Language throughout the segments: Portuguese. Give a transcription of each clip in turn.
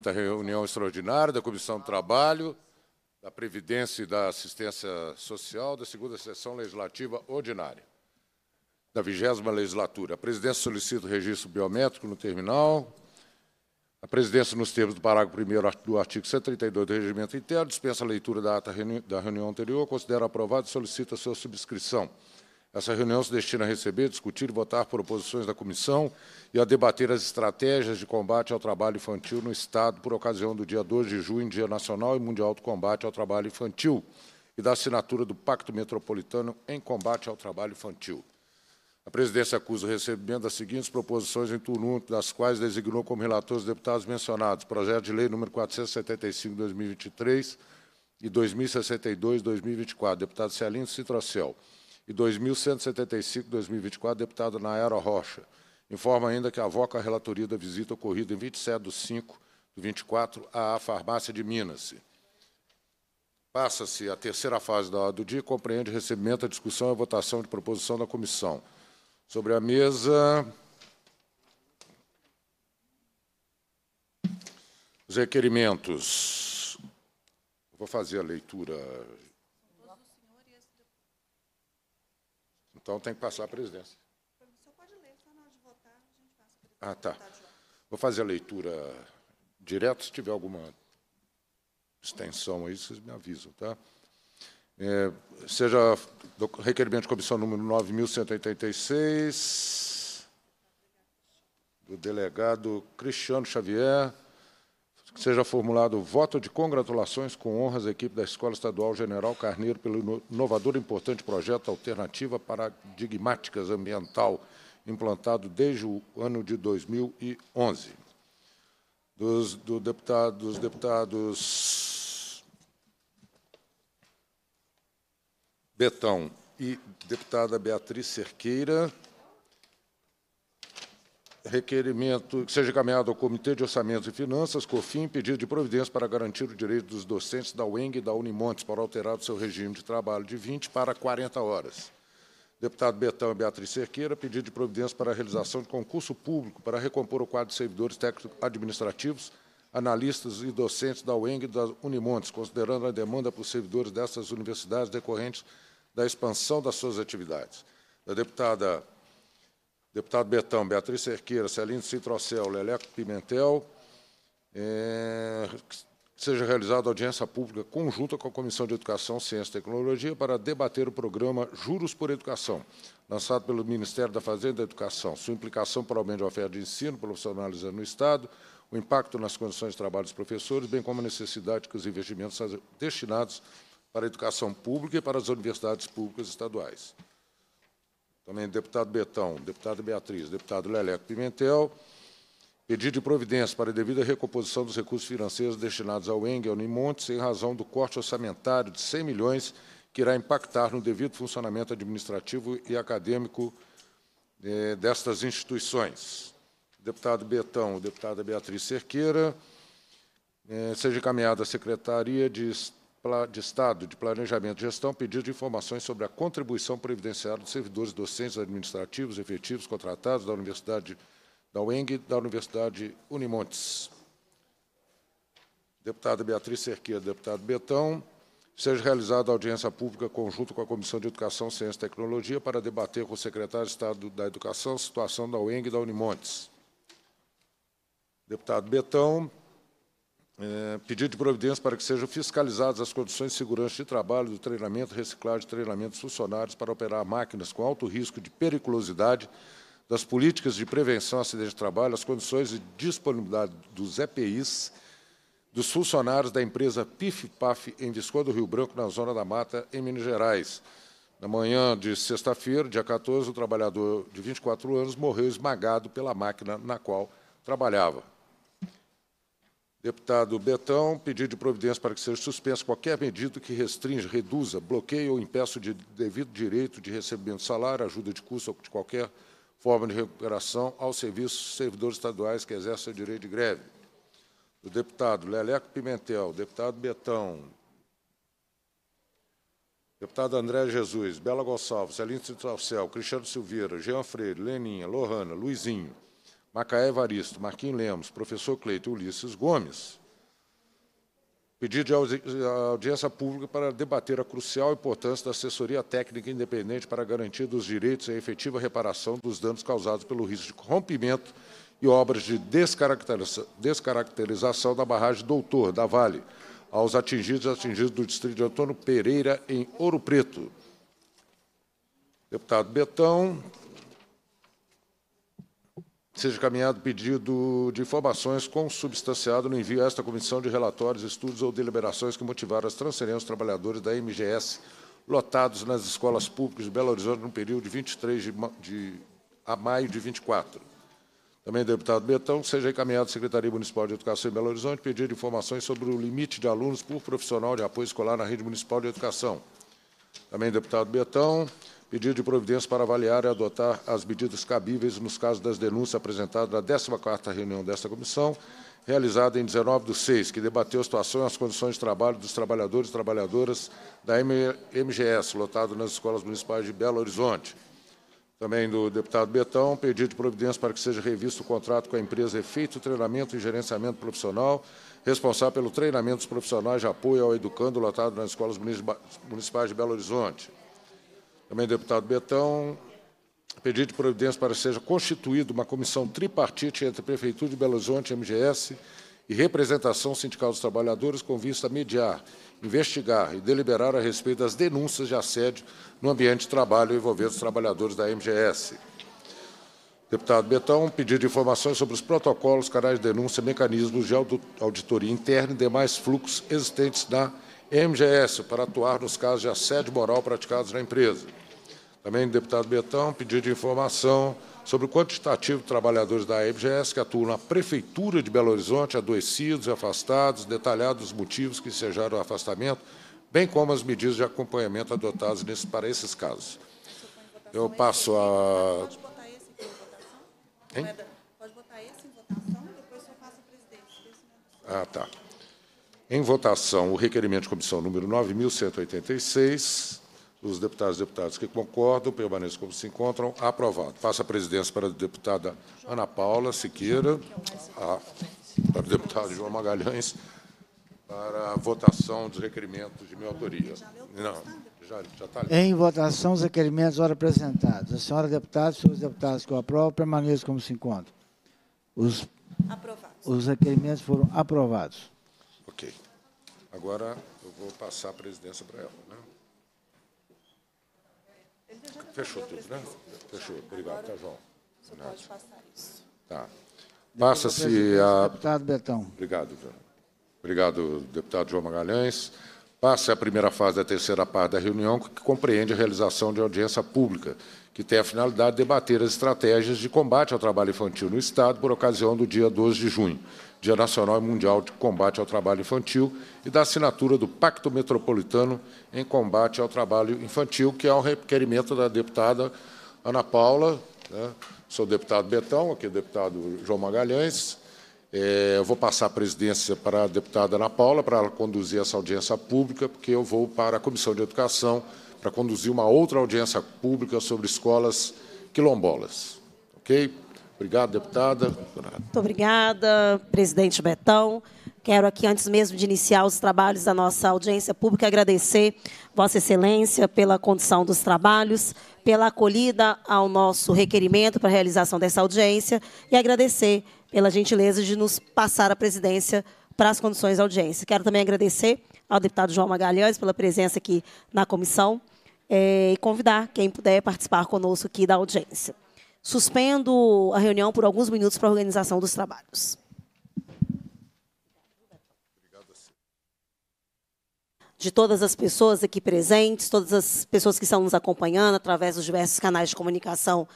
da reunião extraordinária da Comissão do Trabalho, da Previdência e da Assistência Social da segunda sessão legislativa ordinária da vigésima legislatura. A presidência solicita o registro biométrico no terminal. A presidência, nos termos do parágrafo 1 do artigo 132 do Regimento Interno, dispensa a leitura da ata da reunião anterior, considera aprovada e solicita a sua subscrição. Essa reunião se destina a receber, discutir e votar proposições da comissão e a debater as estratégias de combate ao trabalho infantil no Estado por ocasião do dia 2 de junho, Dia Nacional e Mundial do Combate ao Trabalho Infantil, e da assinatura do Pacto Metropolitano em Combate ao Trabalho Infantil. A presidência acusa o recebimento das seguintes proposições em turno único, das quais designou como relatores os deputados mencionados, projeto de lei número 475, 2023 e 2062, 2024, deputado Celinho Citrocel e 2175-2024, deputado Nayara Rocha. Informa ainda que avoca a relatoria da visita ocorrida em 27 de 5 de 24 à Farmácia de Minas. Passa-se a terceira fase da hora do dia e compreende recebimento, a discussão e a votação de proposição da comissão. Sobre a mesa, os requerimentos. Vou fazer a leitura, Então tem que passar a presidência. O senhor pode ler, só na hora de votar, a gente passa a presidência. Ah, tá. Vou fazer a leitura direto, se tiver alguma extensão aí, vocês me avisam, tá? É, seja requerimento de comissão número 9.186, do delegado Cristiano Xavier, seja formulado o voto de congratulações com honras à equipe da Escola Estadual General Carneiro pelo inovador e importante projeto Alternativa Paradigmáticas Ambiental, implantado desde o ano de 2011. Dos, do deputado, dos deputados Betão e deputada Beatriz Cerqueira, requerimento que seja encaminhado ao Comitê de Orçamento e Finanças, COFIN, pedido de providência para garantir o direito dos docentes da UENG e da Unimontes para alterar o seu regime de trabalho de 20 para 40 horas. Deputado Betão e Beatriz Cerqueira, pedido de providência para a realização de concurso público para recompor o quadro de servidores técnicos administrativos analistas e docentes da UENG e da Unimontes, considerando a demanda por servidores dessas universidades decorrentes da expansão das suas atividades. Da deputada deputado Betão, Beatriz Cerqueira, Celino Citrocel, Leleco Pimentel, é, que seja realizada audiência pública conjunta com a Comissão de Educação, Ciência e Tecnologia para debater o programa Juros por Educação, lançado pelo Ministério da Fazenda e da Educação, sua implicação para o aumento da oferta de ensino, profissionalizando no Estado, o impacto nas condições de trabalho dos professores, bem como a necessidade que os investimentos sejam destinados para a educação pública e para as universidades públicas estaduais também deputado Betão, deputada Beatriz, deputado Leleco Pimentel, pedido de providência para a devida recomposição dos recursos financeiros destinados ao Engel Nimontes em razão do corte orçamentário de 100 milhões que irá impactar no devido funcionamento administrativo e acadêmico eh, destas instituições. Deputado Betão, deputada Beatriz Cerqueira, eh, seja encaminhada à Secretaria de Estado de Estado de Planejamento e Gestão pedido de informações sobre a contribuição previdenciária dos servidores docentes administrativos efetivos contratados da Universidade da UENG e da Universidade Unimontes. Deputada Beatriz Cerqueira, deputado Betão, seja realizada audiência pública conjunto com a Comissão de Educação, Ciência e Tecnologia para debater com o secretário de Estado da Educação a situação da UENG e da Unimontes. Deputado Betão, é, pedido de providência para que sejam fiscalizadas as condições de segurança de trabalho, do treinamento, reciclagem e treinamento dos funcionários para operar máquinas com alto risco de periculosidade, das políticas de prevenção a acidente de trabalho, as condições de disponibilidade dos EPIs dos funcionários da empresa PIF-PAF em Visconde do Rio Branco, na Zona da Mata, em Minas Gerais. Na manhã de sexta-feira, dia 14, o trabalhador de 24 anos morreu esmagado pela máquina na qual trabalhava. Deputado Betão, pedido de providência para que seja suspensa qualquer medida que restringe, reduza, bloqueie ou impeça o de devido direito de recebimento de salário, ajuda de custo ou de qualquer forma de recuperação aos serviços servidores estaduais que exercem o direito de greve. Do deputado Leleco Pimentel, deputado Betão, deputado André Jesus, Bela Gonçalves, Celine Trofcel, Cristiano Silveira, Jean Freire, Leninha, Lohana, Luizinho, Macaé Evaristo, Marquinhos Lemos, professor Cleito Ulisses Gomes. Pedido de audiência pública para debater a crucial importância da assessoria técnica independente para a garantia dos direitos e a efetiva reparação dos danos causados pelo risco de rompimento e obras de descaracterização da barragem Doutor, da Vale, aos atingidos e atingidos do distrito de Antônio Pereira, em Ouro Preto. Deputado Betão, seja encaminhado pedido de informações consubstanciado no envio a esta comissão de relatórios, estudos ou deliberações que motivaram as transferências dos trabalhadores da MGS lotados nas escolas públicas de Belo Horizonte no período de 23 de, de, a maio de 24. Também, deputado Betão, seja encaminhado à Secretaria Municipal de Educação em Belo Horizonte pedido de informações sobre o limite de alunos por profissional de apoio escolar na rede municipal de educação. Também, deputado Betão, pedido de providência para avaliar e adotar as medidas cabíveis nos casos das denúncias apresentadas na 14ª reunião desta comissão, realizada em 19 de 6, que debateu a situação e as condições de trabalho dos trabalhadores e trabalhadoras da MGS, lotado nas escolas municipais de Belo Horizonte. Também do deputado Betão, pedido de providência para que seja revisto o contrato com a empresa Efeito Treinamento e Gerenciamento Profissional, responsável pelo treinamento dos profissionais de apoio ao educando lotado nas escolas municipais de Belo Horizonte. Também deputado Betão, pedido de providência para que seja constituída uma comissão tripartite entre Prefeitura de Belo Horizonte, MGS e representação sindical dos trabalhadores com vista a mediar, investigar e deliberar a respeito das denúncias de assédio no ambiente de trabalho envolvendo os trabalhadores da MGS. Deputado Betão, pedido de informações sobre os protocolos, canais de denúncia, mecanismos de auditoria interna e demais fluxos existentes na MGS MGS, para atuar nos casos de assédio moral praticados na empresa. Também deputado Betão pedido de informação sobre o quantitativo de trabalhadores da MGS que atuam na Prefeitura de Belo Horizonte, adoecidos e afastados, detalhados os motivos que ensejaram o afastamento, bem como as medidas de acompanhamento adotadas nesse, para esses casos. Eu passo a... Pode botar esse em votação? Pode botar esse em votação, depois eu passo o presidente. É ah, tá. Em votação, o requerimento de comissão número 9.186, os deputados e deputadas que concordam, permaneçam como se encontram. Aprovado. Passa a presidência para a deputada Ana Paula Siqueira, a, para o deputado João Magalhães, para a votação dos requerimentos de minha autoria. Não, já, está ali. Em votação, os requerimentos ora apresentados. A senhora deputada e os deputados que eu aprovo, permaneçam como se encontram. Os, os requerimentos foram aprovados. Agora eu vou passar a presidência para ela. Né? Fechou tudo, né? Fechou. Obrigado, tá, João? Você pode passar isso. Tá. Passa-se a... Deputado Betão. Obrigado, Obrigado, deputado João Magalhães. Passa a primeira fase da terceira parte da reunião, que compreende a realização de audiência pública, que tem a finalidade de debater as estratégias de combate ao trabalho infantil no Estado por ocasião do dia 12 de junho. Dia Nacional e Mundial de Combate ao Trabalho Infantil e da assinatura do Pacto Metropolitano em Combate ao Trabalho Infantil, que é um requerimento da deputada Ana Paula, né? sou deputado Betão, aqui é deputado João Magalhães. É, eu vou passar a presidência para a deputada Ana Paula, para ela conduzir essa audiência pública, porque eu vou para a Comissão de Educação para conduzir uma outra audiência pública sobre escolas quilombolas. Ok? Obrigado, deputada. Muito obrigada, presidente Betão. Quero aqui, antes mesmo de iniciar os trabalhos da nossa audiência pública, agradecer Vossa Excelência pela condição dos trabalhos, pela acolhida ao nosso requerimento para a realização dessa audiência e agradecer pela gentileza de nos passar a presidência para as condições da audiência. Quero também agradecer ao deputado João Magalhães pela presença aqui na comissão é, e convidar quem puder participar conosco aqui da audiência. Suspendo a reunião por alguns minutos para a organização dos trabalhos. de todas as pessoas aqui presentes, todas as pessoas que estão nos acompanhando através dos diversos canais de comunicação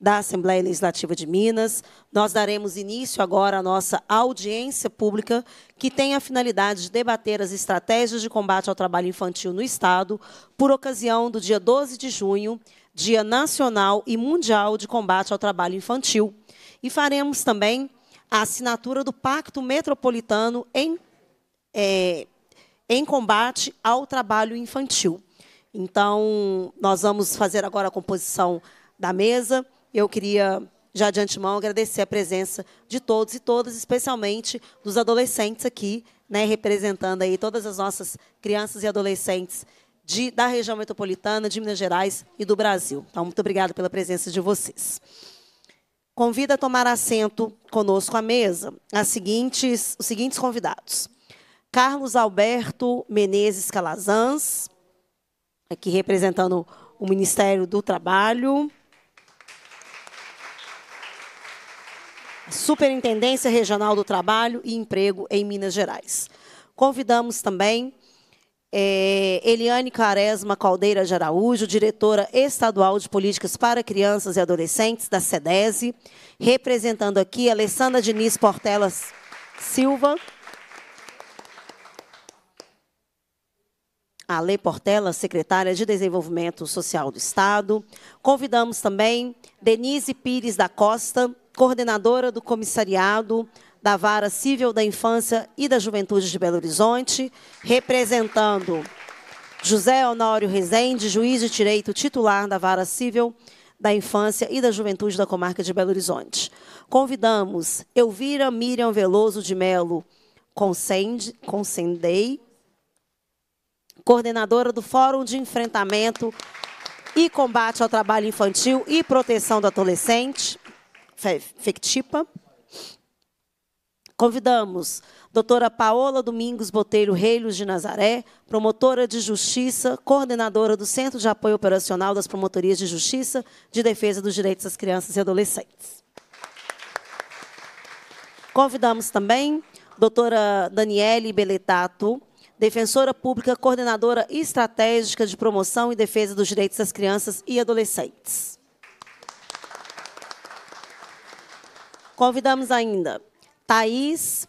da Assembleia Legislativa de Minas. Nós daremos início agora à nossa audiência pública, que tem a finalidade de debater as estratégias de combate ao trabalho infantil no Estado, por ocasião do dia 12 de junho, Dia Nacional e Mundial de Combate ao Trabalho Infantil. E faremos também a assinatura do Pacto Metropolitano em, é, em combate ao trabalho infantil. Então, nós vamos fazer agora a composição da mesa. Eu queria, já de antemão, agradecer a presença de todos e todas, especialmente dos adolescentes aqui, né, representando aí todas as nossas crianças e adolescentes de, da região metropolitana, de Minas Gerais e do Brasil. Então, muito obrigada pela presença de vocês. Convido a tomar assento conosco à mesa as seguintes, os seguintes convidados. Carlos Alberto Menezes Calazans, aqui representando o Ministério do Trabalho. Superintendência Regional do Trabalho e Emprego em Minas Gerais. Convidamos também é, Eliane Quaresma Caldeira de Araújo, diretora estadual de políticas para crianças e adolescentes da SEDESE, representando aqui Alessandra Diniz Portelas Silva. Ale Portela, secretária de Desenvolvimento Social do Estado. Convidamos também Denise Pires da Costa, coordenadora do comissariado da Vara Civil da Infância e da Juventude de Belo Horizonte, representando José Honório Rezende, juiz de direito titular da Vara Civil da Infância e da Juventude da Comarca de Belo Horizonte. Convidamos Elvira Miriam Veloso de Melo, Consendei, coordenadora do Fórum de Enfrentamento e Combate ao Trabalho Infantil e Proteção do Adolescente, FECTIPA. Convidamos doutora Paola Domingos Botelho Reilhos de Nazaré, promotora de justiça, coordenadora do Centro de Apoio Operacional das Promotorias de Justiça de Defesa dos Direitos das Crianças e Adolescentes. Convidamos também doutora Daniele Beletato, defensora pública, coordenadora estratégica de promoção e defesa dos direitos das crianças e adolescentes. Convidamos ainda Thaís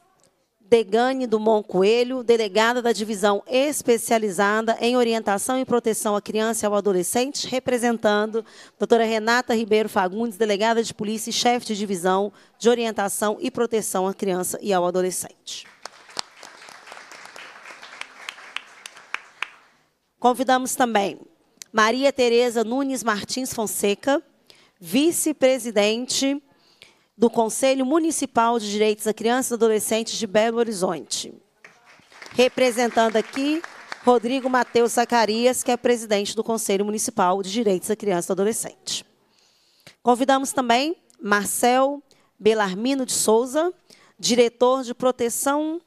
Degane do Moncoelho, Coelho, delegada da divisão especializada em orientação e proteção à criança e ao adolescente, representando a doutora Renata Ribeiro Fagundes, delegada de polícia e chefe de divisão de orientação e proteção à criança e ao adolescente. Convidamos também Maria Tereza Nunes Martins Fonseca, vice-presidente do Conselho Municipal de Direitos da Criança e Adolescente de Belo Horizonte. Representando aqui, Rodrigo Matheus Zacarias, que é presidente do Conselho Municipal de Direitos da Criança e Adolescente. Convidamos também Marcel Belarmino de Souza, diretor de Proteção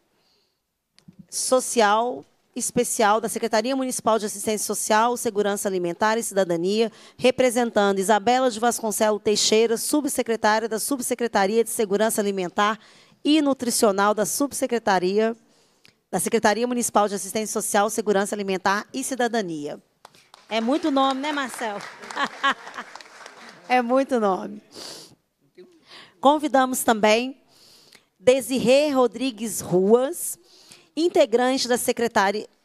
Social especial da Secretaria Municipal de Assistência Social, Segurança Alimentar e Cidadania, representando Isabela de Vasconcelos Teixeira, subsecretária da Subsecretaria de Segurança Alimentar e Nutricional da Subsecretaria da Secretaria Municipal de Assistência Social, Segurança Alimentar e Cidadania. É muito nome, né, Marcel? é muito nome. Convidamos também Desirê Rodrigues Ruas, integrante da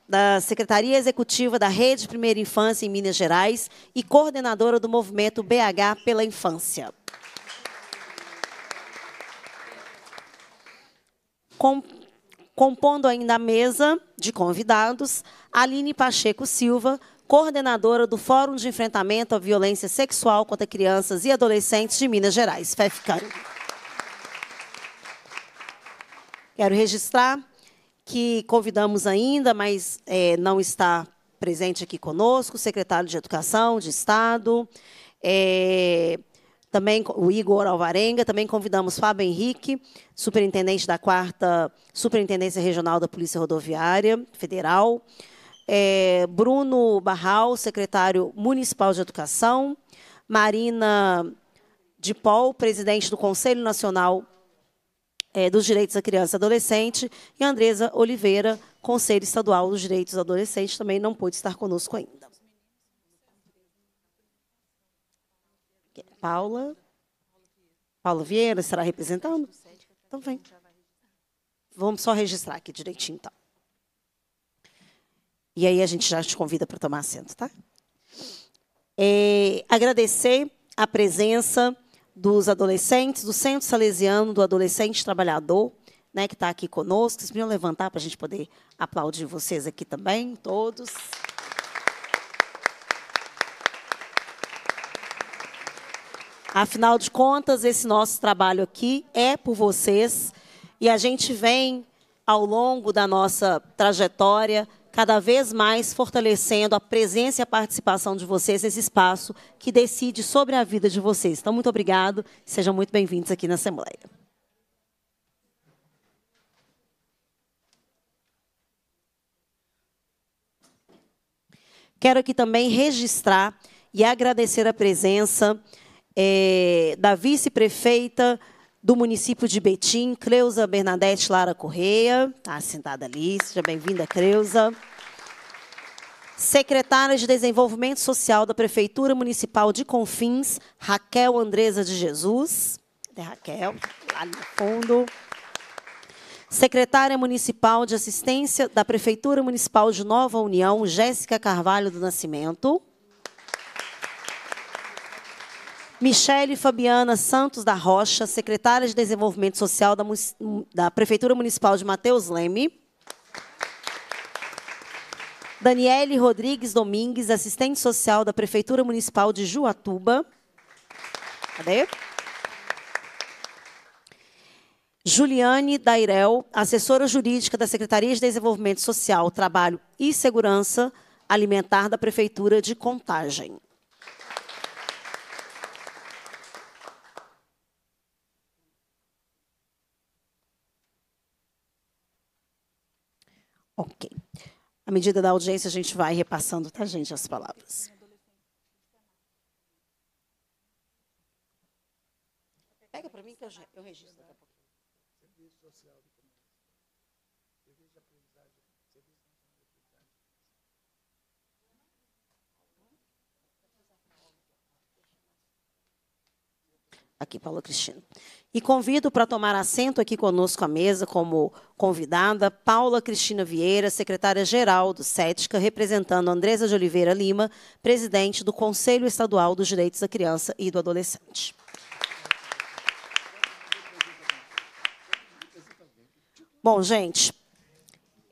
da Secretaria Executiva da Rede Primeira Infância em Minas Gerais e coordenadora do movimento BH pela Infância. Com, compondo ainda a mesa de convidados, Aline Pacheco Silva, coordenadora do Fórum de Enfrentamento à Violência Sexual contra Crianças e Adolescentes de Minas Gerais, FEFCAN. Quero registrar que convidamos ainda, mas é, não está presente aqui conosco, o secretário de Educação de Estado, é, também o Igor Alvarenga, também convidamos Fábio Henrique, superintendente da quarta Superintendência Regional da Polícia Rodoviária Federal, é, Bruno Barral, secretário municipal de Educação, Marina de Paul, presidente do Conselho Nacional é, dos Direitos da Criança e Adolescente, e Andresa Oliveira, Conselho Estadual dos Direitos do Adolescente, também não pôde estar conosco ainda. Paula. Paula Vieira estará representando? Então, vem. Vamos só registrar aqui direitinho, então. E aí a gente já te convida para tomar assento, tá? É, agradecer a presença dos adolescentes, do Centro Salesiano do Adolescente Trabalhador, né, que está aqui conosco. Vocês me levantar para a gente poder aplaudir vocês aqui também, todos. Afinal de contas, esse nosso trabalho aqui é por vocês e a gente vem ao longo da nossa trajetória cada vez mais fortalecendo a presença e a participação de vocês nesse espaço que decide sobre a vida de vocês. Então, muito obrigado, sejam muito bem-vindos aqui na Assembleia. Quero aqui também registrar e agradecer a presença é, da vice-prefeita do município de Betim, Cleusa Bernadette Lara Correia. Está sentada ali, seja bem-vinda, Cleusa. Secretária de Desenvolvimento Social da Prefeitura Municipal de Confins, Raquel Andresa de Jesus. Cadê Raquel? Lá no fundo. Secretária Municipal de Assistência da Prefeitura Municipal de Nova União, Jéssica Carvalho do Nascimento. Michele Fabiana Santos da Rocha, secretária de Desenvolvimento Social da, da Prefeitura Municipal de Mateus Leme. Daniele Rodrigues Domingues, assistente social da Prefeitura Municipal de Juatuba. Cadê? Juliane Dairel, assessora jurídica da Secretaria de Desenvolvimento Social, Trabalho e Segurança Alimentar da Prefeitura de Contagem. Ok. À medida da audiência, a gente vai repassando, tá, gente, as palavras. Pega para mim que eu, eu registro Aqui, Paula Cristina. E convido para tomar assento aqui conosco à mesa como convidada Paula Cristina Vieira, secretária-geral do SETCA, representando Andresa de Oliveira Lima, presidente do Conselho Estadual dos Direitos da Criança e do Adolescente. Bom, gente,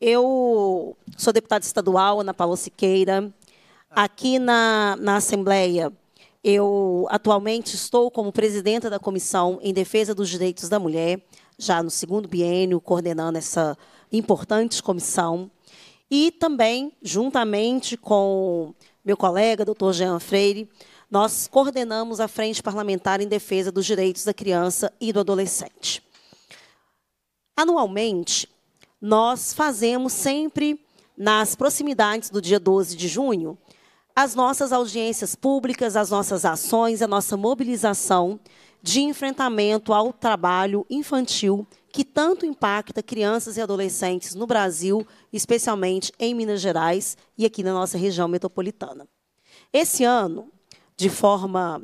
eu sou deputada estadual, Ana Paula Siqueira. Aqui na, na Assembleia, eu atualmente estou como presidenta da Comissão em Defesa dos Direitos da Mulher, já no segundo biênio, coordenando essa importante comissão. E também, juntamente com meu colega, doutor Jean Freire, nós coordenamos a Frente Parlamentar em Defesa dos Direitos da Criança e do Adolescente. Anualmente, nós fazemos sempre, nas proximidades do dia 12 de junho, as nossas audiências públicas, as nossas ações, a nossa mobilização de enfrentamento ao trabalho infantil que tanto impacta crianças e adolescentes no Brasil, especialmente em Minas Gerais e aqui na nossa região metropolitana. Esse ano, de forma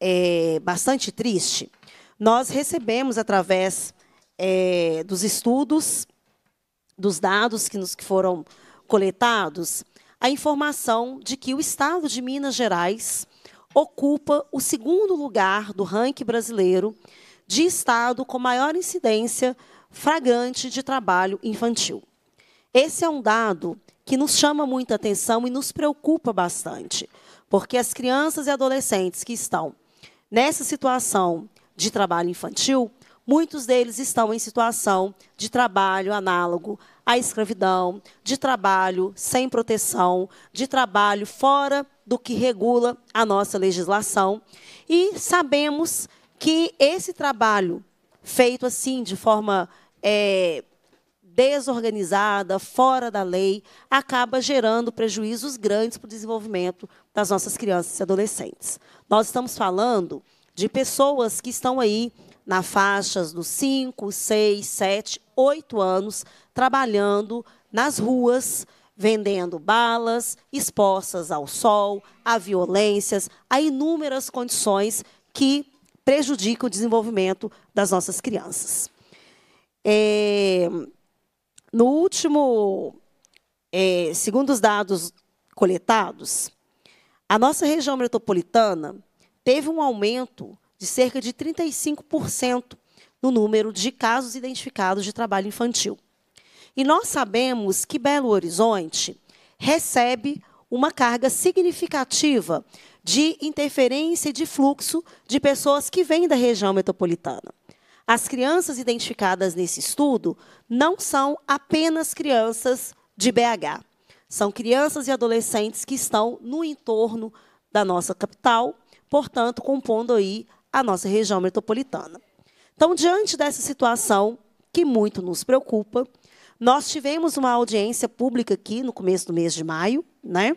é, bastante triste, nós recebemos, através é, dos estudos, dos dados que nos que foram coletados, a informação de que o estado de Minas Gerais ocupa o segundo lugar do ranking brasileiro de estado com maior incidência flagrante de trabalho infantil. Esse é um dado que nos chama muita atenção e nos preocupa bastante, porque as crianças e adolescentes que estão nessa situação de trabalho infantil, muitos deles estão em situação de trabalho análogo à escravidão, de trabalho sem proteção, de trabalho fora do que regula a nossa legislação. E sabemos que esse trabalho feito assim, de forma é, desorganizada, fora da lei, acaba gerando prejuízos grandes para o desenvolvimento das nossas crianças e adolescentes. Nós estamos falando de pessoas que estão aí na faixas dos 5, 6, 7, 8 anos, trabalhando nas ruas, vendendo balas, expostas ao sol, a violências, a inúmeras condições que prejudicam o desenvolvimento das nossas crianças. É, no último, é, segundo os dados coletados, a nossa região metropolitana teve um aumento de cerca de 35% no número de casos identificados de trabalho infantil. E nós sabemos que Belo Horizonte recebe uma carga significativa de interferência e de fluxo de pessoas que vêm da região metropolitana. As crianças identificadas nesse estudo não são apenas crianças de BH. São crianças e adolescentes que estão no entorno da nossa capital, portanto, compondo aí a nossa região metropolitana. Então, diante dessa situação que muito nos preocupa, nós tivemos uma audiência pública aqui no começo do mês de maio, né?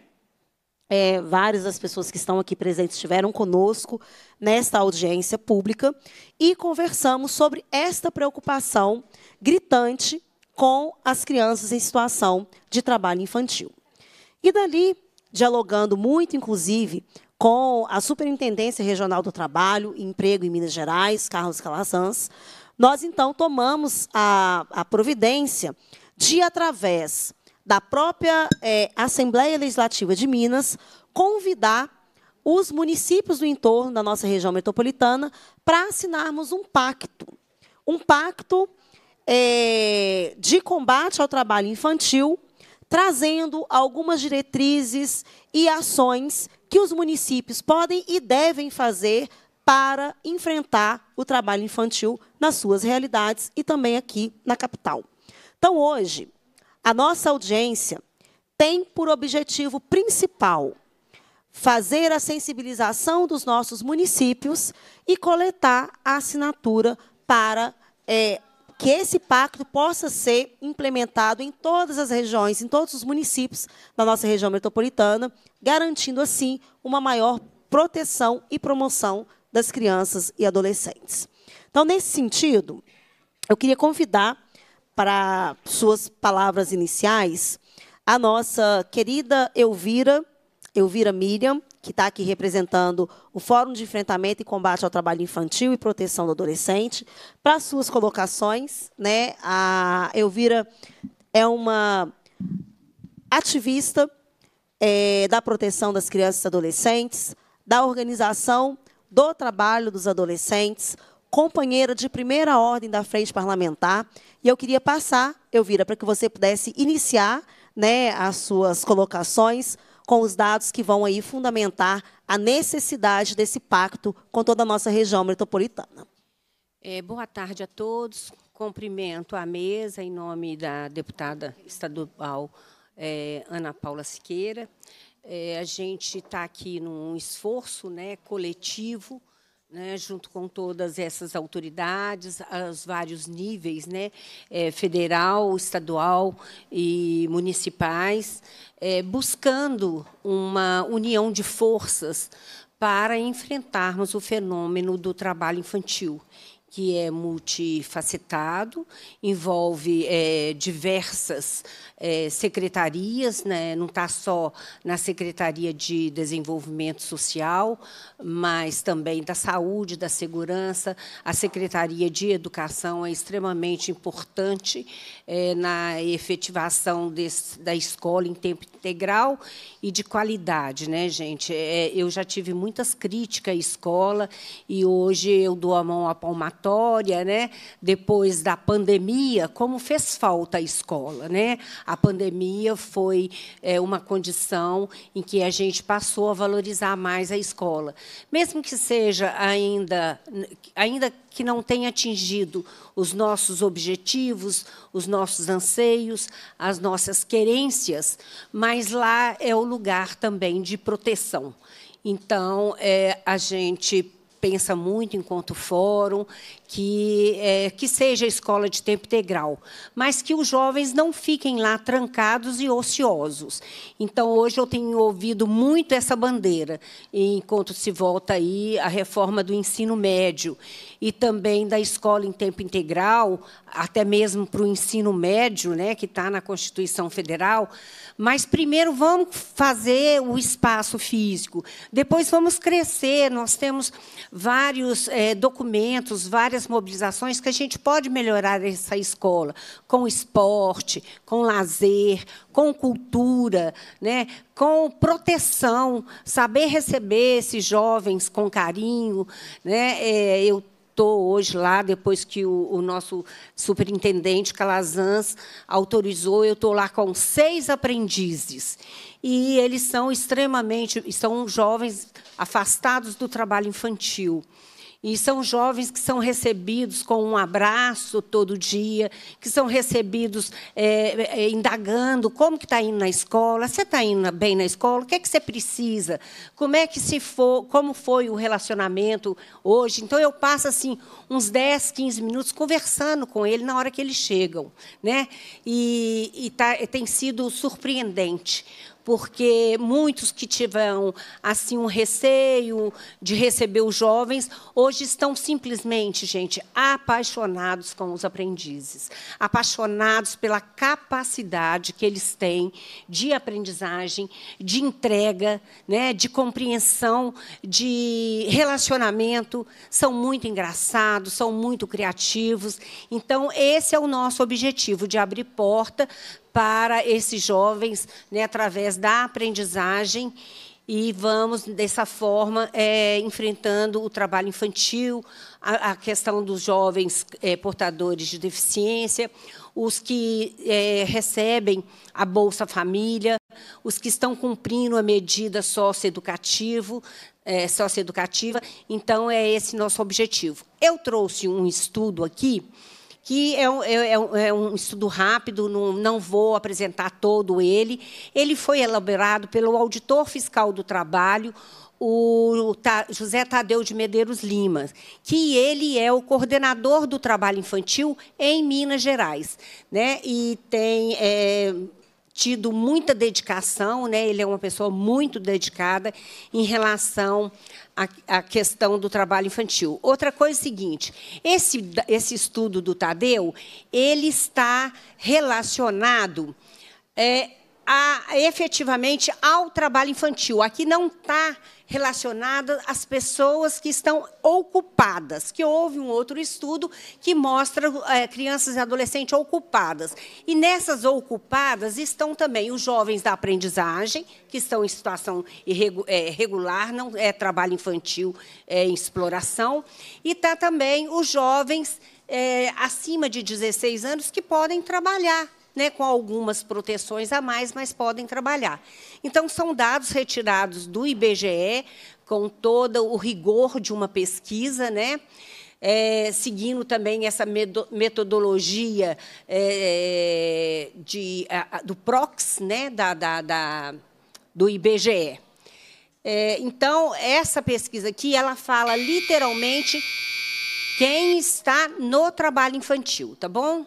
É, várias das pessoas que estão aqui presentes estiveram conosco nesta audiência pública e conversamos sobre esta preocupação gritante com as crianças em situação de trabalho infantil. E dali, dialogando muito, inclusive, com a Superintendência Regional do Trabalho e Emprego em Minas Gerais, Carlos Calazans, nós então tomamos a, a providência de, através da própria é, Assembleia Legislativa de Minas, convidar os municípios do entorno da nossa região metropolitana para assinarmos um pacto. Um pacto é, de combate ao trabalho infantil, trazendo algumas diretrizes e ações que os municípios podem e devem fazer para enfrentar o trabalho infantil nas suas realidades e também aqui na capital. Então, hoje, a nossa audiência tem por objetivo principal fazer a sensibilização dos nossos municípios e coletar a assinatura para é, que esse pacto possa ser implementado em todas as regiões, em todos os municípios da nossa região metropolitana, garantindo, assim, uma maior proteção e promoção das crianças e adolescentes. Então, nesse sentido, eu queria convidar para suas palavras iniciais a nossa querida Elvira, Elvira Miriam, que está aqui representando o Fórum de Enfrentamento e Combate ao Trabalho Infantil e Proteção do Adolescente, para suas colocações. Né? A Elvira é uma ativista é, da proteção das crianças e adolescentes, da organização do trabalho dos adolescentes, companheira de primeira ordem da frente parlamentar, e eu queria passar, Elvira, para que você pudesse iniciar né, as suas colocações com os dados que vão aí fundamentar a necessidade desse pacto com toda a nossa região metropolitana. É, boa tarde a todos. Cumprimento a mesa em nome da deputada estadual é, Ana Paula Siqueira. É, a gente está aqui num esforço né, coletivo, né, junto com todas essas autoridades, aos vários níveis, né, é, federal, estadual e municipais, é, buscando uma união de forças para enfrentarmos o fenômeno do trabalho infantil que é multifacetado, envolve é, diversas é, secretarias, né? não está só na Secretaria de Desenvolvimento Social, mas também da Saúde, da Segurança, a Secretaria de Educação é extremamente importante é, na efetivação desse, da escola em tempo integral e de qualidade, né, gente? É, eu já tive muitas críticas à escola e hoje eu dou a mão à palmatória né? depois da pandemia, como fez falta a escola. Né? A pandemia foi é, uma condição em que a gente passou a valorizar mais a escola. Mesmo que seja ainda, ainda que não tenha atingido os nossos objetivos, os nossos anseios, as nossas querências, mas lá é o lugar também de proteção. Então, é, a gente pensa muito enquanto fórum, que, é, que seja escola de tempo integral, mas que os jovens não fiquem lá trancados e ociosos. Então, hoje eu tenho ouvido muito essa bandeira, enquanto se volta aí a reforma do ensino médio e também da escola em tempo integral, até mesmo para o ensino médio, né, que está na Constituição Federal. Mas, primeiro, vamos fazer o espaço físico, depois vamos crescer, nós temos vários é, documentos, várias mobilizações que a gente pode melhorar essa escola com esporte, com lazer, com cultura, né? com proteção, saber receber esses jovens com carinho. Né? É, eu voltou hoje lá, depois que o, o nosso superintendente Calazans autorizou. Eu estou lá com seis aprendizes. E eles são extremamente, são jovens afastados do trabalho infantil. E são jovens que são recebidos com um abraço todo dia, que são recebidos é, é indagando como que está indo na escola, você está indo bem na escola, o que é que você precisa, como é que se for, como foi o relacionamento hoje. Então eu passo assim uns 10, 15 minutos conversando com ele na hora que eles chegam, né? E, e tá, tem sido surpreendente, porque muitos que tiveram assim um receio de receber os jovens, hoje estão simplesmente, gente, apaixonados com os aprendizes, apaixonados pela capacidade que eles têm de aprendizagem, de entrega, né, de compreensão, de relacionamento, são muito engraçados, são muito criativos. Então, esse é o nosso objetivo de abrir porta para esses jovens né, através da aprendizagem e vamos dessa forma é, enfrentando o trabalho infantil, a, a questão dos jovens é, portadores de deficiência, os que é, recebem a Bolsa Família, os que estão cumprindo a medida socioeducativo, é, socioeducativa. Então, é esse nosso objetivo. Eu trouxe um estudo aqui que é um, é, é, é um estudo rápido, não, não vou apresentar todo ele. Ele foi elaborado pelo auditor fiscal do trabalho, o José Tadeu de Medeiros Lima, que ele é o coordenador do trabalho infantil em Minas Gerais, né? E tem é, tido muita dedicação, né? ele é uma pessoa muito dedicada em relação à, à questão do trabalho infantil. Outra coisa é a seguinte, esse, esse estudo do Tadeu, ele está relacionado é, a, efetivamente ao trabalho infantil. Aqui não está relacionada às pessoas que estão ocupadas, que houve um outro estudo que mostra é, crianças e adolescentes ocupadas. E nessas ocupadas estão também os jovens da aprendizagem, que estão em situação eh, irregular, não é trabalho infantil é, exploração, e está também os jovens é, acima de 16 anos que podem trabalhar né, com algumas proteções a mais, mas podem trabalhar. Então, são dados retirados do IBGE, com todo o rigor de uma pesquisa, né? É, seguindo também essa metodologia é, de, a, do PROX, né, da, da, da do IBGE. É, então, essa pesquisa aqui, ela fala literalmente quem está no trabalho infantil, tá bom?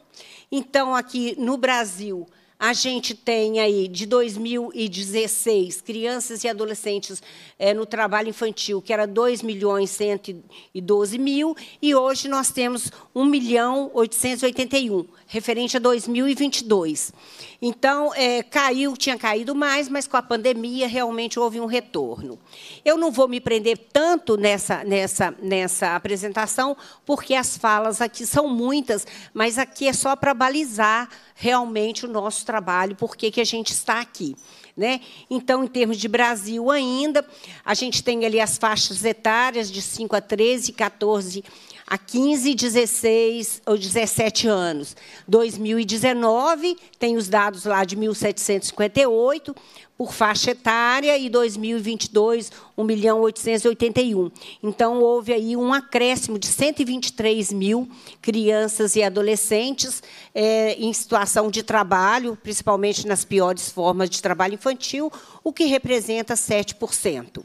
Então, aqui no Brasil, a gente tem aí, de 2016, crianças e adolescentes é, no trabalho infantil, que era 2 milhões 112 mil, e hoje nós temos 1 milhão 881, referente a 2022. Então, é, caiu, tinha caído mais, mas com a pandemia realmente houve um retorno. Eu não vou me prender tanto nessa, nessa, nessa apresentação, porque as falas aqui são muitas, mas aqui é só para balizar realmente o nosso trabalho trabalho, por que, a gente está aqui. Né? Então, em termos de Brasil ainda, a gente tem ali as faixas etárias de 5 a 13, 14 a 15, 16 ou 17 anos. 2019 tem os dados lá de 1.758 por faixa etária e 2022 1 milhão 881. Então houve aí um acréscimo de 123 mil crianças e adolescentes é, em situação de trabalho, principalmente nas piores formas de trabalho infantil, o que representa 7%.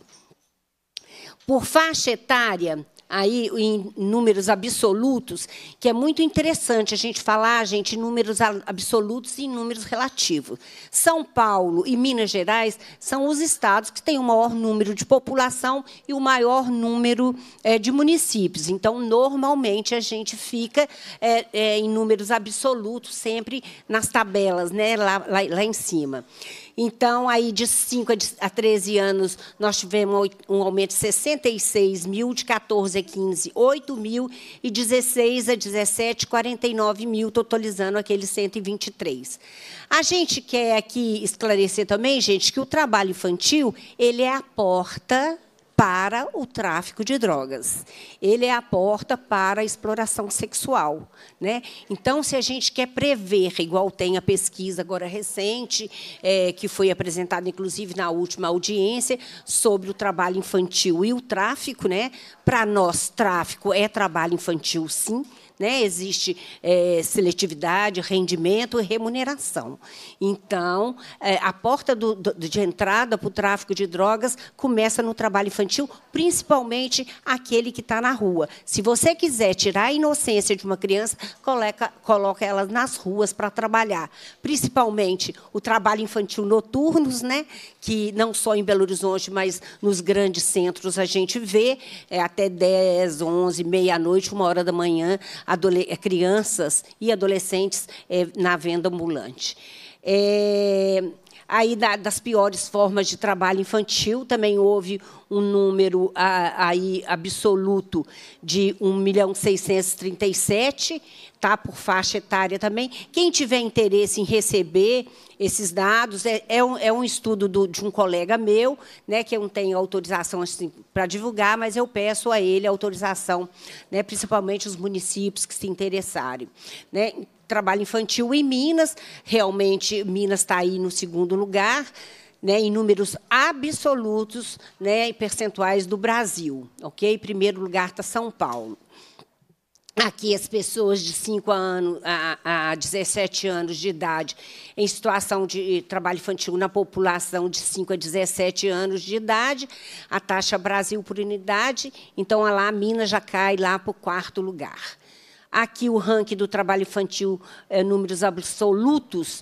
Por faixa etária, aí em números absolutos, que é muito interessante a gente falar, gente, em números absolutos e em números relativos. São Paulo e Minas Gerais são os estados que têm o maior número de população e o maior número é, de municípios. Então, normalmente, a gente fica é, é, em números absolutos, sempre nas tabelas, né, lá, lá, lá em cima. Então, aí de 5 a 13 anos, nós tivemos um aumento de 66 mil, de 14 a 15, 8 mil, e 16 a 17, 49 mil, totalizando aqueles 123. A gente quer aqui esclarecer também, gente, que o trabalho infantil ele é a porta para o tráfico de drogas. Ele é a porta para a exploração sexual. Né? Então, se a gente quer prever, igual tem a pesquisa agora recente, é, que foi apresentada, inclusive, na última audiência, sobre o trabalho infantil e o tráfico, né? para nós, tráfico é trabalho infantil, sim. Né? Existe é, seletividade, rendimento e remuneração. Então, é, a porta do, do, de entrada para o tráfico de drogas começa no trabalho infantil, principalmente aquele que está na rua. Se você quiser tirar a inocência de uma criança, coloca, coloca ela nas ruas para trabalhar. Principalmente o trabalho infantil noturnos, né? que não só em Belo Horizonte, mas nos grandes centros a gente vê é, até 10, 11, meia-noite, uma hora da manhã, é, crianças e adolescentes é, na venda ambulante. É, Aí, da, das piores formas de trabalho infantil, também houve um número a, aí absoluto de 1 milhão 637, tá, por faixa etária também. Quem tiver interesse em receber esses dados, é, é, um, é um estudo do, de um colega meu, né, que eu não tenho autorização assim, para divulgar, mas eu peço a ele autorização, né, principalmente os municípios que se interessarem. Né trabalho infantil em Minas. Realmente, Minas está aí no segundo lugar, né, em números absolutos né, e percentuais do Brasil. ok? Em primeiro lugar está São Paulo. Aqui, as pessoas de 5 anos a, a 17 anos de idade em situação de eh, trabalho infantil na população de 5 a 17 anos de idade, a taxa Brasil por unidade, então, lá, Minas já cai lá para o quarto lugar. Aqui o ranking do trabalho infantil, é, números absolutos,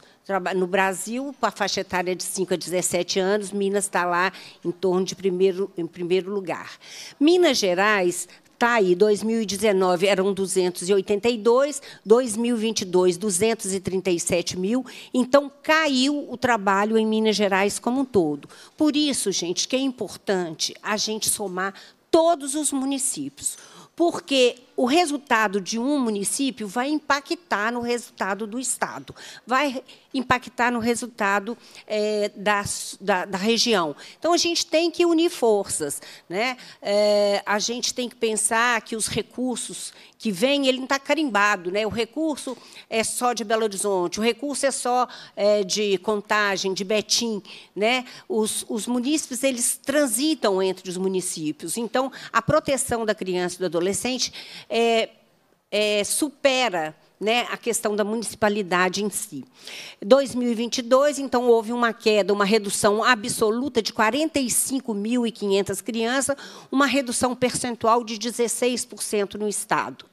no Brasil, a faixa etária de 5 a 17 anos, Minas está lá em torno de primeiro, em primeiro lugar. Minas Gerais está aí, 2019 eram 282, 2022, 237 mil. Então, caiu o trabalho em Minas Gerais como um todo. Por isso, gente, que é importante a gente somar todos os municípios, porque o resultado de um município vai impactar no resultado do Estado, vai impactar no resultado é, eh, da, da, da, região. Então, a gente tem que unir forças. Né? É, a gente tem que pensar que os recursos que vêm, ele não está carimbado. Né? O recurso é só de Belo Horizonte, o recurso é só é, de Contagem, de Betim. Né? Os, os munícipes eles transitam entre os municípios. Então, a proteção da criança e do adolescente é, é, supera né, a questão da municipalidade em si. 2022, então, houve uma queda, uma redução absoluta de 45.500 crianças, uma redução percentual de 16% no Estado.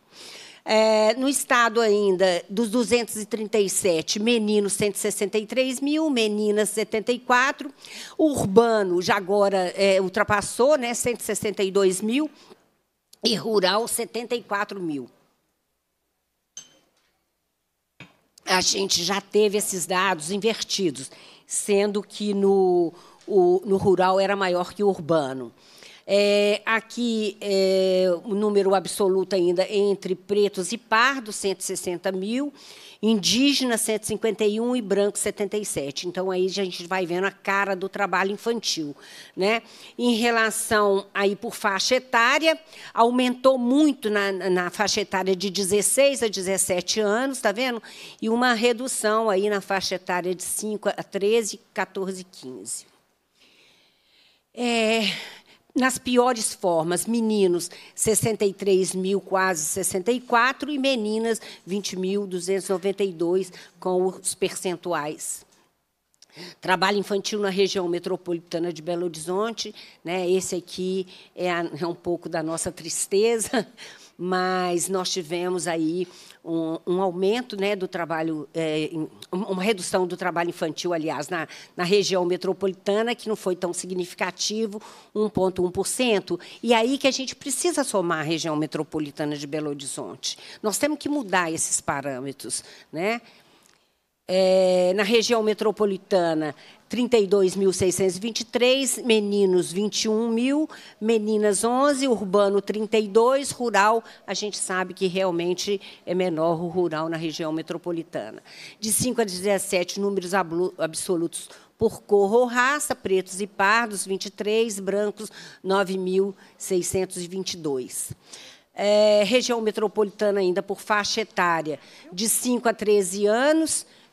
É, no estado ainda, dos 237, meninos 163 mil, meninas 74, urbano já agora é, ultrapassou, né, 162 mil, e rural 74 mil. A gente já teve esses dados invertidos, sendo que no, o, no rural era maior que o urbano. É, aqui, é, o número absoluto ainda entre pretos e pardos, 160 mil, indígenas 151 e brancos 77. Então, aí a gente vai vendo a cara do trabalho infantil. Né? Em relação aí por faixa etária, aumentou muito na, na faixa etária de 16 a 17 anos, está vendo? E uma redução aí na faixa etária de 5 a 13, 14 e 15. É, nas piores formas, meninos 63 mil, quase 64, e meninas 20.292 com os percentuais. Trabalho infantil na região metropolitana de Belo Horizonte, né? Esse aqui é, é um pouco da nossa tristeza, mas nós tivemos aí um, um aumento né, do trabalho, é, uma redução do trabalho infantil, aliás, na, na região metropolitana, que não foi tão significativo, 1,1%. E aí que a gente precisa somar a região metropolitana de Belo Horizonte. Nós temos que mudar esses parâmetros. Né? É, na região metropolitana, 32.623, meninos 21 mil, meninas 11, urbano 32, rural, a gente sabe que realmente é menor o rural na região metropolitana. De 5 a 17, números absolutos por cor ou raça, pretos e pardos 23, brancos 9.622. É, região metropolitana ainda por faixa etária, de 5 a 13 anos,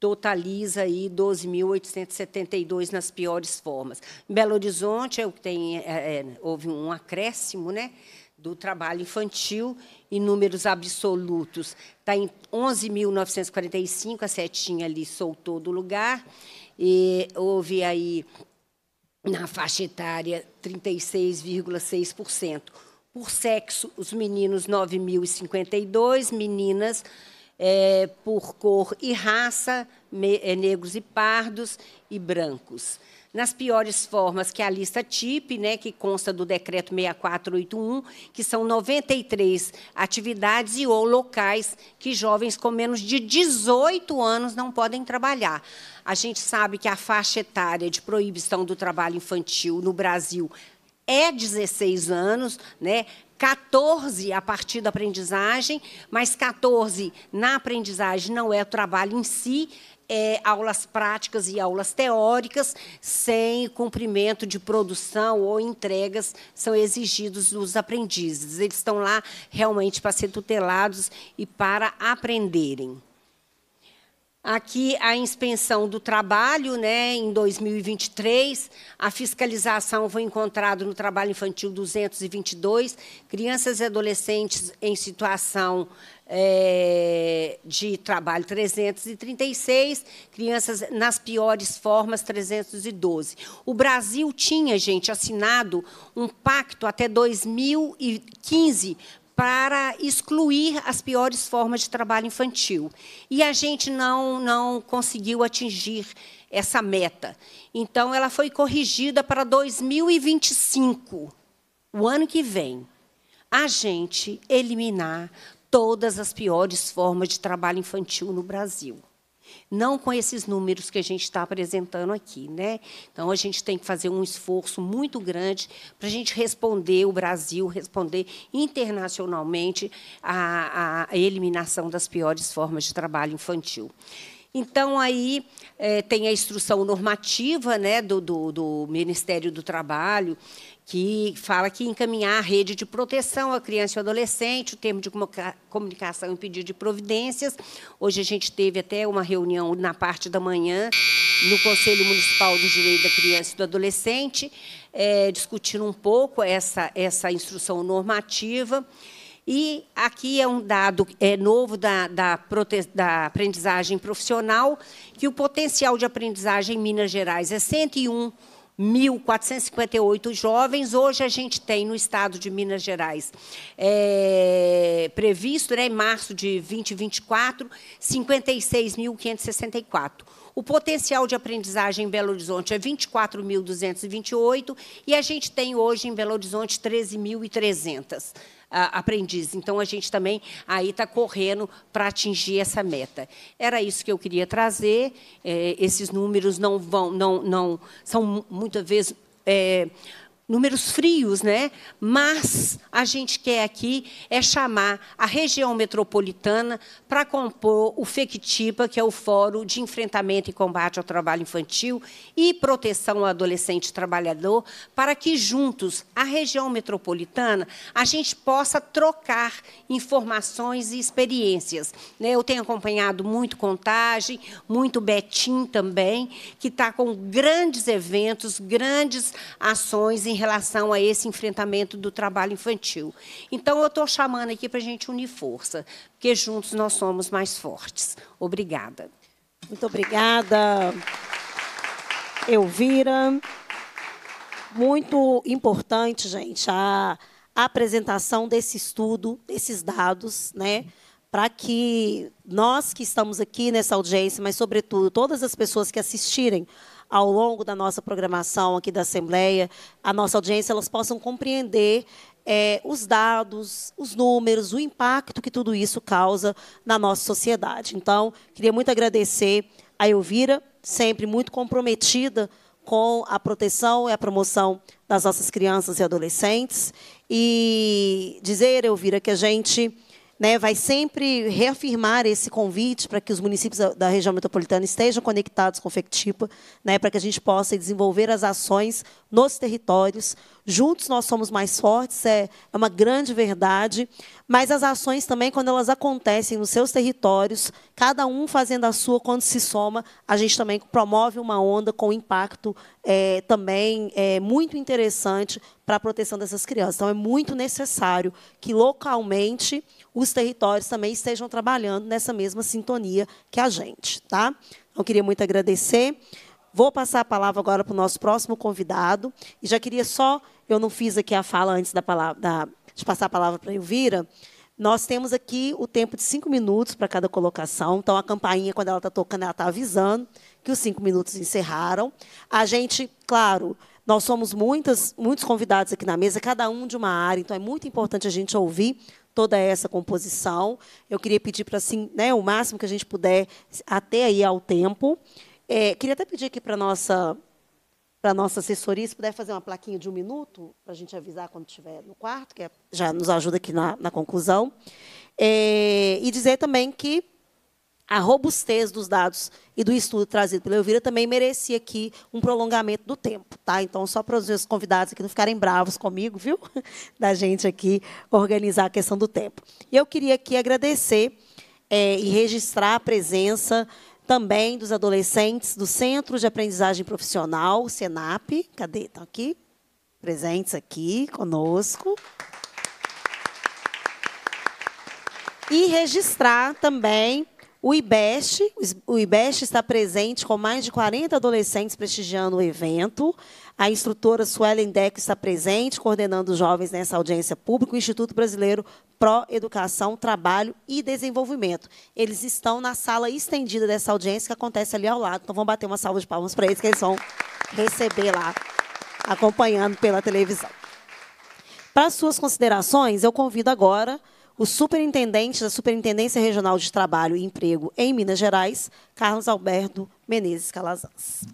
totaliza aí 12.872 nas piores formas. Em Belo Horizonte é o que tem, é, é houve um acréscimo né, do trabalho infantil em números absolutos. Está em 11.945, a setinha ali soltou do lugar, e houve aí na faixa etária 36,6%. Por sexo, os meninos 9.052, meninas é, por cor e raça, me, é, negros e pardos e brancos. Nas piores formas, que a lista TIP, né, que consta do decreto 6481, que são 93 atividades e ou locais que jovens com menos de 18 anos não podem trabalhar. A gente sabe que a faixa etária de proibição do trabalho infantil no Brasil é 16 anos, né? 14 a partir da aprendizagem, mas 14 na aprendizagem não é o trabalho em si, é aulas práticas e aulas teóricas, sem cumprimento de produção ou entregas são exigidos dos aprendizes. Eles estão lá realmente para ser tutelados e para aprenderem. Aqui a inspeção do trabalho, né, em 2023, a fiscalização foi encontrada no trabalho infantil 222, crianças e adolescentes em situação é, de trabalho 336, crianças nas piores formas 312. O Brasil tinha, gente, assinado um pacto até 2015 para excluir as piores formas de trabalho infantil. E a gente não, não conseguiu atingir essa meta. Então, ela foi corrigida para 2025, o ano que vem, a gente eliminar todas as piores formas de trabalho infantil no Brasil não com esses números que a gente está apresentando aqui. Né? Então, a gente tem que fazer um esforço muito grande para a gente responder o Brasil, responder internacionalmente a, a eliminação das piores formas de trabalho infantil. Então, aí é, tem a instrução normativa né, do, do, do Ministério do Trabalho, que fala que encaminhar a rede de proteção à criança e ao adolescente, o termo de comunicação e pedido de providências. Hoje a gente teve até uma reunião na parte da manhã no Conselho Municipal dos Direitos da Criança e do Adolescente, é, discutindo um pouco essa, essa instrução normativa. E aqui é um dado é, novo da, da, da, aprendizagem profissional, que o potencial de aprendizagem em Minas Gerais é 101 1.458 jovens. Hoje a gente tem no estado de Minas Gerais é, previsto, né, em março de 2024, 56.564. O potencial de aprendizagem em Belo Horizonte é 24.228 e a gente tem hoje em Belo Horizonte 13.300 aprendiz. Então, a gente também aí está correndo para atingir essa meta. Era isso que eu queria trazer. É, esses números não vão, não, não são muitas vezes é, números frios, né? Mas a gente quer aqui é chamar a região metropolitana para compor o FECTIPA, que é o Fórum de Enfrentamento e Combate ao Trabalho Infantil e Proteção ao Adolescente Trabalhador, para que juntos, a região metropolitana, a gente possa trocar informações e experiências. Né? Eu tenho acompanhado muito Contagem, muito Betim também, que está com grandes eventos, grandes ações em relação a esse enfrentamento do trabalho infantil. Então, eu estou chamando aqui para a gente unir força, porque juntos nós somos mais fortes. Obrigada. Muito obrigada, Elvira. Muito importante, gente, a apresentação desse estudo, desses dados, né? para que nós que estamos aqui nessa audiência, mas, sobretudo, todas as pessoas que assistirem ao longo da nossa programação aqui da Assembleia, a nossa audiência, elas possam compreender é, os dados, os números, o impacto que tudo isso causa na nossa sociedade. Então, queria muito agradecer a Elvira, sempre muito comprometida com a proteção e a promoção das nossas crianças e adolescentes. E dizer, Elvira, que a gente né, vai sempre reafirmar esse convite para que os municípios da, região metropolitana estejam conectados com o FECTIPA, né, para que a gente possa desenvolver as ações nos territórios Juntos nós somos mais fortes, é, é uma grande verdade. Mas as ações também, quando elas acontecem nos seus territórios, cada um fazendo a sua, quando se soma, a gente também promove uma onda com impacto é, também é, muito interessante para a proteção dessas crianças. Então, é muito necessário que localmente os territórios também estejam trabalhando nessa mesma sintonia que a gente. Tá? Eu queria muito agradecer. Vou passar a palavra agora para o nosso próximo convidado. E já queria só eu não fiz aqui a fala antes da palavra, da, de passar a palavra para a Elvira. Nós temos aqui o tempo de cinco minutos para cada colocação. Então, a campainha, quando ela está tocando, ela está avisando que os cinco minutos encerraram. A gente, claro, nós somos muitas, muitos convidados aqui na mesa, cada um de uma área. Então, é muito importante a gente ouvir toda essa composição. Eu queria pedir para assim, né, o máximo que a gente puder até aí ao tempo. É, queria até pedir aqui para nossa para a nossa assessoria, se puder fazer uma plaquinha de um minuto, para a gente avisar quando estiver no quarto, que é, já nos ajuda aqui na, na conclusão. É, e dizer também que a robustez dos dados e do estudo trazido pela Elvira também merecia aqui um prolongamento do tempo, tá? Então, só para os meus convidados aqui não ficarem bravos comigo, viu? Da gente aqui organizar a questão do tempo. E eu queria aqui agradecer é, e registrar a presença também dos adolescentes do Centro de Aprendizagem Profissional, SENAP. Cadê? Estão tá aqui? Presentes aqui conosco. E registrar também o IBEST, o IBEST está presente com mais de 40 adolescentes prestigiando o evento. A instrutora Suelen Deco está presente, coordenando os jovens nessa audiência pública, o Instituto Brasileiro Pro Educação, Trabalho e Desenvolvimento. Eles estão na sala estendida dessa audiência que acontece ali ao lado. Então, vamos bater uma salva de palmas para eles, que eles vão receber lá, acompanhando pela televisão. Para suas considerações, eu convido agora o superintendente da Superintendência Regional de Trabalho e Emprego em Minas Gerais, Carlos Alberto Menezes Calazans.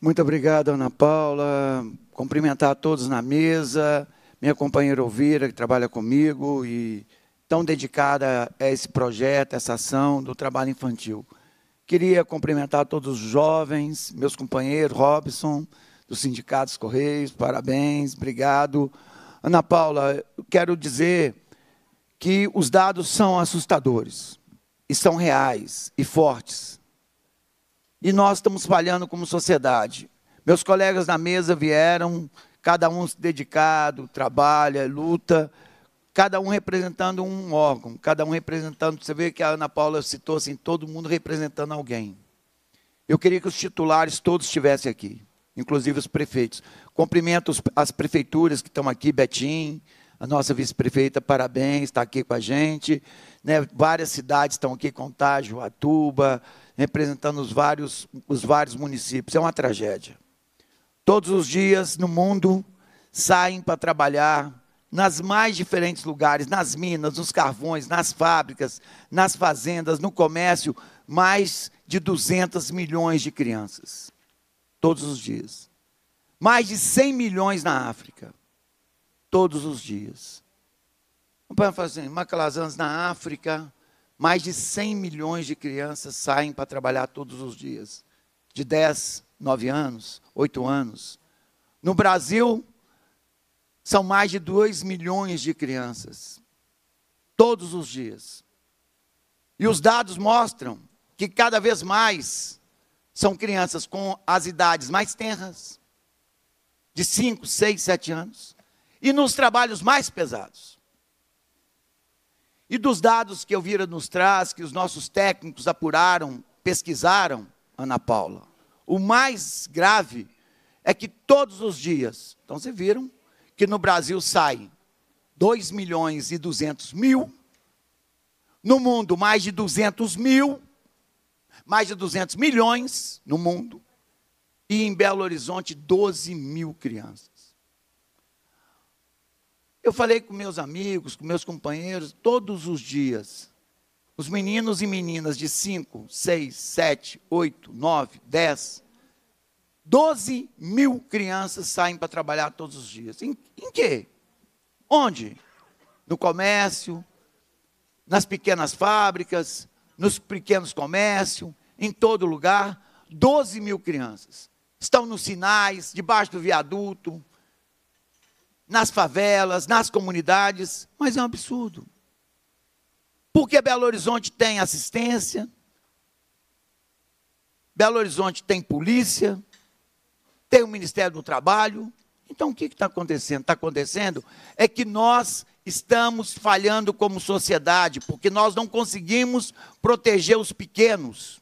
Muito obrigado, Ana Paula. Cumprimentar a todos na mesa, minha companheira Ouvira, que trabalha comigo e tão dedicada a esse projeto, a essa ação do trabalho infantil. Queria cumprimentar todos os jovens, meus companheiros, Robson, do Sindicato dos Correios, parabéns, obrigado. Ana Paula, quero dizer que os dados são assustadores, e são reais e fortes. E nós estamos falhando como sociedade. Meus colegas na mesa vieram, cada um dedicado, trabalha, luta, cada um representando um órgão, cada um representando. Você vê que a Ana Paula citou assim: todo mundo representando alguém. Eu queria que os titulares todos estivessem aqui, inclusive os prefeitos. Cumprimento as prefeituras que estão aqui, Betim, a nossa vice-prefeita, parabéns, está aqui com a gente. Né, várias cidades estão aqui, Contágio, Atuba, representando os vários, os vários municípios. É uma tragédia. Todos os dias no mundo saem para trabalhar nas mais diferentes lugares, nas minas, nos carvões, nas fábricas, nas fazendas, no comércio, mais de 200 milhões de crianças. Todos os dias. Mais de 100 milhões na África todos os dias. Vamos falar assim, Macalazans na África, mais de 100 milhões de crianças saem para trabalhar todos os dias, de 10, 9 anos, 8 anos. No Brasil, são mais de 2 milhões de crianças, todos os dias. E os dados mostram que cada vez mais são crianças com as idades mais tenras, de 5, 6, 7 anos, e nos trabalhos mais pesados. E dos dados que Elvira nos traz, que os nossos técnicos apuraram, pesquisaram, Ana Paula, o mais grave é que todos os dias, então vocês viram, que no Brasil saem 2 milhões e 200 mil, no mundo mais de 200 mil, mais de 200 milhões no mundo, e em Belo Horizonte 12 mil crianças. Eu falei com meus amigos, com meus companheiros, todos os dias. Os meninos e meninas de 5, 6, 7, 8, 9, 10, 12 mil crianças saem para trabalhar todos os dias. Em, em quê? Onde? No comércio, nas pequenas fábricas, nos pequenos comércios, em todo lugar. 12 mil crianças. Estão nos sinais, debaixo do viaduto, nas favelas, nas comunidades, mas é um absurdo. Porque Belo Horizonte tem assistência, Belo Horizonte tem polícia, tem o Ministério do Trabalho. Então o que está acontecendo? Está acontecendo é que nós estamos falhando como sociedade, porque nós não conseguimos proteger os pequenos.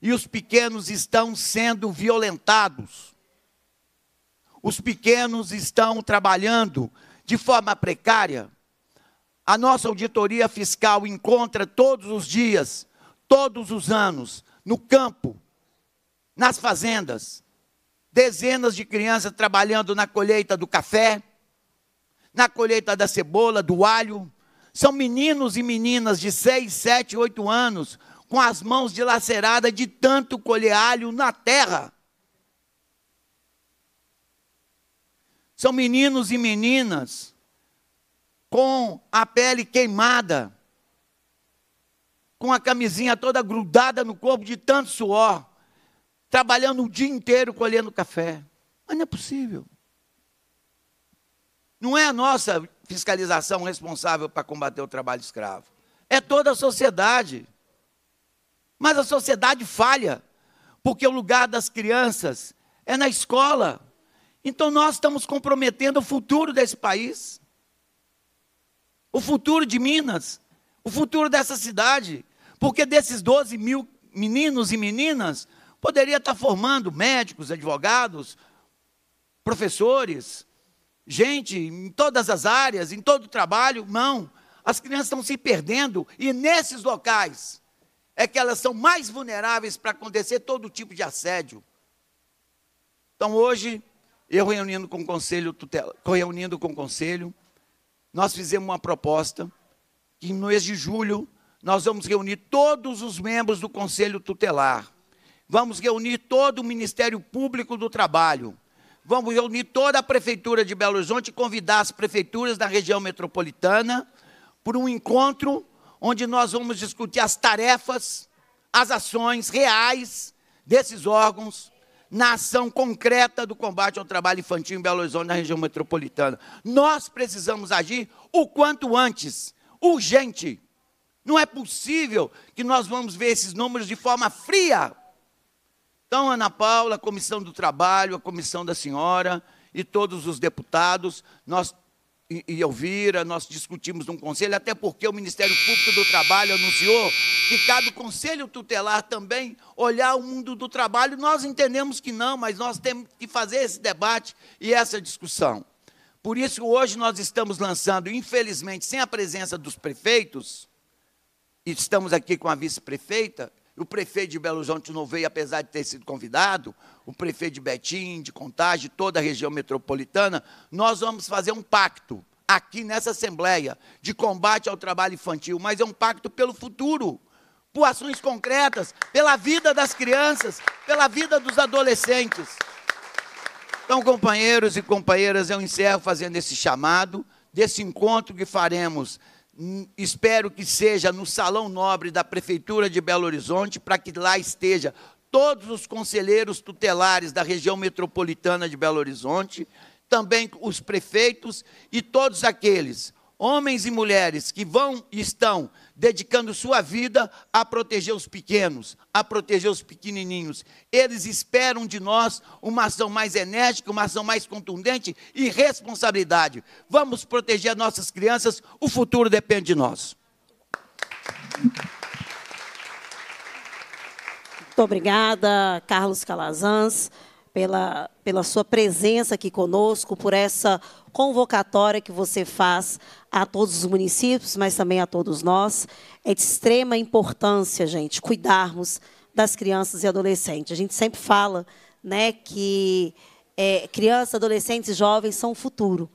E os pequenos estão sendo violentados os pequenos estão trabalhando de forma precária. A nossa auditoria fiscal encontra todos os dias, todos os anos, no campo, nas fazendas, dezenas de crianças trabalhando na colheita do café, na colheita da cebola, do alho. São meninos e meninas de 6, 7, 8 anos com as mãos dilaceradas de tanto colher alho na terra. São meninos e meninas com a pele queimada, com a camisinha toda grudada no corpo de tanto suor, trabalhando o dia inteiro colhendo café. Mas não é possível. Não é a nossa fiscalização responsável para combater o trabalho escravo. É toda a sociedade. Mas a sociedade falha, porque o lugar das crianças é na escola. Então nós estamos comprometendo o futuro desse país, o futuro de Minas, o futuro dessa cidade, porque desses 12 mil meninos e meninas, poderia estar formando médicos, advogados, professores, gente em todas as áreas, em todo o trabalho. Não, as crianças estão se perdendo e nesses locais é que elas são mais vulneráveis para acontecer todo tipo de assédio. Então hoje eu reunindo com o conselho, tutela, reunindo com o conselho, nós fizemos uma proposta que no mês de julho nós vamos reunir todos os membros do conselho tutelar. Vamos reunir todo o Ministério Público do Trabalho. Vamos reunir toda a prefeitura de Belo Horizonte e convidar as prefeituras da região metropolitana para um encontro onde nós vamos discutir as tarefas, as ações reais desses órgãos na ação concreta do combate ao trabalho infantil em Belo Horizonte, na região metropolitana. Nós precisamos agir o quanto antes, urgente. Não é possível que nós vamos ver esses números de forma fria. Então, Ana Paula, a Comissão do Trabalho, a Comissão da Senhora e todos os deputados, nós e, Elvira, nós discutimos num conselho, até porque o Ministério Público do Trabalho anunciou que cabe o conselho tutelar também olhar o mundo do trabalho. Nós entendemos que não, mas nós temos que fazer esse debate e essa discussão. Por isso, hoje nós estamos lançando, infelizmente, sem a presença dos prefeitos, estamos aqui com a vice-prefeita, o prefeito de Belo Horizonte não veio, apesar de ter sido convidado, o prefeito de Betim, de Contagem, toda a região metropolitana, nós vamos fazer um pacto aqui nessa Assembleia de combate ao trabalho infantil, mas é um pacto pelo futuro, por ações concretas, pela vida das crianças, pela vida dos adolescentes. Então, companheiros e companheiras, eu encerro fazendo esse chamado desse encontro que faremos Hum, espero que seja no Salão Nobre da Prefeitura de Belo Horizonte, para que lá esteja todos os conselheiros tutelares da região metropolitana de Belo Horizonte, também os prefeitos e todos aqueles homens e mulheres que vão e estão dedicando sua vida a proteger os pequenos, a proteger os pequenininhos. Eles esperam de nós uma ação mais enérgica, uma ação mais contundente e responsabilidade. Vamos proteger nossas crianças, o futuro depende de nós. Muito obrigada, Carlos Calazans pela, pela sua presença aqui conosco, por essa convocatória que você faz a todos os municípios, mas também a todos nós. É de extrema importância, gente, cuidarmos das crianças e adolescentes. A gente sempre fala né, que é, crianças, adolescentes e jovens são o futuro.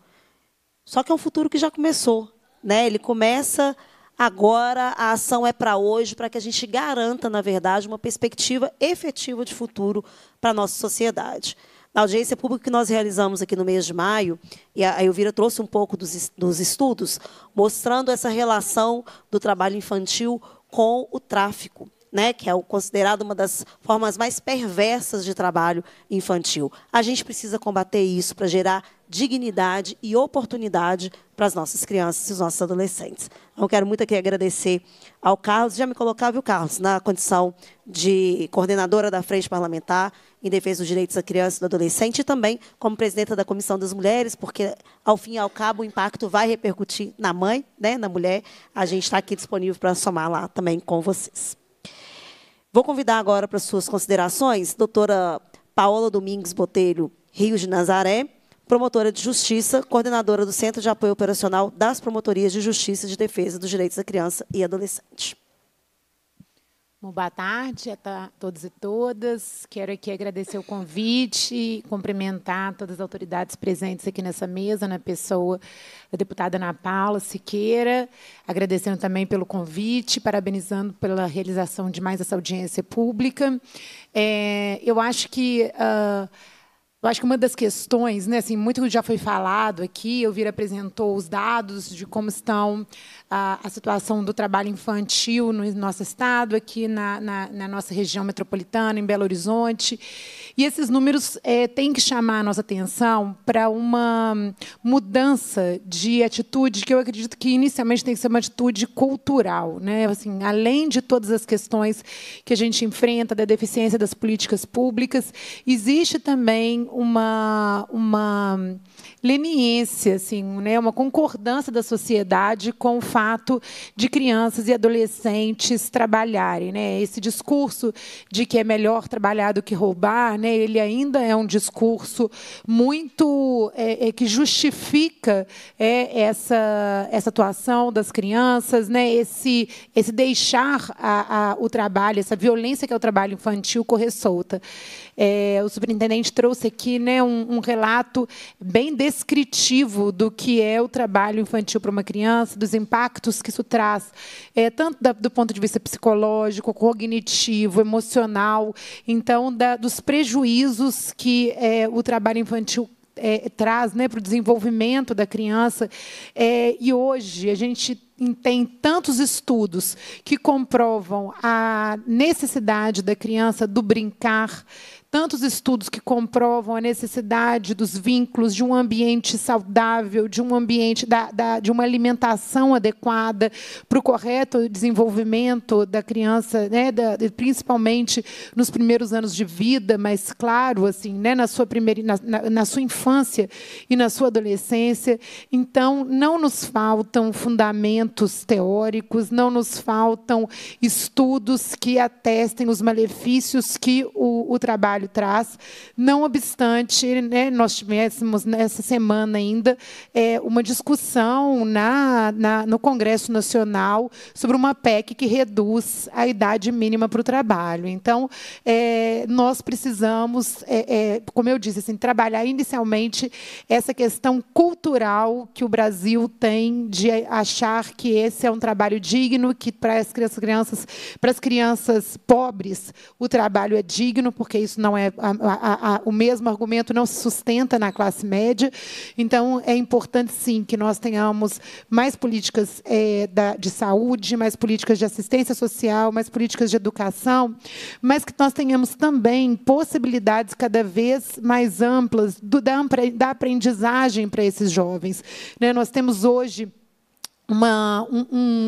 Só que é um futuro que já começou. Né? Ele começa Agora a ação é para hoje, para que a gente garanta, na verdade, uma perspectiva efetiva de futuro para a nossa sociedade. Na audiência pública que nós realizamos aqui no mês de maio, e a Elvira trouxe um pouco dos, estudos, mostrando essa relação do trabalho infantil com o tráfico. Né, que é considerado uma das formas mais perversas de trabalho infantil. A gente precisa combater isso para gerar dignidade e oportunidade para as nossas crianças e os nossos adolescentes. Então, quero muito aqui agradecer ao Carlos, já me colocava, o Carlos, na condição de coordenadora da Frente Parlamentar em Defesa dos Direitos da Criança e do Adolescente e também como presidenta da Comissão das Mulheres, porque, ao fim e ao cabo, o impacto vai repercutir na mãe, né, na mulher. A gente está aqui disponível para somar lá também com vocês. Vou convidar agora para suas considerações doutora Paola Domingues Botelho, Rio de Nazaré, promotora de justiça, coordenadora do Centro de Apoio Operacional das Promotorias de Justiça de Defesa dos Direitos da Criança e Adolescente. Bom, boa tarde a todos e todas. Quero aqui agradecer o convite, cumprimentar todas as autoridades presentes aqui nessa mesa, na né? pessoa da deputada Ana Paula Siqueira, agradecendo também pelo convite, parabenizando pela realização de mais essa audiência pública. É, eu acho que uh, eu acho que uma das questões, né, assim, muito já foi falado aqui, eu vi apresentou os dados de como estão a, ah, a situação do trabalho infantil no nosso estado, aqui na, na, na nossa região metropolitana, em Belo Horizonte. E esses números é, têm que chamar a nossa atenção para uma mudança de atitude que eu acredito que inicialmente tem que ser uma atitude cultural, né? Assim, além de todas as questões que a gente enfrenta da deficiência das políticas públicas, existe também uma, uma leniência, assim, né, uma concordância da sociedade com o fato de crianças e adolescentes trabalharem. Né? Esse discurso de que é melhor trabalhar do que roubar, né, ele ainda é um discurso muito é, é, que justifica é, essa, essa atuação das crianças, né, esse, esse deixar a, a, o trabalho, essa violência que é o trabalho infantil correr solta. É, o superintendente trouxe aqui né, um, um, relato bem descritivo do que é o trabalho infantil para uma criança, dos impactos que isso traz, é, tanto da, do ponto de vista psicológico, cognitivo, emocional, então, da, dos prejuízos que é, o trabalho infantil é, traz né, para o desenvolvimento da criança. É, e hoje a gente tem tantos estudos que comprovam a necessidade da criança do brincar, tantos estudos que comprovam a necessidade dos vínculos de um ambiente saudável, de um ambiente da, da, de uma alimentação adequada para o correto desenvolvimento da criança, né, da, principalmente nos primeiros anos de vida, mas claro, assim, né, na sua primeira, na, na, na sua infância e na sua adolescência. Então, não nos faltam fundamentos teóricos, não nos faltam estudos que atestem os malefícios que o, o trabalho trabalho traz. Não obstante, né, nós tivéssemos nessa semana ainda é, uma discussão na, na, no Congresso Nacional sobre uma PEC que reduz a idade mínima para o trabalho. Então, é, nós precisamos, é, é, como eu disse, assim, trabalhar inicialmente essa questão cultural que o Brasil tem de achar que esse é um trabalho digno, que para as crianças, para as crianças pobres o trabalho é digno, porque isso não não é a, a, a, o mesmo argumento não se sustenta na classe média. Então é importante sim que nós tenhamos mais políticas é, da, de saúde, mais políticas de assistência social, mais políticas de educação, mas que nós tenhamos também possibilidades cada vez mais amplas do, da, da aprendizagem para esses jovens. Né? Nós temos hoje uma, um,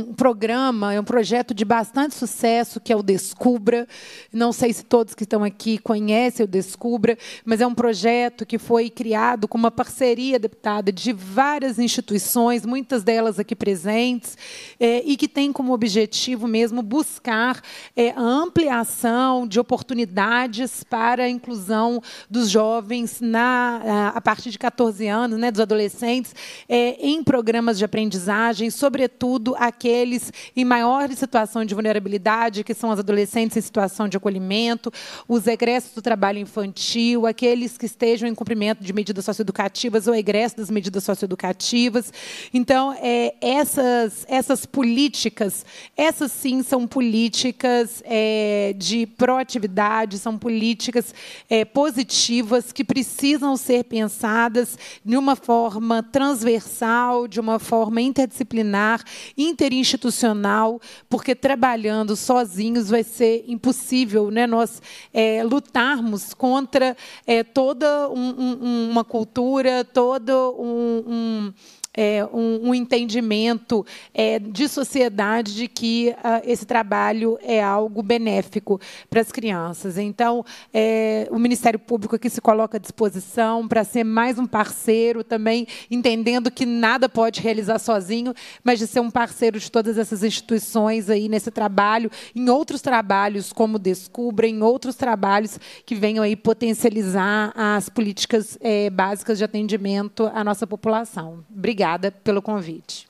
um, programa, é um projeto de bastante sucesso, que é o Descubra. Não sei se todos que estão aqui conhecem o Descubra, mas é um projeto que foi criado com uma parceria, deputada, de várias instituições, muitas delas aqui presentes, é, e que tem como objetivo mesmo buscar é, a ampliação de oportunidades para a inclusão dos jovens na, a, a partir de 14 anos, né, dos adolescentes, é, em programas de aprendizagem sobretudo, aqueles em maior situação de vulnerabilidade, que são as adolescentes em situação de acolhimento, os egressos do trabalho infantil, aqueles que estejam em cumprimento de medidas socioeducativas ou egressos das medidas socioeducativas. Então, é, essas, essas políticas, essas sim são políticas é, de proatividade, são políticas é, positivas que precisam ser pensadas de uma forma transversal, de uma forma interdisciplinar interdisciplinar, interinstitucional, porque trabalhando sozinhos vai ser impossível né, nós é, lutarmos contra é, toda um, um, uma cultura, todo um, é, um, um, entendimento é, de sociedade de que uh, esse trabalho é algo benéfico para as crianças. Então, é, o Ministério Público aqui se coloca à disposição para ser mais um parceiro também, entendendo que nada pode realizar sozinho, mas de ser um parceiro de todas essas instituições aí nesse trabalho, em outros trabalhos como Descubra, em outros trabalhos que venham aí potencializar as políticas é, básicas de atendimento à nossa população. Obrigada obrigada pelo convite.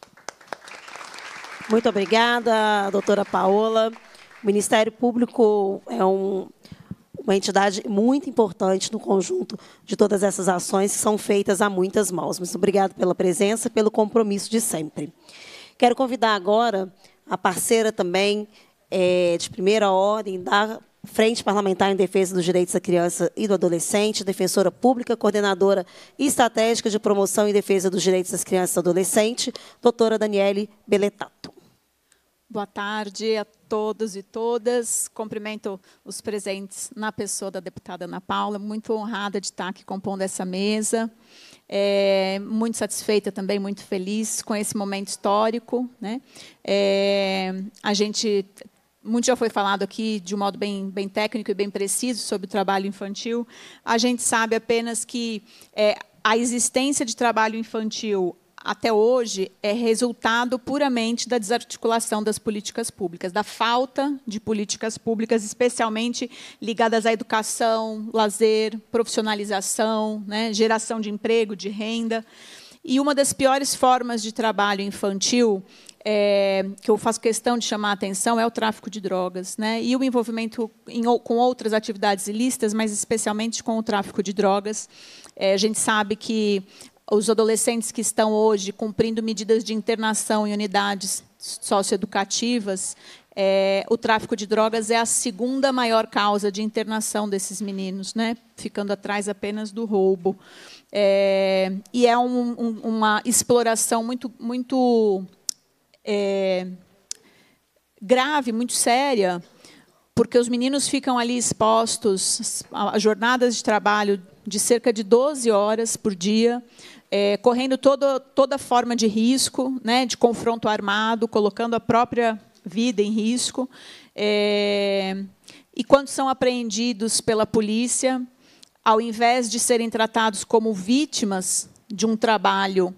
Muito obrigada, doutora Paola. O Ministério Público é um, uma entidade muito importante no conjunto de todas essas ações que são feitas a muitas mãos. Muito obrigada pela presença, e pelo compromisso de sempre. Quero convidar agora a parceira também é, de primeira ordem da Frente Parlamentar em Defesa dos Direitos da Criança e do Adolescente, defensora pública, coordenadora estratégica de promoção e defesa dos direitos das crianças e do adolescente, doutora Daniele Beletato. Boa tarde a todos e todas. Cumprimento os presentes na pessoa da deputada Ana Paula. Muito honrada de estar aqui compondo essa mesa. É, muito satisfeita também, muito feliz com esse momento histórico. Né? É, a gente muito já foi falado aqui de um modo bem, bem técnico e bem preciso sobre o trabalho infantil. A gente sabe apenas que é, a existência de trabalho infantil até hoje é resultado puramente da desarticulação das políticas públicas, da falta de políticas públicas, especialmente ligadas à educação, lazer, profissionalização, né, geração de emprego, de renda. E uma das piores formas de trabalho infantil é, que eu faço questão de chamar a atenção é o tráfico de drogas, né? E o envolvimento em, com outras atividades ilícitas, mas especialmente com o tráfico de drogas. É, a gente sabe que os adolescentes que estão hoje cumprindo medidas de internação em unidades socioeducativas, é, o tráfico de drogas é a segunda maior causa de internação desses meninos, né? ficando atrás apenas do roubo. É, e é um, um, uma exploração muito, muito é, grave, muito séria, porque os meninos ficam ali expostos a jornadas de trabalho de cerca de 12 horas por dia, é, correndo todo, toda forma de risco, né, de confronto armado, colocando a própria vida em risco. É, e quando são apreendidos pela polícia, ao invés de serem tratados como vítimas de um trabalho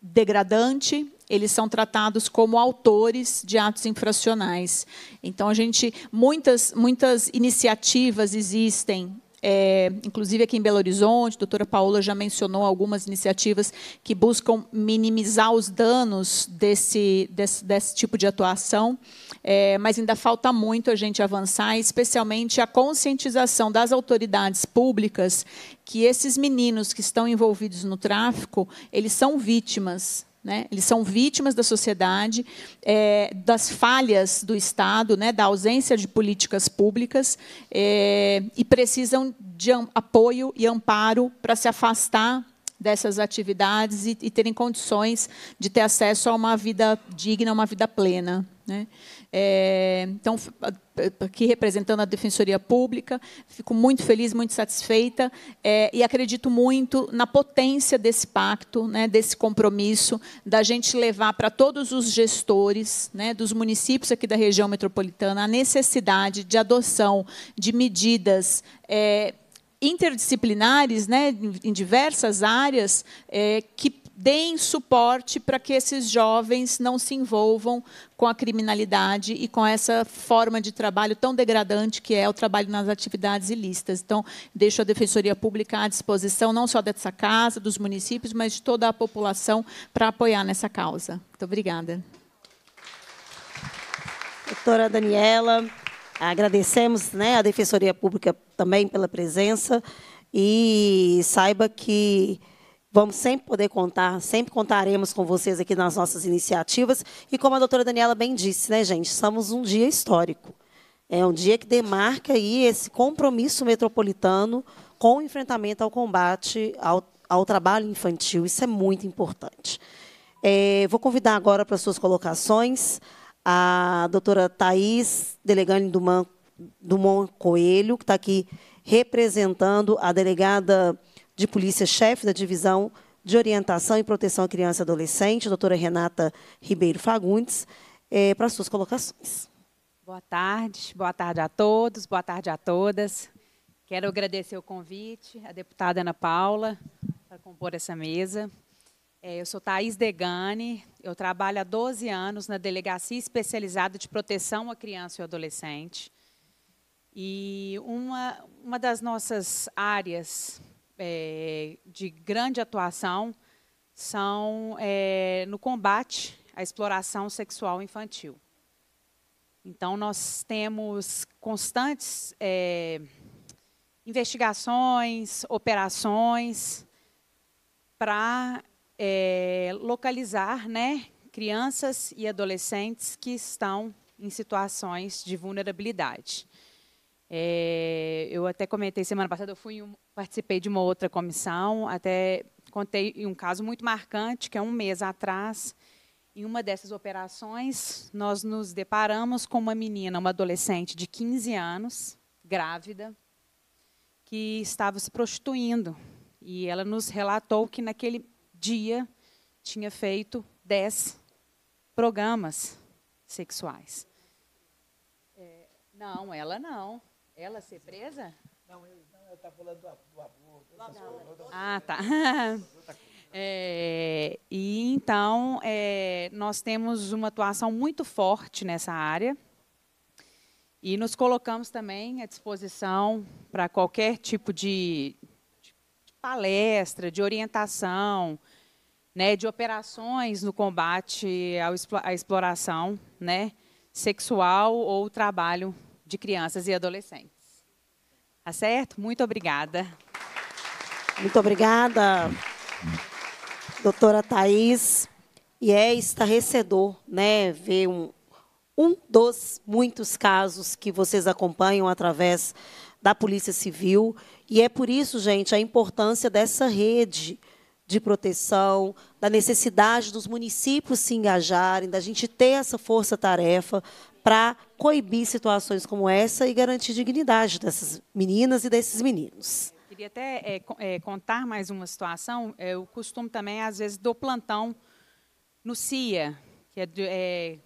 degradante, eles são tratados como autores de atos infracionais. Então, a gente muitas, muitas iniciativas existem é, inclusive aqui em Belo Horizonte, a doutora Paola já mencionou algumas iniciativas que buscam minimizar os danos desse, desse, desse tipo de atuação, é, mas ainda falta muito a gente avançar, especialmente a conscientização das autoridades públicas que esses meninos que estão envolvidos no tráfico, eles são vítimas, né? Eles são vítimas da sociedade, é, das falhas do Estado, né? da ausência de políticas públicas, é, e precisam de apoio e amparo para se afastar dessas atividades e, e, terem condições de ter acesso a uma vida digna, uma vida plena. Né? É, então, aqui representando a Defensoria Pública, fico muito feliz, muito satisfeita é, e acredito muito na potência desse pacto, né, desse compromisso, da gente levar para todos os gestores né, dos municípios aqui da região metropolitana a necessidade de adoção de medidas. É, interdisciplinares, né, em diversas áreas, é, que deem suporte para que esses jovens não se envolvam com a criminalidade e com essa forma de trabalho tão degradante que é o trabalho nas atividades ilícitas. Então, deixo a Defensoria Pública à disposição, não só dessa casa, dos municípios, mas de toda a população para apoiar nessa causa. Muito obrigada. Doutora Daniela, agradecemos né, a Defensoria Pública também pela presença e saiba que Vamos sempre poder contar, sempre contaremos com vocês aqui nas nossas iniciativas. E como a doutora Daniela bem disse, né, gente, estamos um dia histórico. É um dia que demarca aí esse compromisso metropolitano com o enfrentamento ao combate ao, ao trabalho infantil. Isso é muito importante. É, vou convidar agora para suas colocações a doutora Thais Delegane Dumont Coelho, que está aqui representando a delegada de Polícia, chefe da Divisão de Orientação e Proteção à Criança e Adolescente, doutora Renata Ribeiro Fagundes, é, para suas colocações. Boa tarde, boa tarde a todos, boa tarde a todas. Quero agradecer o convite à deputada Ana Paula para compor essa mesa. É, eu sou Thais Degani, eu trabalho há 12 anos na Delegacia Especializada de Proteção à Criança e Adolescente. E uma, uma das nossas áreas é, de grande atuação são é, no combate à exploração sexual infantil. Então, nós temos constantes é, investigações, operações para é, localizar né, crianças e adolescentes que estão em situações de vulnerabilidade. É, eu até comentei semana passada, eu fui em um, participei de uma outra comissão, até contei um caso muito marcante, que é um mês atrás, em uma dessas operações, nós nos deparamos com uma menina, uma adolescente de 15 anos, grávida, que estava se prostituindo. E ela nos relatou que naquele dia tinha feito 10 programas sexuais. É, não, ela não. Ela ser presa? Não, eu está falando do, aborto. Não, não. Ah, tá. É, e então é, nós temos uma atuação muito forte nessa área e nos colocamos também à disposição para qualquer tipo de, de, palestra, de orientação, né, de operações no combate ao, à exploração né, sexual ou trabalho de crianças e adolescentes. Tá certo? Muito obrigada. Muito obrigada, doutora Thais. E é estarrecedor né, ver um, um dos muitos casos que vocês acompanham através da Polícia Civil. E é por isso, gente, a importância dessa rede de proteção, da necessidade dos municípios se engajarem, da gente ter essa força-tarefa para coibir situações como essa e garantir dignidade dessas meninas e desses meninos. Eu queria até é, é, contar mais uma situação. É, eu costumo também, às vezes, do plantão no CIA, que é, do, é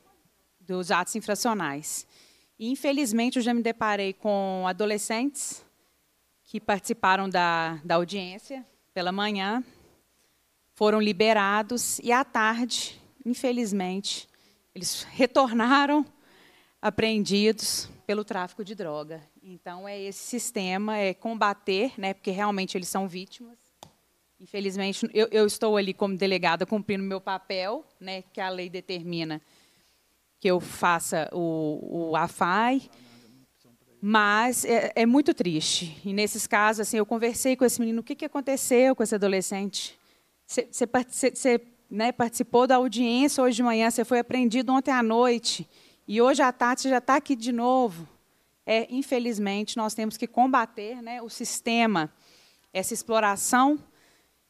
dos atos infracionais. E, infelizmente, eu já me deparei com adolescentes que participaram da, da audiência pela manhã, foram liberados e, à tarde, infelizmente, eles retornaram apreendidos pelo tráfico de droga. Então, é esse sistema, é combater, né, porque realmente eles são vítimas. Infelizmente, eu, eu estou ali como delegada cumprindo meu papel, né, que a lei determina que eu faça o, o AFAI, mas é, é, muito triste. E nesses casos, assim, eu conversei com esse menino, o que, que aconteceu com esse adolescente? Você né, participou da audiência hoje de manhã, você foi apreendido ontem à noite. E hoje a Tati já está aqui de novo. É, infelizmente, nós temos que combater né, o sistema, essa exploração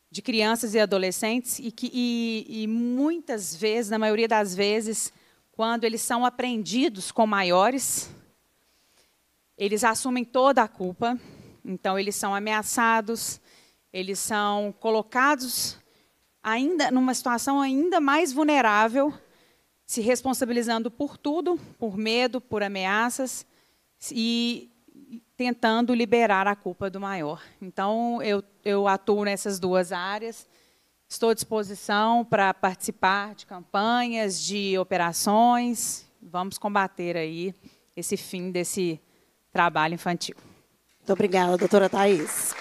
de crianças e adolescentes, e, que, e, e muitas vezes, na maioria das vezes, quando eles são apreendidos com maiores, eles assumem toda a culpa, então eles são ameaçados, eles são colocados ainda numa situação ainda mais vulnerável se responsabilizando por tudo, por medo, por ameaças e tentando liberar a culpa do maior. Então, eu, eu atuo nessas duas áreas. Estou à disposição para participar de campanhas, de operações. Vamos combater aí esse fim desse trabalho infantil. Muito obrigada, doutora Thais.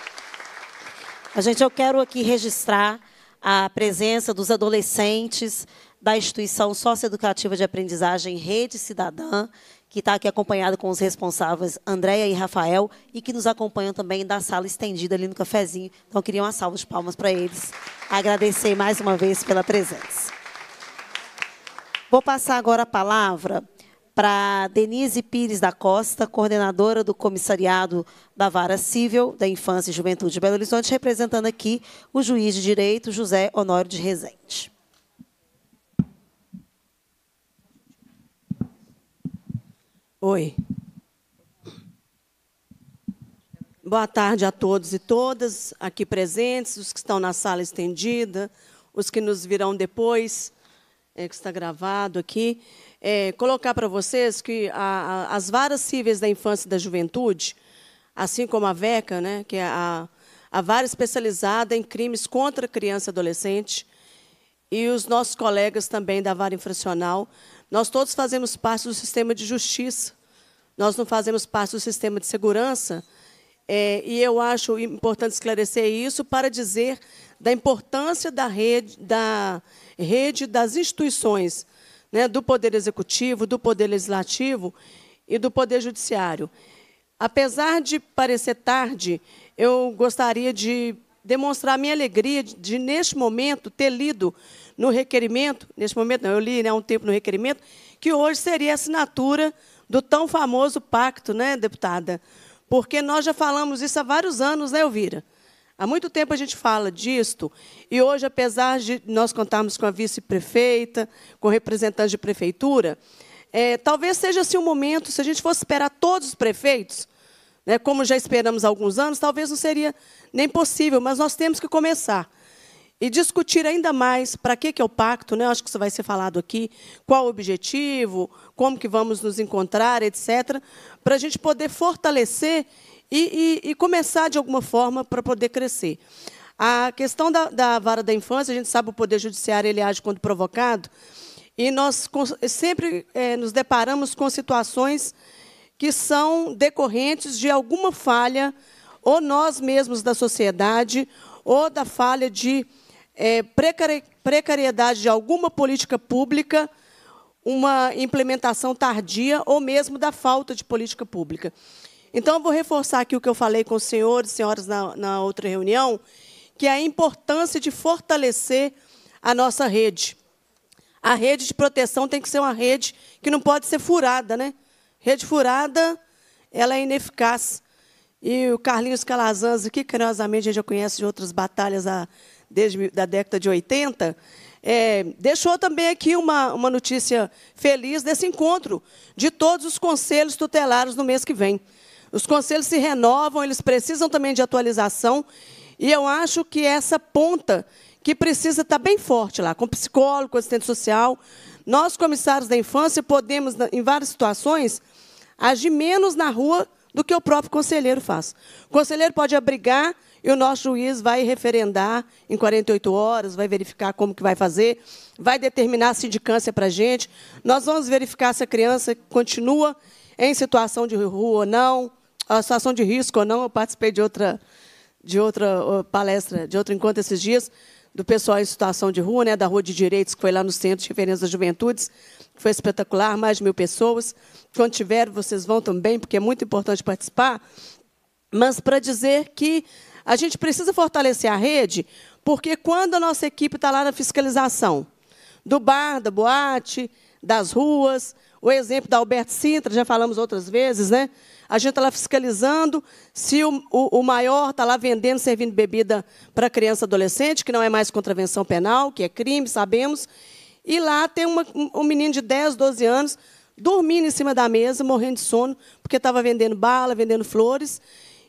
A gente, eu quero aqui registrar a presença dos adolescentes da Instituição Socioeducativa de Aprendizagem Rede Cidadã, que está aqui acompanhado com os responsáveis Andréia e Rafael, e que nos acompanham também da sala estendida ali no cafezinho. Então, eu queria uma salva de palmas para eles. Agradecer mais uma vez pela presença. Vou passar agora a palavra para Denise Pires da Costa, coordenadora do comissariado da Vara Civil da Infância e Juventude de Belo Horizonte, representando aqui o juiz de direito José Honório de Rezende. Oi. Boa tarde a todos e todas aqui presentes, os que estão na sala estendida, os que nos virão depois, é, que está gravado aqui. É, colocar para vocês que a, a, as varas cíveis da infância e da juventude, assim como a VECA, né, que é a, a vara especializada em crimes contra criança e adolescente, e os nossos colegas também da vara infracional, nós todos fazemos parte do sistema de justiça, nós não fazemos parte do sistema de segurança. É, e eu acho importante esclarecer isso para dizer da importância da rede, da rede das instituições, né, do Poder Executivo, do Poder Legislativo e do Poder Judiciário. Apesar de parecer tarde, eu gostaria de demonstrar minha alegria de, de neste momento, ter lido no requerimento, nesse momento não, eu li né, há um tempo no requerimento, que hoje seria a assinatura do tão famoso pacto, né, deputada? Porque nós já falamos isso há vários anos, né, Elvira? Há muito tempo a gente fala disto, e hoje, apesar de nós contarmos com a vice-prefeita, com representantes de prefeitura, é, talvez seja assim um momento, se a gente fosse esperar todos os prefeitos, né, como já esperamos há alguns anos, talvez não seria nem possível, mas nós temos que começar e discutir ainda mais para que, que é o pacto, né? acho que isso vai ser falado aqui, qual o objetivo, como que vamos nos encontrar, etc., para a gente poder fortalecer e, e, e, começar de alguma forma para poder crescer. A questão da, da vara da infância, a gente sabe o poder judiciário ele age quando provocado, e nós sempre é, nos deparamos com situações que são decorrentes de alguma falha, ou nós mesmos da sociedade, ou da falha de é, precariedade de alguma política pública, uma implementação tardia ou mesmo da falta de política pública. Então, eu vou reforçar aqui o que eu falei com os senhores e senhoras na, na outra reunião, que é a importância de fortalecer a nossa rede. A rede de proteção tem que ser uma rede que não pode ser furada. Né? Rede furada ela é ineficaz. E o Carlinhos Calazans, que curiosamente a gente já conhece de outras batalhas há desde da década de 80, é, deixou também aqui uma, uma notícia feliz desse encontro de todos os conselhos tutelares no mês que vem. Os conselhos se renovam, eles precisam também de atualização, e eu acho que essa ponta que precisa estar tá bem forte lá, com psicólogo, com assistente social. Nós, comissários da infância, podemos, em várias situações, agir menos na rua do que o próprio conselheiro faz. O conselheiro pode abrigar e o nosso juiz vai referendar em 48 horas, vai verificar como que vai fazer, vai determinar a sindicância para a gente. Nós vamos verificar se a criança continua em situação de rua ou não, a situação de risco ou não. Eu participei de outra, de outra palestra, de outro encontro esses dias, do pessoal em situação de rua, né, da Rua de Direitos, que foi lá no Centro de Referência das Juventudes, que foi espetacular, mais de mil pessoas. Quando tiver, vocês vão também, porque é muito importante participar mas para dizer que a gente precisa fortalecer a rede, porque quando a nossa equipe está lá na fiscalização do bar, da boate, das ruas, o exemplo da Alberto Sintra, já falamos outras vezes, né? A gente está lá fiscalizando se o, o, o maior está lá vendendo, servindo bebida para criança e adolescente, que não é mais contravenção penal, que é crime, sabemos. E lá tem uma, um menino de 10, 12 anos dormindo em cima da mesa, morrendo de sono, porque estava vendendo bala, vendendo flores.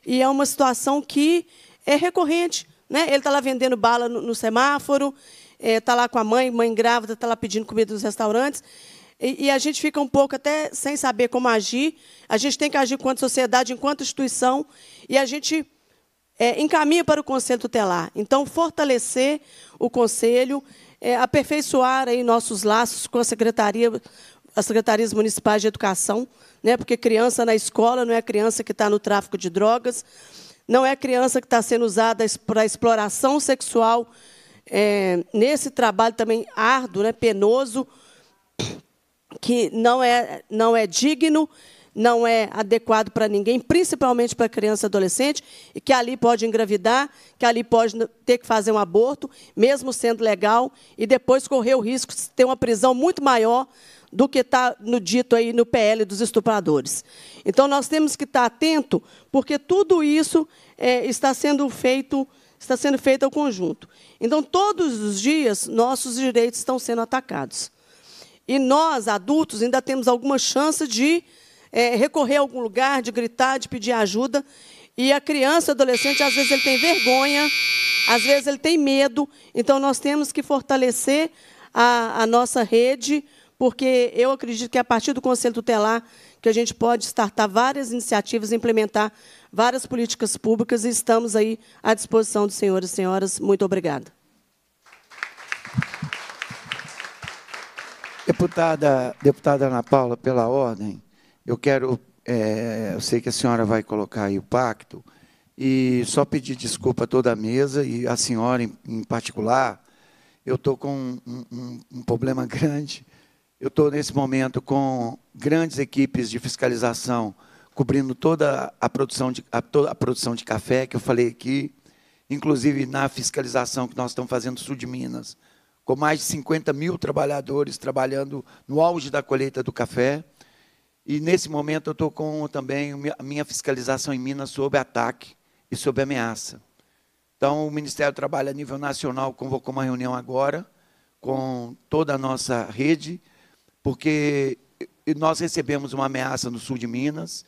E é uma situação que é recorrente. Né? Ele está lá vendendo bala no, no semáforo, está é, tá lá com a mãe, mãe grávida, está lá pedindo comida nos restaurantes. E, e, a gente fica um pouco até sem saber como agir. A gente tem que agir enquanto sociedade, enquanto instituição, e a gente é, encaminha para o Conselho Tutelar. Então, fortalecer o Conselho, é, aperfeiçoar aí nossos laços com a Secretaria, as Secretarias Municipais de Educação, né? porque criança na escola não é criança que está no tráfico de drogas não é criança que está sendo usada para exploração sexual é, nesse trabalho também árduo, né, penoso, que não é, não é digno, não é adequado para ninguém, principalmente para criança e adolescente, e que ali pode engravidar, que ali pode ter que fazer um aborto, mesmo sendo legal, e depois correr o risco de ter uma prisão muito maior do que está no dito aí no PL dos estupradores. Então, nós temos que estar tá atento, porque tudo isso é, está sendo feito está sendo feito ao conjunto. Então, todos os dias, nossos direitos estão sendo atacados. E nós, adultos, ainda temos alguma chance de é, recorrer a algum lugar, de gritar, de pedir ajuda. E a criança, adolescente, às vezes ele tem vergonha, às vezes ele tem medo. Então, nós temos que fortalecer a, a nossa rede porque eu acredito que é a partir do Conselho Tutelar que a gente pode startar várias iniciativas, implementar várias políticas públicas e estamos aí à disposição dos senhores e senhoras. Muito obrigada. Deputada, deputada Ana Paula, pela ordem, eu quero, é, eu sei que a senhora vai colocar aí o pacto, e só pedir desculpa a toda a mesa e a senhora em, em particular, eu estou com um, um, um problema grande eu estou nesse momento com grandes equipes de fiscalização cobrindo toda a produção de a, toda a produção de café que eu falei aqui, inclusive na fiscalização que nós estamos fazendo no sul de Minas, com mais de 50 mil trabalhadores trabalhando no auge da colheita do café. E nesse momento eu estou com também a minha fiscalização em Minas sob ataque e sob ameaça. Então o Ministério do Trabalho a nível nacional convocou uma reunião agora com toda a nossa rede porque nós recebemos uma ameaça no sul de Minas,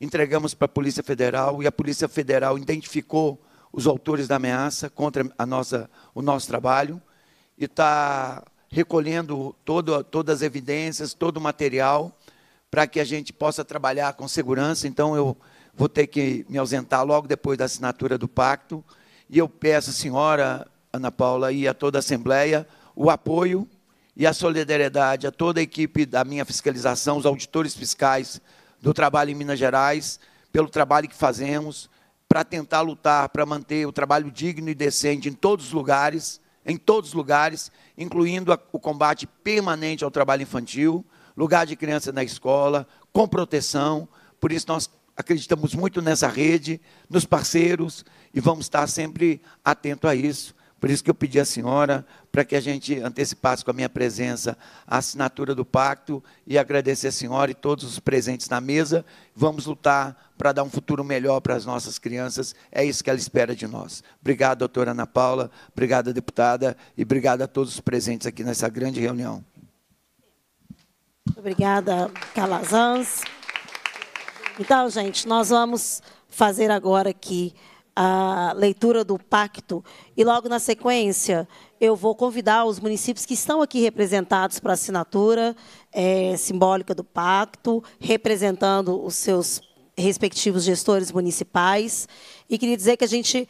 entregamos para a Polícia Federal e a Polícia Federal identificou os autores da ameaça contra a nossa, o nosso trabalho e está recolhendo todo, todas as evidências, todo o material para que a gente possa trabalhar com segurança. Então, eu vou ter que me ausentar logo depois da assinatura do pacto. E eu peço à senhora, Ana Paula, e a toda a Assembleia o apoio e a solidariedade a toda a equipe da minha fiscalização, os auditores fiscais do trabalho em Minas Gerais, pelo trabalho que fazemos para tentar lutar para manter o trabalho digno e decente em todos os lugares, em todos os lugares, incluindo a, o combate permanente ao trabalho infantil, lugar de criança na escola, com proteção. Por isso nós acreditamos muito nessa rede, nos parceiros e vamos estar sempre atento a isso. Por isso que eu pedi à senhora para que a gente antecipasse com a minha presença a assinatura do pacto e agradecer a senhora e todos os presentes na mesa. Vamos lutar para dar um futuro melhor para as nossas crianças. É isso que ela espera de nós. Obrigado, doutora Ana Paula. Obrigado, deputada. E obrigado a todos os presentes aqui nessa grande reunião. Obrigada, Calazans. Então, gente, nós vamos fazer agora aqui a leitura do pacto e logo na sequência eu vou convidar os municípios que estão aqui representados para a assinatura é, simbólica do pacto, representando os seus respectivos gestores municipais. E queria dizer que a gente,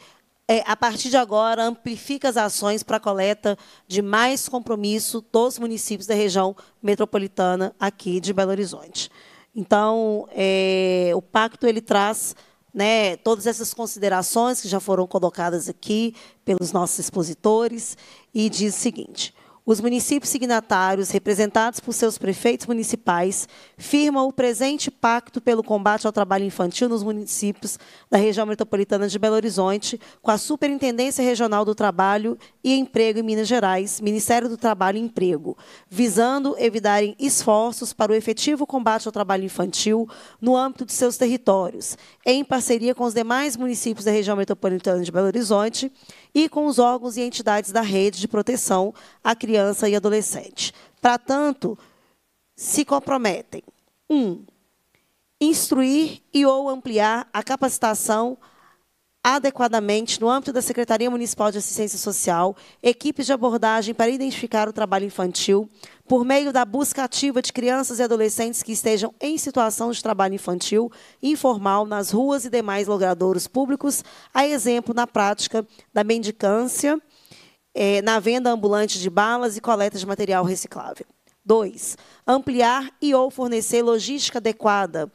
é, a partir de agora, amplifica as ações para a coleta de mais compromisso dos municípios da região metropolitana aqui de Belo Horizonte. Então, é, o pacto ele traz né, todas essas considerações que já foram colocadas aqui pelos nossos expositores e diz o seguinte: os municípios signatários, representados por seus prefeitos municipais, firmam o presente pacto pelo combate ao trabalho infantil nos municípios da região metropolitana de Belo Horizonte, com a Superintendência Regional do Trabalho e Emprego em Minas Gerais, Ministério do Trabalho e Emprego, visando evitarem esforços para o efetivo combate ao trabalho infantil no âmbito de seus territórios, em parceria com os demais municípios da região metropolitana de Belo Horizonte, e com os órgãos e entidades da rede de proteção à criança e adolescente. Para tanto, se comprometem: 1. Um, instruir e ou ampliar a capacitação adequadamente no âmbito da Secretaria Municipal de Assistência Social, equipes de abordagem para identificar o trabalho infantil, por meio da busca ativa de crianças e adolescentes que estejam em situação de trabalho infantil informal nas ruas e demais logradouros públicos, a exemplo na prática da mendicância, é, na venda ambulante de balas e coleta de material reciclável. 2. Ampliar e ou fornecer logística adequada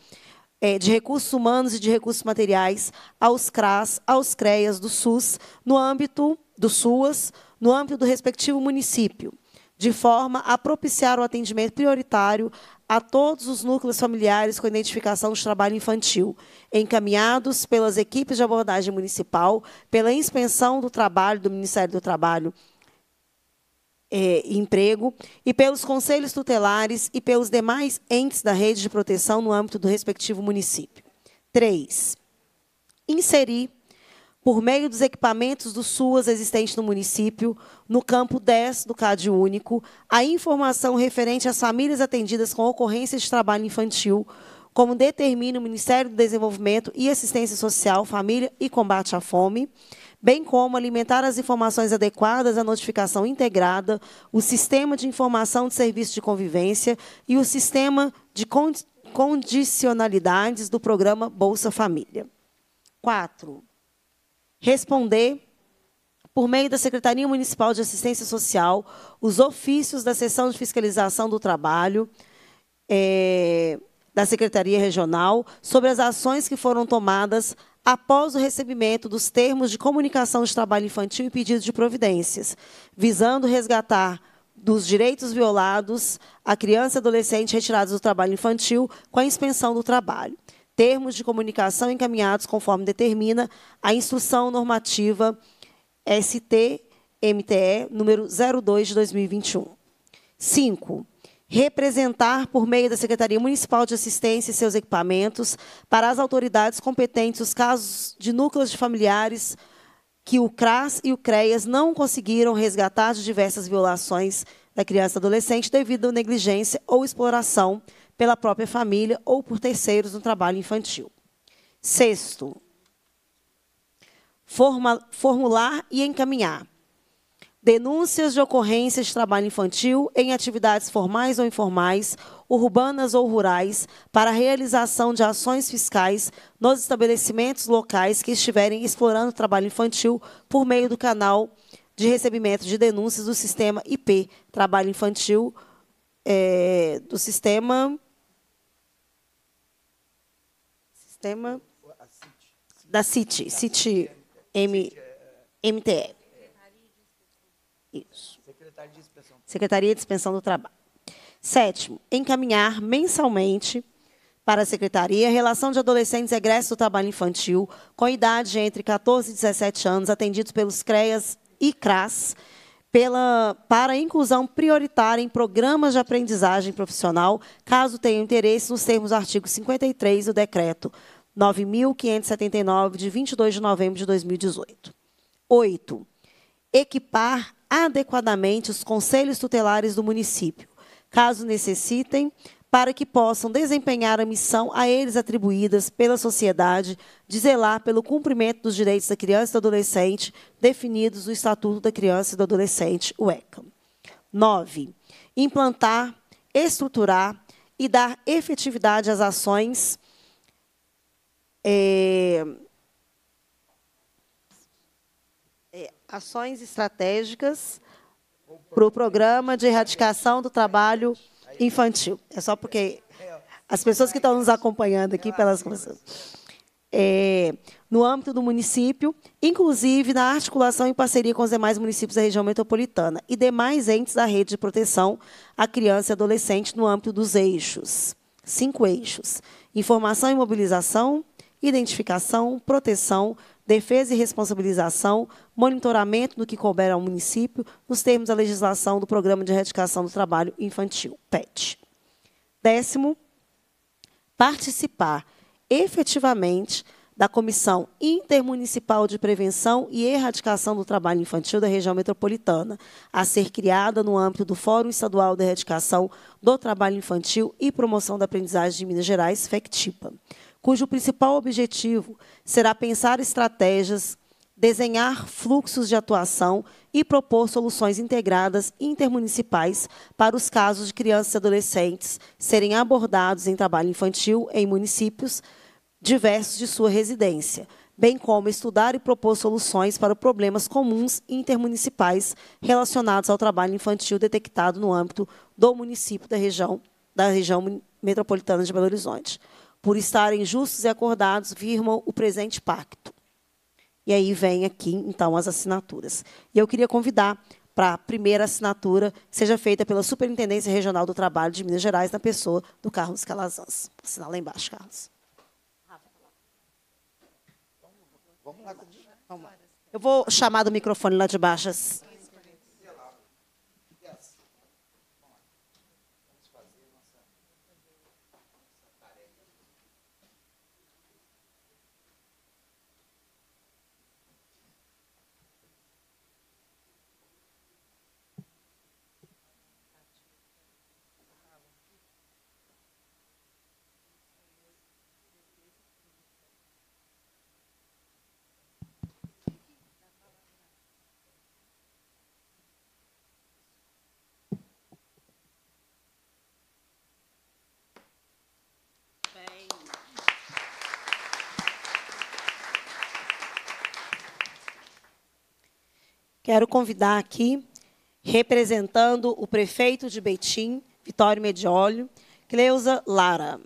é, de recursos humanos e de recursos materiais aos CRAS, aos CREAS do SUS, no âmbito do SUAS, no âmbito do respectivo município de forma a propiciar o atendimento prioritário a todos os núcleos familiares com identificação de trabalho infantil, encaminhados pelas equipes de abordagem municipal, pela inspeção do trabalho do Ministério do Trabalho é, emprego e pelos conselhos tutelares e pelos demais entes da rede de proteção no âmbito do respectivo município. 3. Inserir por meio dos equipamentos do SUAS existentes no município, no campo 10 do CAD Único, a informação referente às famílias atendidas com ocorrência de trabalho infantil, como determina o Ministério do Desenvolvimento e Assistência Social, Família e Combate à Fome, bem como alimentar as informações adequadas à notificação integrada, o Sistema de Informação de Serviço de Convivência e o Sistema de Condicionalidades do Programa Bolsa Família. 4 responder por meio da Secretaria Municipal de Assistência Social, os ofícios da Seção de Fiscalização do Trabalho é, da Secretaria Regional sobre as ações que foram tomadas após o recebimento dos termos de comunicação de trabalho infantil e pedido de providências, visando resgatar dos direitos violados a criança e adolescente retirados do trabalho infantil com a inspeção do trabalho termos de comunicação encaminhados conforme determina a instrução normativa STMTE número 02 de 2021. 5. Representar por meio da Secretaria Municipal de Assistência e seus equipamentos para as autoridades competentes os casos de núcleos de familiares que o CRAS e o CREAS não conseguiram resgatar de diversas violações da criança e adolescente devido à negligência ou exploração pela própria família ou por terceiros no trabalho infantil. Sexto, forma, formular e encaminhar denúncias de ocorrências de trabalho infantil em atividades formais ou informais, urbanas ou rurais, para a realização de ações fiscais nos estabelecimentos locais que estiverem explorando o trabalho infantil por meio do canal de recebimento de denúncias do sistema IP Trabalho Infantil é, do sistema sistema da CIT, CIT é M, MTE. Isso. Secretaria de Inspeção do Trabalho. Sétimo, encaminhar mensalmente para a Secretaria relação de adolescentes egressos do trabalho infantil com idade entre 14 e 17 anos, atendidos pelos CREAS e CRAS, pela, para inclusão prioritária em programas de aprendizagem profissional, caso tenha interesse nos termos do artigo 53 do Decreto 9.579, de 22 de novembro de 2018. 8. Equipar adequadamente os conselhos tutelares do município, caso necessitem para que possam desempenhar a missão a eles atribuídas pela sociedade de zelar pelo cumprimento dos direitos da criança e do adolescente definidos no Estatuto da Criança e do Adolescente, o ECA. 9. Implantar, estruturar e dar efetividade às ações é, é ações estratégicas para o programa de erradicação do trabalho infantil. É só porque as pessoas que estão nos acompanhando aqui pelas É, no âmbito do município, inclusive na articulação em parceria com os demais municípios da região metropolitana e demais entes da rede de proteção à criança e adolescente no âmbito dos eixos. Cinco eixos. Informação e mobilização, identificação, proteção, defesa e responsabilização, monitoramento do que couber ao município, nos termos da legislação do Programa de Erradicação do Trabalho Infantil, PET. Décimo, participar efetivamente da Comissão Intermunicipal de Prevenção e Erradicação do Trabalho Infantil da região metropolitana, a ser criada no âmbito do Fórum Estadual de Erradicação do Trabalho Infantil e Promoção da Aprendizagem de Minas Gerais, FECTIPA cujo principal objetivo será pensar estratégias, desenhar fluxos de atuação e propor soluções integradas intermunicipais para os casos de crianças e adolescentes serem abordados em trabalho infantil em municípios diversos de sua residência, bem como estudar e propor soluções para problemas comuns intermunicipais relacionados ao trabalho infantil detectado no âmbito do município da região, da região metropolitana de Belo Horizonte por estarem justos e acordados, firmam o presente pacto. E aí vem aqui, então, as assinaturas. E eu queria convidar para a primeira assinatura, que seja feita pela Superintendência Regional do Trabalho de Minas Gerais, na pessoa do Carlos Calazans. Assinar lá embaixo, Carlos. Vamos lá. Eu vou chamar do microfone lá de baixo. Assim. Quero convidar aqui, representando o prefeito de Betim, Vitório Mediolio, Cleusa Lara,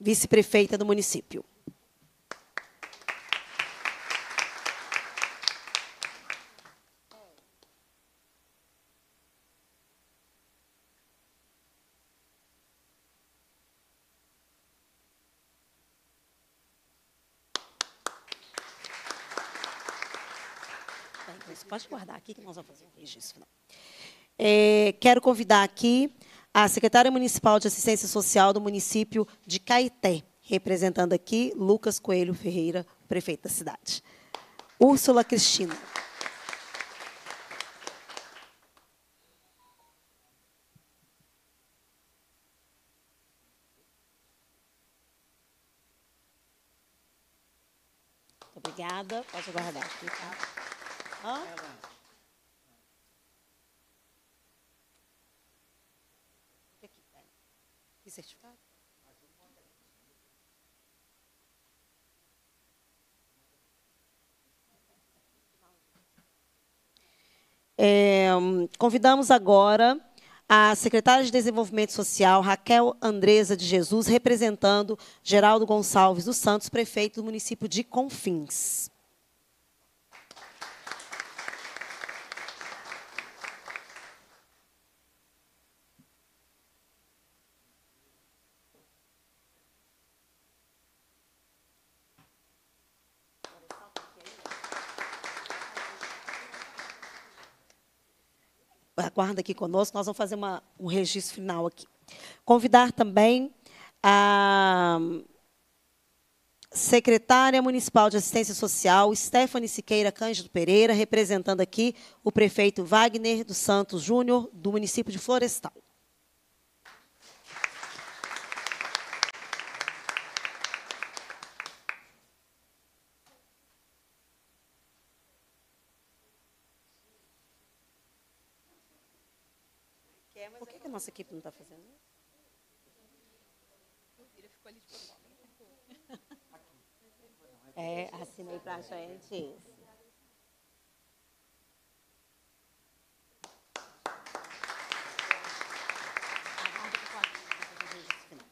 vice-prefeita do município. aqui que nós vamos fazer um registro final. É, quero convidar aqui a secretária municipal de assistência social do município de Caeté, representando aqui Lucas Coelho Ferreira, prefeito da cidade. Úrsula Cristina. Obrigada. Pode aguardar. Obrigada. certificado? É, hum, convidamos agora a secretária de Desenvolvimento Social, Raquel Andresa de Jesus, representando Geraldo Gonçalves dos Santos, prefeito do município de Confins. aguarda aqui conosco, nós vamos fazer uma, um registro final aqui. Convidar também a secretária municipal de assistência social, Stephanie Siqueira Cândido Pereira, representando aqui o prefeito Wagner dos Santos Júnior, do município de Florestal. nossa equipe não está fazendo? É, assinei para a gente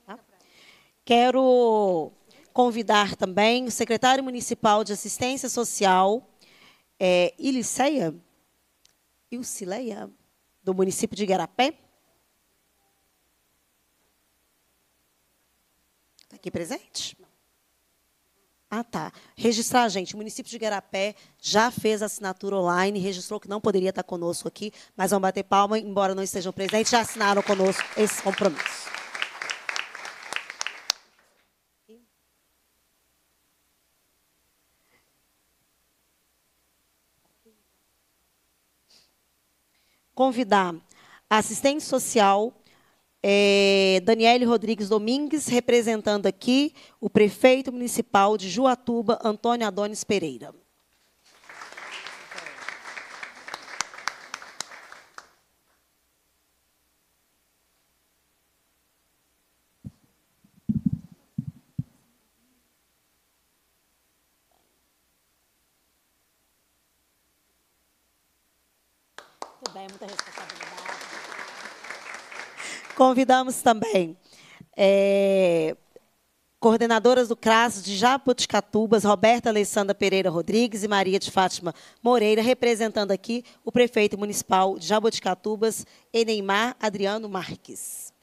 tá? Quero convidar também o secretário municipal de assistência social, é, Iliceia, Ilcileia, do município de Guarapé. Está aqui presente? Ah, tá. Registrar, gente. O município de Guarapé já fez a assinatura online, registrou que não poderia estar conosco aqui, mas vão bater palma, embora não estejam presentes, já assinaram conosco esse compromisso. Convidar assistente social é, Daniele Rodrigues Domingues, representando aqui o prefeito municipal de Juatuba, Antônio Adonis Pereira. Muito bem, muita responsabilidade. Convidamos também é, coordenadoras do CRAS de Jabuticatubas, Roberta Alessandra Pereira Rodrigues e Maria de Fátima Moreira, representando aqui o prefeito municipal de Jabuticatubas, Eneimar Adriano Marques.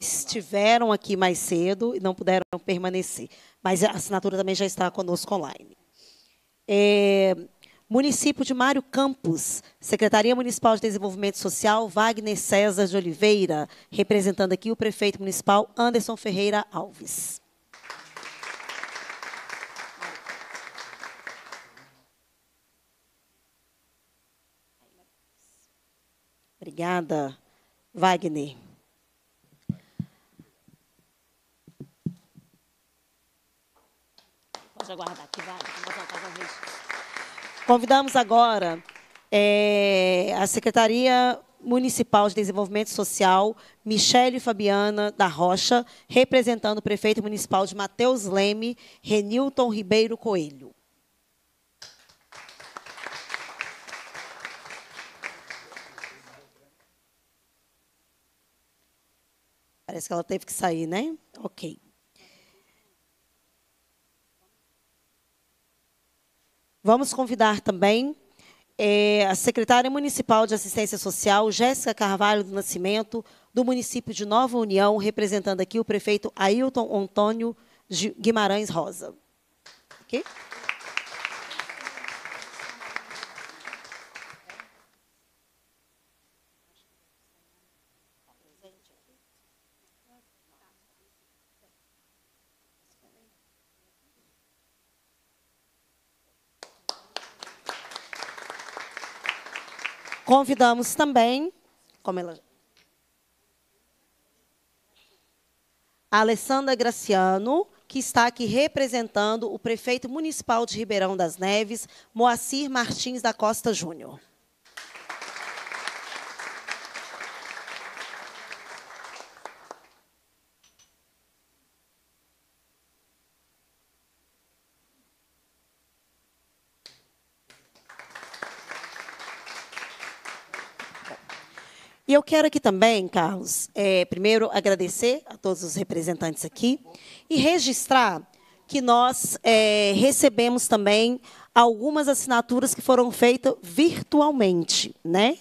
Estiveram aqui mais cedo e não puderam permanecer, mas a assinatura também já está conosco online. É, Município de Mário Campos, Secretaria Municipal de Desenvolvimento Social, Wagner César de Oliveira, representando aqui o prefeito municipal Anderson Ferreira Alves. Obrigada, Wagner. Pode aguardar aqui, Wagner. Convidamos agora é, a Secretaria Municipal de Desenvolvimento Social, Michele Fabiana da Rocha, representando o prefeito municipal de Mateus Leme, Renilton Ribeiro Coelho. Parece que ela teve que sair, né? Ok. Vamos convidar também é, a secretária municipal de assistência social, Jéssica Carvalho do Nascimento, do município de Nova União, representando aqui o prefeito Ailton Antônio Guimarães Rosa. Okay? Convidamos também, como ela... A Alessandra Graciano, que está aqui representando o prefeito municipal de Ribeirão das Neves, Moacir Martins da Costa Júnior. E eu quero aqui também, Carlos, é, primeiro agradecer a todos os representantes aqui e registrar que nós é, recebemos também algumas assinaturas que foram feitas virtualmente, né?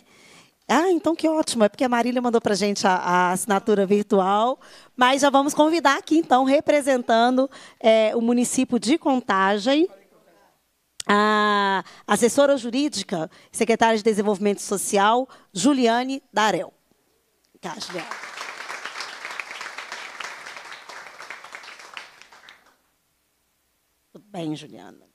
Ah, então que ótimo, é porque a Marília mandou para a gente a, assinatura virtual, mas já vamos convidar aqui, então, representando é, o município de Contagem, a assessora jurídica, secretária de Desenvolvimento Social, Juliane Darel. Tá, Juliane. Tudo bem, Juliana?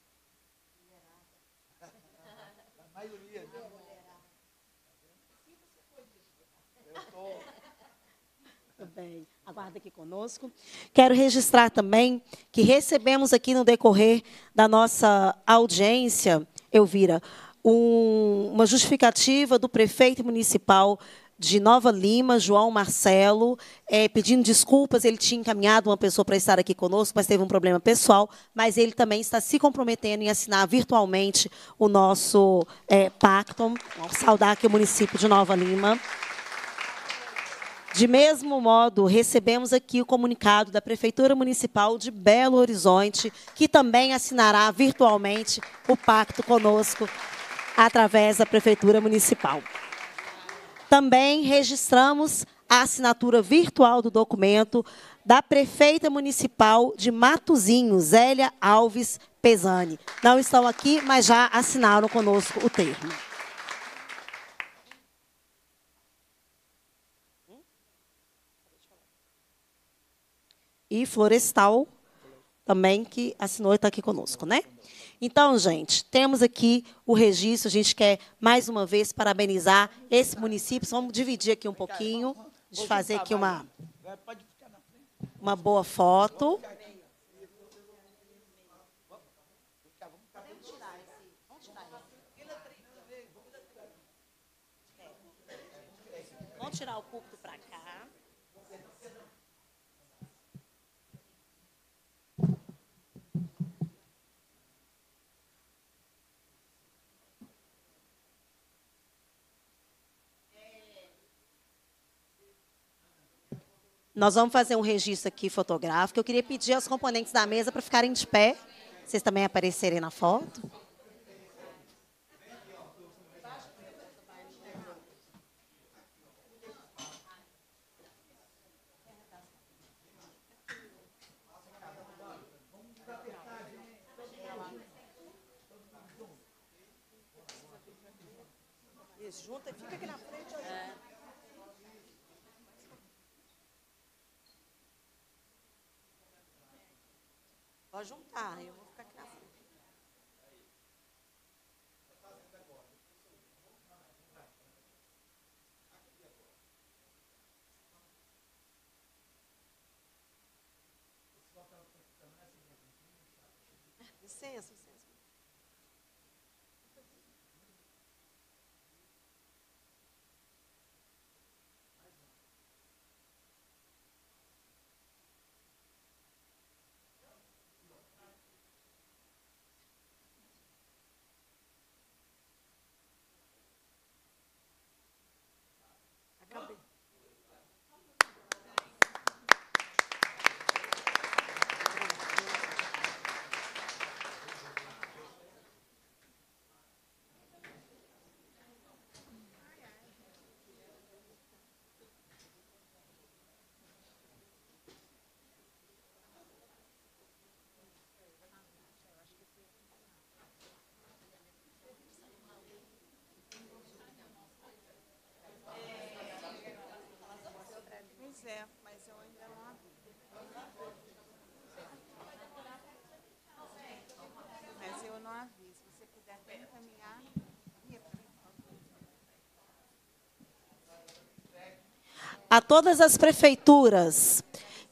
Tudo bem aguarda aqui conosco. Quero registrar também que recebemos aqui no decorrer da nossa audiência, Elvira, um, uma justificativa do prefeito municipal de Nova Lima, João Marcelo, é, pedindo desculpas. Ele tinha encaminhado uma pessoa para estar aqui conosco, mas teve um problema pessoal. Mas ele também está se comprometendo em assinar virtualmente o nosso é, pacto. Vamos saudar aqui o município de Nova Lima. De mesmo modo, recebemos aqui o comunicado da Prefeitura Municipal de Belo Horizonte, que também assinará virtualmente o pacto conosco através da Prefeitura Municipal. Também registramos a assinatura virtual do documento da prefeita municipal de Matozinho, Zélia Alves Pesani. Não estão aqui, mas já assinaram conosco o termo. e Florestal também que assinou e está aqui conosco, né? Então, gente, temos aqui o registro. A gente quer mais uma vez parabenizar esse município. Vamos dividir aqui um pouquinho, de fazer aqui uma uma boa foto. Vamos tirar o púlpito para cá. Nós vamos fazer um registro aqui fotográfico. Eu queria pedir aos componentes da mesa para ficarem de pé. Vocês também aparecerem na foto. Junta e fica aqui na Pode juntar, eu vou ficar aqui na frente. Licença, a todas as prefeituras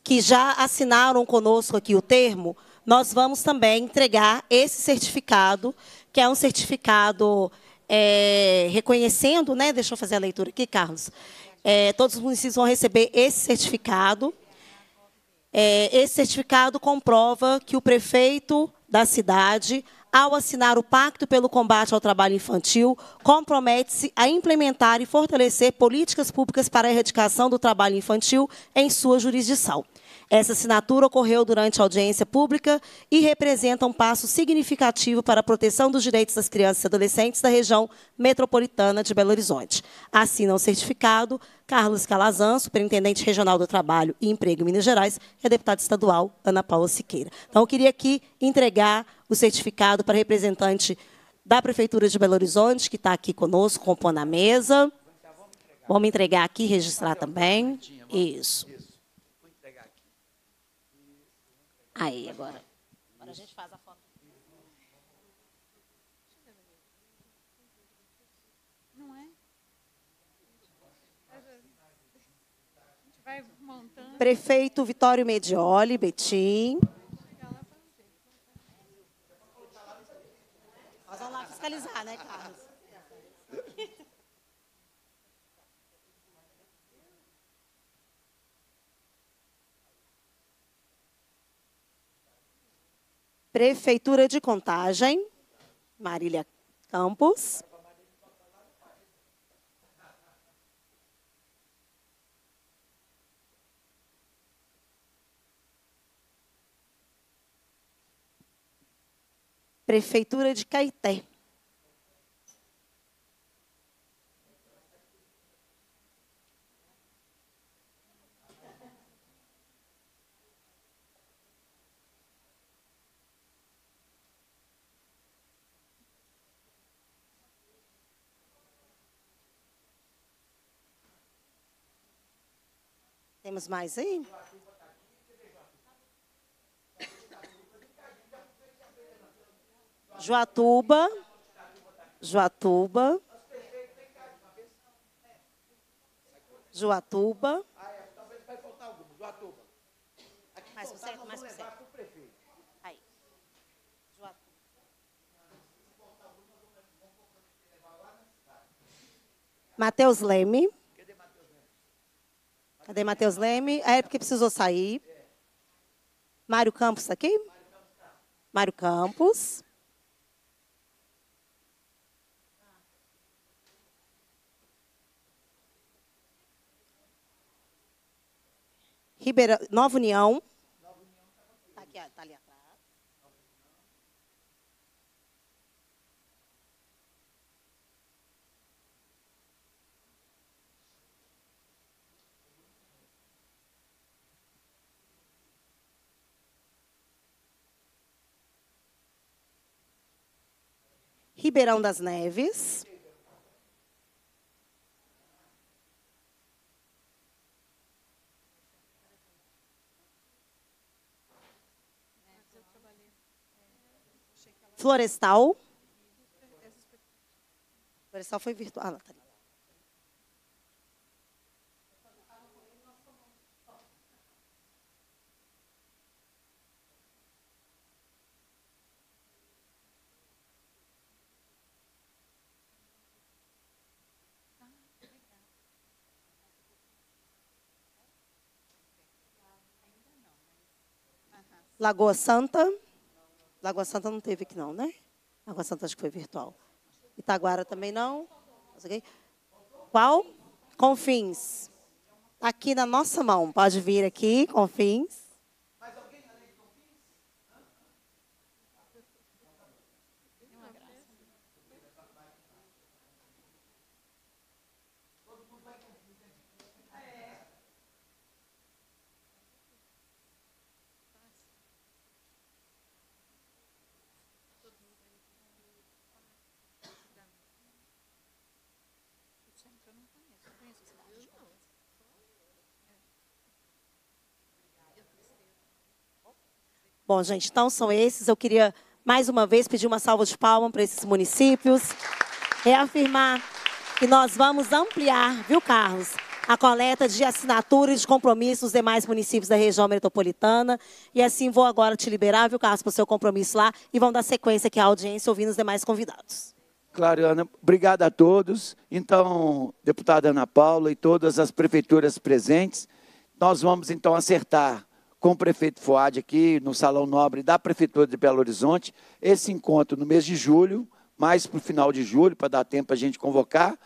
que já assinaram conosco aqui o termo, nós vamos também entregar esse certificado, que é um certificado é, reconhecendo, né? Deixa eu fazer a leitura aqui, Carlos. É, todos os municípios vão receber esse certificado. É, esse certificado comprova que o prefeito da cidade ao assinar o Pacto pelo Combate ao Trabalho Infantil, compromete-se a implementar e fortalecer políticas públicas para a erradicação do trabalho infantil em sua jurisdição. Essa assinatura ocorreu durante a audiência pública e representa um passo significativo para a proteção dos direitos das crianças e adolescentes da região metropolitana de Belo Horizonte. Assina o certificado Carlos Calazan, Superintendente Regional do Trabalho e Emprego em Minas Gerais, e a deputada estadual Ana Paula Siqueira. Então, eu queria aqui entregar o certificado para a representante da Prefeitura de Belo Horizonte, que está aqui conosco, compondo a mesa. Vamos entregar aqui, registrar também. Isso. Aí, agora. Agora a gente faz a foto. Não é? Prefeito Vitório Medioli, Betim. Nós vamos lá fiscalizar, né, cara? Prefeitura de Contagem, Marília Campos. Prefeitura de Caeté. Temos mais aí? Joatuba. Joatuba. Joatuba. Mateus Joatuba. mais mais Joatuba. Matheus Leme. Cadê Matheus Leme? Ah, é porque precisou sair. Mário Campos está aqui? Mário Campos. Ribeira, Nova União. Tá aqui, tá ali. Ribeirão das Neves. Florestal. Florestal foi virtual. Ah, tá Lagoa Santa. Lagoa Santa não teve aqui não, né? Lagoa Santa acho que foi virtual. Itaguara também não. Qual? Confins. Tá aqui na nossa mão. Pode vir aqui, Confins. Bom, gente, então são esses. Eu queria mais uma vez pedir uma salva de palmas para esses municípios. Reafirmar que nós vamos ampliar, viu, Carlos? A coleta de assinaturas de compromissos dos demais municípios da região metropolitana. E assim vou agora te liberar, viu, Carlos, para o seu compromisso lá e vão dar sequência aqui à audiência ouvindo os demais convidados. Claro, Ana. Obrigado a todos. Então, deputada Ana Paula e todas as prefeituras presentes, nós vamos então acertar com o prefeito Fuad aqui no Salão Nobre da Prefeitura de Belo Horizonte, esse encontro no mês de julho, mais para o final de julho, para dar tempo a gente convocar,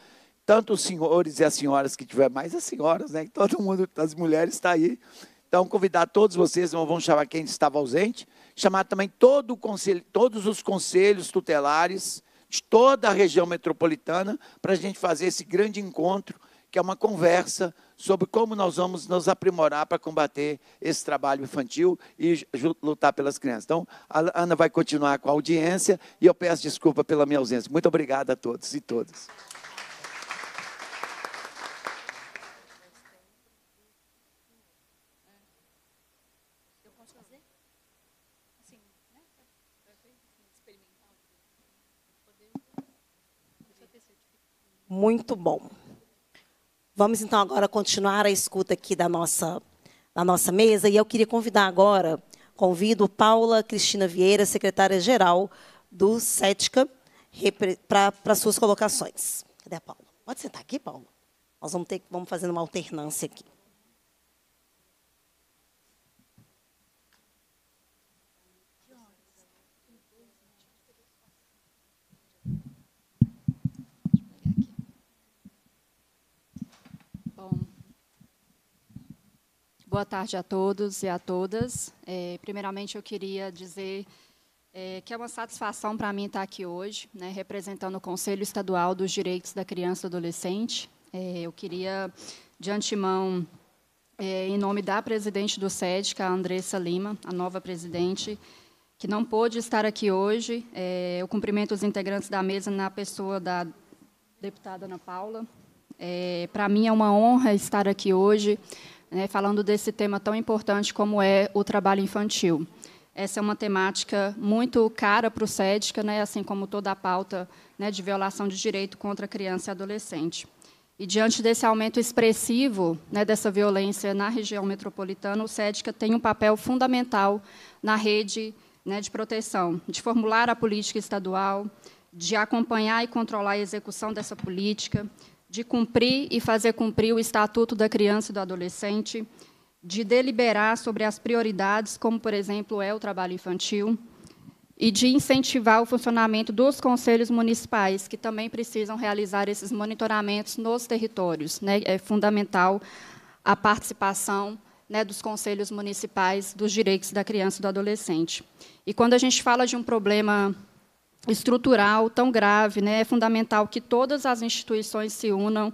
tanto os senhores e as senhoras que tiver mais as senhoras, né? Todo mundo, as mulheres está aí. Então, convidar todos vocês, vamos chamar quem estava ausente, chamar também todo o conselho, todos os conselhos tutelares de toda a região metropolitana para a gente fazer esse grande encontro que é uma conversa sobre como nós vamos nos aprimorar para combater esse trabalho infantil e lutar pelas crianças. Então, a Ana vai continuar com a audiência e eu peço desculpa pela minha ausência. Muito obrigado a todos e todas. Muito bom. Vamos então agora continuar a escuta aqui da nossa, da nossa mesa e eu queria convidar agora, convido Paula Cristina Vieira, secretária-geral do Cética, para suas colocações. Cadê a Paula? Pode sentar aqui, Paula. Nós vamos ter vamos fazendo uma alternância aqui. Boa tarde a todos e a todas. É, primeiramente, eu queria dizer é, que é uma satisfação para mim estar aqui hoje, né, representando o Conselho Estadual dos Direitos da Criança e Adolescente. É, eu queria, de antemão, é, em nome da presidente do SED, que é a Andressa Lima, a nova presidente, que não pôde estar aqui hoje, é, eu cumprimento os integrantes da mesa na pessoa da deputada Ana Paula. É, para mim é uma honra estar aqui hoje né, falando desse tema tão importante como é o trabalho infantil. Essa é uma temática muito cara para o SEDCA, né, assim como toda a pauta né, de violação de direito contra criança e adolescente. E, diante desse aumento expressivo né, dessa violência na região metropolitana, o SEDCA tem um papel fundamental na rede né, de proteção, de formular a política estadual, de acompanhar e controlar a execução dessa política, de cumprir e fazer cumprir o Estatuto da Criança e do Adolescente, de deliberar sobre as prioridades, como, por exemplo, é o trabalho infantil, e de incentivar o funcionamento dos conselhos municipais, que também precisam realizar esses monitoramentos nos territórios. Né? É fundamental a participação né, dos conselhos municipais dos direitos da criança e do adolescente. E quando a gente fala de um problema estrutural tão grave, né? é fundamental que todas as instituições se unam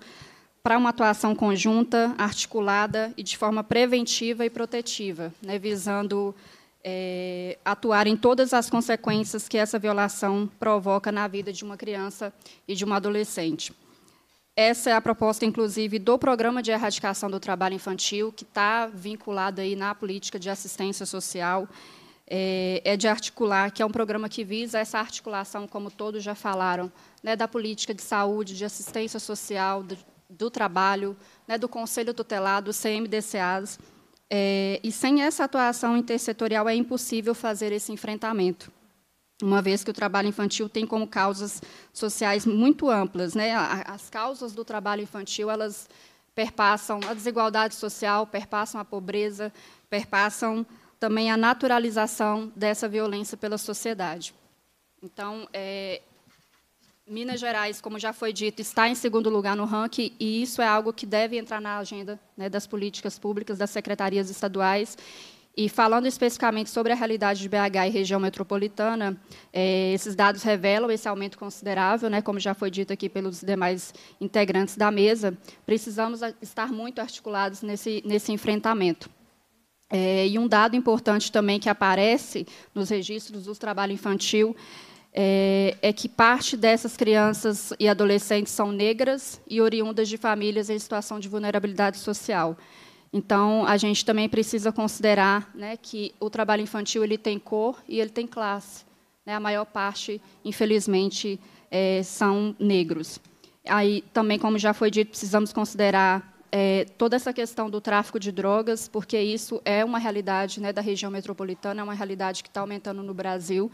para uma atuação conjunta, articulada e de forma preventiva e protetiva, né? visando é, atuar em todas as consequências que essa violação provoca na vida de uma criança e de uma adolescente. Essa é a proposta, inclusive, do Programa de Erradicação do Trabalho Infantil, que está vinculado aí na política de assistência social é, é, de articular, que é um programa que visa essa articulação, como todos já falaram, né, da política de saúde, de assistência social, do, do trabalho, né, do Conselho Tutelar, do CMDCAs. É, e sem essa atuação intersetorial é impossível fazer esse enfrentamento, uma vez que o trabalho infantil tem como causas sociais muito amplas. Né? As causas do trabalho infantil, elas perpassam a desigualdade social, perpassam a pobreza, perpassam também a naturalização dessa violência pela sociedade. Então, é, Minas Gerais, como já foi dito, está em segundo lugar no ranking, e isso é algo que deve entrar na agenda né, das políticas públicas, das secretarias estaduais. E falando especificamente sobre a realidade de BH e região metropolitana, é, esses dados revelam esse aumento considerável, né, como já foi dito aqui pelos demais integrantes da mesa. Precisamos estar muito articulados nesse, nesse enfrentamento. É, e um dado importante também que aparece nos registros do trabalho infantil é, é, que parte dessas crianças e adolescentes são negras e oriundas de famílias em situação de vulnerabilidade social. Então, a gente também precisa considerar né, que o trabalho infantil ele tem cor e ele tem classe. Né? A maior parte, infelizmente, é, são negros. Aí, também, como já foi dito, precisamos considerar é, toda essa questão do tráfico de drogas, porque isso é uma realidade né, da região metropolitana, é uma realidade que está aumentando no Brasil.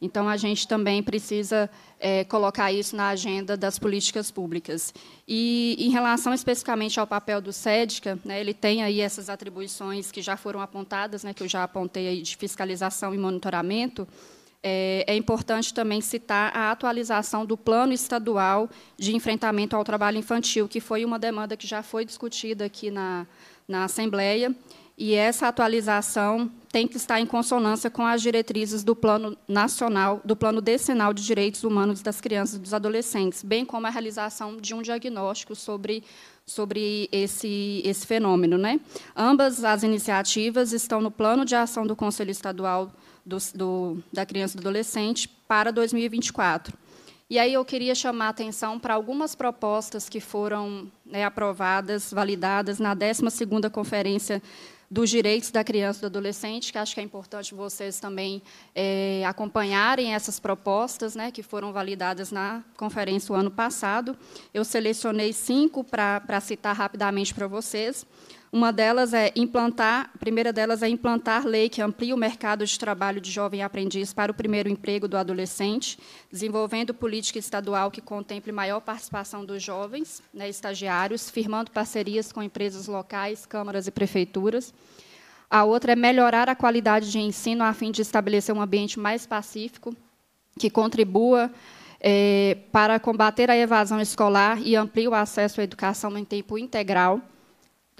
Então, a gente também precisa é, colocar isso na agenda das políticas públicas. E, em relação especificamente ao papel do SEDCA, né, ele tem aí essas atribuições que já foram apontadas, né, que eu já apontei, aí, de fiscalização e monitoramento, é, é, importante também citar a atualização do Plano Estadual de Enfrentamento ao Trabalho Infantil, que foi uma demanda que já foi discutida aqui na, na Assembleia, e essa atualização tem que estar em consonância com as diretrizes do Plano Nacional, do Plano Decenal de Direitos Humanos das Crianças e dos Adolescentes, bem como a realização de um diagnóstico sobre sobre esse, esse fenômeno. Né? Ambas as iniciativas estão no plano de ação do Conselho Estadual do, do, da criança e do adolescente para 2024. E aí eu queria chamar a atenção para algumas propostas que foram né, aprovadas, validadas na 12ª Conferência dos Direitos da Criança e do Adolescente, que acho que é importante vocês também é, acompanharem essas propostas né, que foram validadas na conferência o ano passado. Eu selecionei cinco para citar rapidamente para vocês. Uma delas é implantar, a primeira delas é implantar lei que amplie o mercado de trabalho de jovem aprendiz para o primeiro emprego do adolescente, desenvolvendo política estadual que contemple maior participação dos jovens, né, estagiários, firmando parcerias com empresas locais, câmaras e prefeituras. A outra é melhorar a qualidade de ensino a fim de estabelecer um ambiente mais pacífico que contribua é, para combater a evasão escolar e amplie o acesso à educação em tempo integral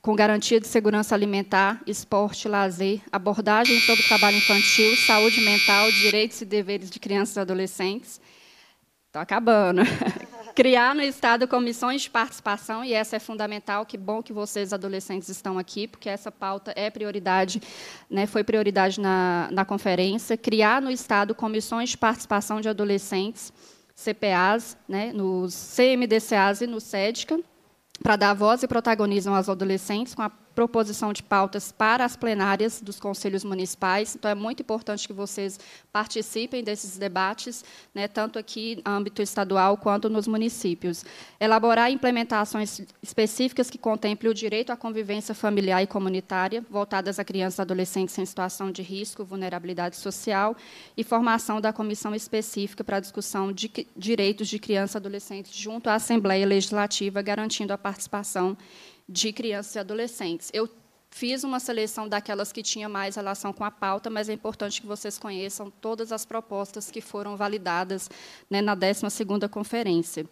com garantia de segurança alimentar, esporte, lazer, abordagem sobre trabalho infantil, saúde mental, direitos e deveres de crianças e adolescentes. Estou acabando. Criar no Estado comissões de participação, e essa é fundamental. Que bom que vocês, adolescentes, estão aqui, porque essa pauta é prioridade, né, foi prioridade na, na conferência. Criar no Estado comissões de participação de adolescentes, CPAs, né, nos CMDCAs e no SEDCA para dar voz e protagonismo aos adolescentes com a proposição de pautas para as plenárias dos conselhos municipais. Então, é muito importante que vocês participem desses debates, né, tanto aqui no âmbito estadual quanto nos municípios. Elaborar implementações específicas que contemplem o direito à convivência familiar e comunitária, voltadas a crianças e adolescentes em situação de risco, vulnerabilidade social, e formação da comissão específica para a discussão de direitos de crianças e adolescentes junto à Assembleia Legislativa, garantindo a participação de crianças e adolescentes. Eu fiz uma seleção daquelas que tinha mais relação com a pauta, mas é importante que vocês conheçam todas as propostas que foram validadas né, na 12ª conferência.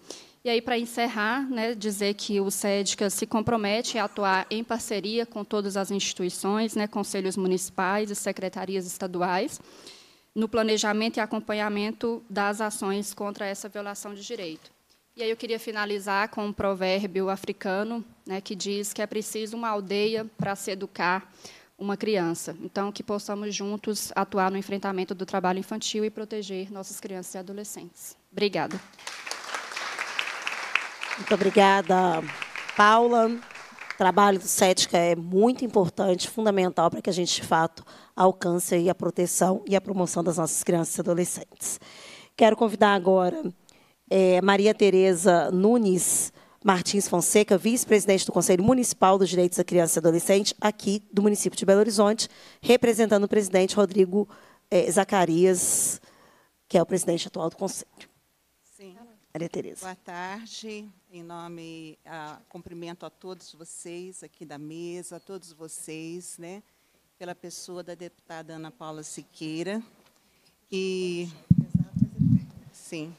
E aí, para encerrar, né, dizer que o SEDCA se compromete a atuar em parceria com todas as instituições, né, conselhos municipais e secretarias estaduais, no planejamento e acompanhamento das ações contra essa violação de direito. E aí eu queria finalizar com um provérbio africano, né, que diz que é preciso uma aldeia para se educar uma criança. Então, que possamos juntos atuar no enfrentamento do trabalho infantil e proteger nossas crianças e adolescentes. Obrigada. Muito obrigada, Paula. O trabalho do Cética é muito importante, fundamental para que a gente, de fato, alcance a proteção e a promoção das nossas crianças e adolescentes. Quero convidar agora é, Maria Tereza Nunes Martins Fonseca, vice-presidente do Conselho Municipal dos Direitos da Criança e Adolescente, aqui do município de Belo Horizonte, representando o presidente Rodrigo é, Zacarias, que é o presidente atual do Conselho. Sim. Maria Tereza. Boa tarde. Em nome, a, cumprimento a todos vocês aqui da mesa, a todos vocês, né, pela pessoa da deputada Ana Paula Siqueira. E. Sim,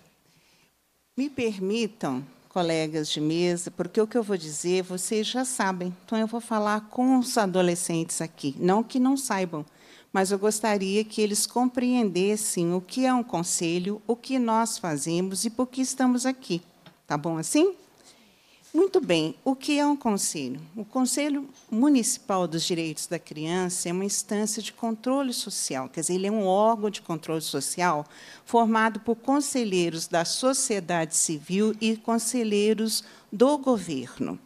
me permitam, colegas de mesa, porque o que eu vou dizer vocês já sabem. Então eu vou falar com os adolescentes aqui, não que não saibam, mas eu gostaria que eles compreendessem o que é um conselho, o que nós fazemos e por que estamos aqui. Tá bom assim? Muito bem, o que é um conselho? O Conselho Municipal dos Direitos da Criança é uma instância de controle social, quer dizer, ele é um órgão de controle social formado por conselheiros da sociedade civil e conselheiros do governo.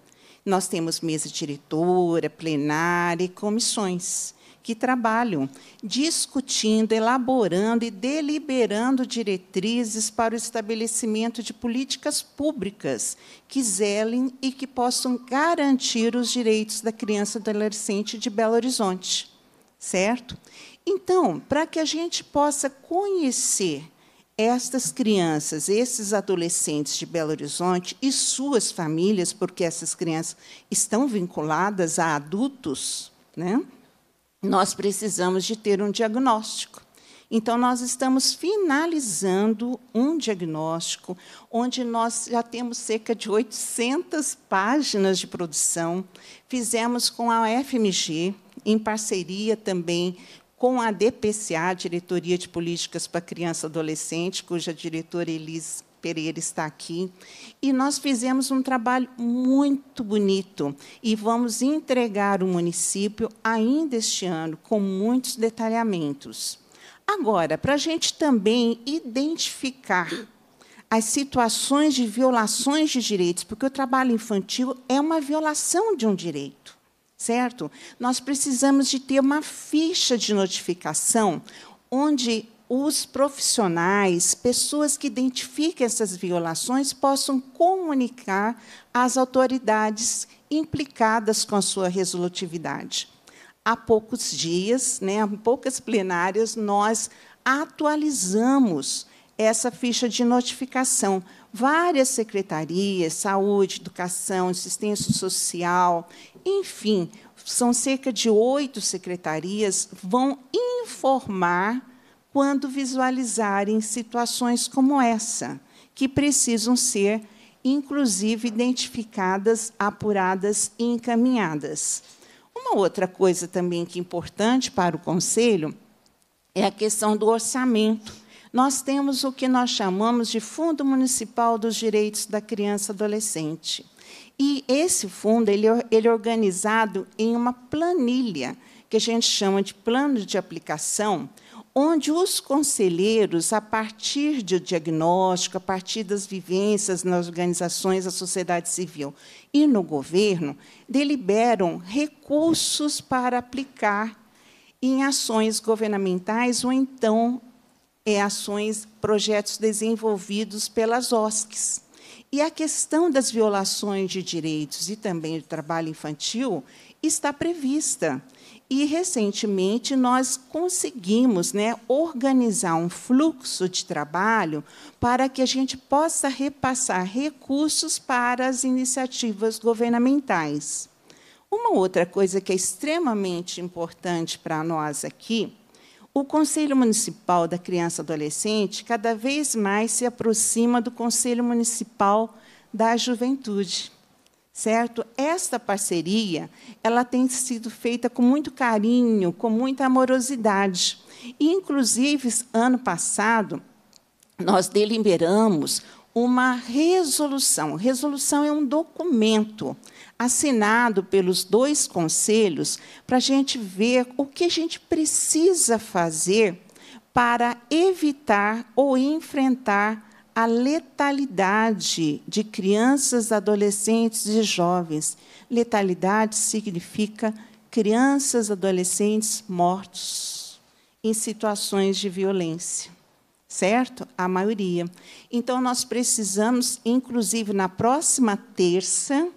Nós temos mesa diretora, plenária e comissões que trabalham discutindo, elaborando e deliberando diretrizes para o estabelecimento de políticas públicas que zelem e que possam garantir os direitos da criança e do adolescente de Belo Horizonte. Certo? Então, para que a gente possa conhecer estas crianças, esses adolescentes de Belo Horizonte e suas famílias, porque essas crianças estão vinculadas a adultos, né? nós precisamos de ter um diagnóstico. Então, nós estamos finalizando um diagnóstico, onde nós já temos cerca de 800 páginas de produção. Fizemos com a FMG, em parceria também com a DPCA, Diretoria de Políticas para Criança e Adolescente, cuja diretora Elis Pereira está aqui. E nós fizemos um trabalho muito bonito e vamos entregar o município ainda este ano, com muitos detalhamentos. Agora, para a gente também identificar as situações de violações de direitos, porque o trabalho infantil é uma violação de um direito, certo? Nós precisamos de ter uma ficha de notificação onde os profissionais, pessoas que identifiquem essas violações, possam comunicar às autoridades implicadas com a sua resolutividade. Há poucos dias, né, há poucas plenárias, nós atualizamos essa ficha de notificação. Várias secretarias, saúde, educação, assistência social, enfim, são cerca de oito secretarias, vão informar quando visualizarem situações como essa, que precisam ser, inclusive, identificadas, apuradas e encaminhadas. Uma outra coisa também que é importante para o Conselho é a questão do orçamento. Nós temos o que nós chamamos de Fundo Municipal dos Direitos da Criança e Adolescente. E esse fundo ele, é, ele é organizado em uma planilha, que a gente chama de plano de aplicação, onde os conselheiros, a partir do diagnóstico, a partir das vivências nas organizações da sociedade civil e no governo, deliberam recursos para aplicar em ações governamentais ou então em é, ações, projetos desenvolvidos pelas OSCs. E a questão das violações de direitos e também do trabalho infantil está prevista. E, recentemente, nós conseguimos né, organizar um fluxo de trabalho para que a gente possa repassar recursos para as iniciativas governamentais. Uma outra coisa que é extremamente importante para nós aqui, o Conselho Municipal da Criança e Adolescente cada vez mais se aproxima do Conselho Municipal da Juventude certo? Esta parceria, ela tem sido feita com muito carinho, com muita amorosidade. E, inclusive, ano passado, nós deliberamos uma resolução. Resolução é um documento assinado pelos dois conselhos para a gente ver o que a gente precisa fazer para evitar ou enfrentar a letalidade de crianças, adolescentes e jovens. Letalidade significa crianças, adolescentes mortos em situações de violência, certo? A maioria. Então, nós precisamos, inclusive, na próxima terça,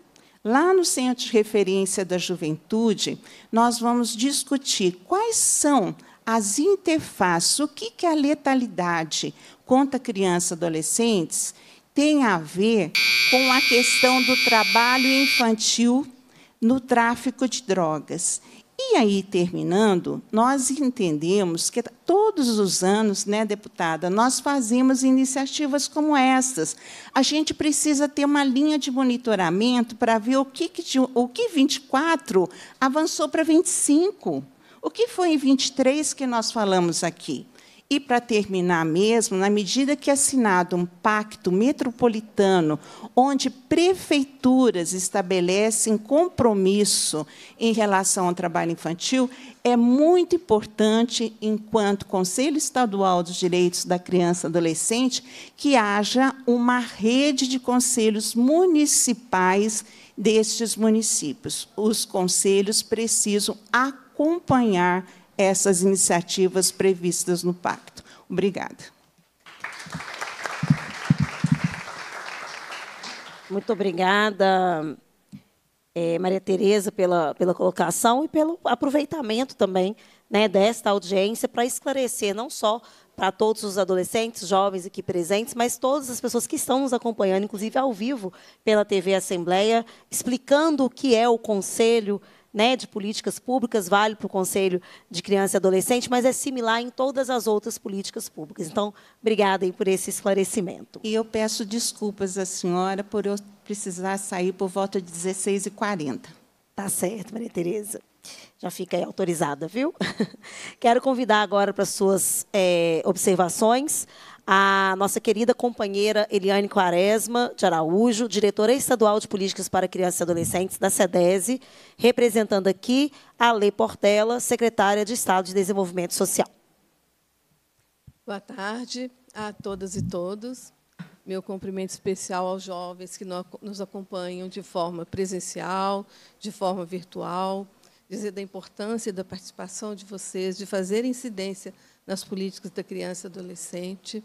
lá no Centro de Referência da Juventude, nós vamos discutir quais são as interfaces, o que é a letalidade, contra crianças e adolescentes tem a ver com a questão do trabalho infantil no tráfico de drogas. E aí, terminando, nós entendemos que todos os anos, né, deputada, nós fazemos iniciativas como estas. A gente precisa ter uma linha de monitoramento para ver o que, que, o que 24 avançou para 25. O que foi em 23 que nós falamos aqui? E, para terminar mesmo, na medida que é assinado um pacto metropolitano, onde prefeituras estabelecem compromisso em relação ao trabalho infantil, é muito importante, enquanto Conselho Estadual dos Direitos da Criança e Adolescente, que haja uma rede de conselhos municipais destes municípios. Os conselhos precisam acompanhar essas iniciativas previstas no pacto. Obrigada. Muito obrigada, é, Maria Tereza, pela, pela colocação e pelo aproveitamento também né, desta audiência para esclarecer não só para todos os adolescentes, jovens aqui presentes, mas todas as pessoas que estão nos acompanhando, inclusive ao vivo pela TV Assembleia, explicando o que é o Conselho né, de políticas públicas, vale para o Conselho de Criança e Adolescente, mas é similar em todas as outras políticas públicas. Então, obrigada aí por esse esclarecimento. E eu peço desculpas à senhora por eu precisar sair por volta de 16h40. Tá certo, Maria Tereza. Já fica aí autorizada, viu? Quero convidar agora para suas é, observações a nossa querida companheira Eliane Quaresma de Araújo, diretora estadual de políticas para crianças e adolescentes da SEDESE, representando aqui a Lei Portela, secretária de Estado de Desenvolvimento Social. Boa tarde a todas e todos. Meu cumprimento especial aos jovens que nos acompanham de forma presencial, de forma virtual, dizer da importância da participação de vocês, de fazer incidência nas políticas da criança e adolescente,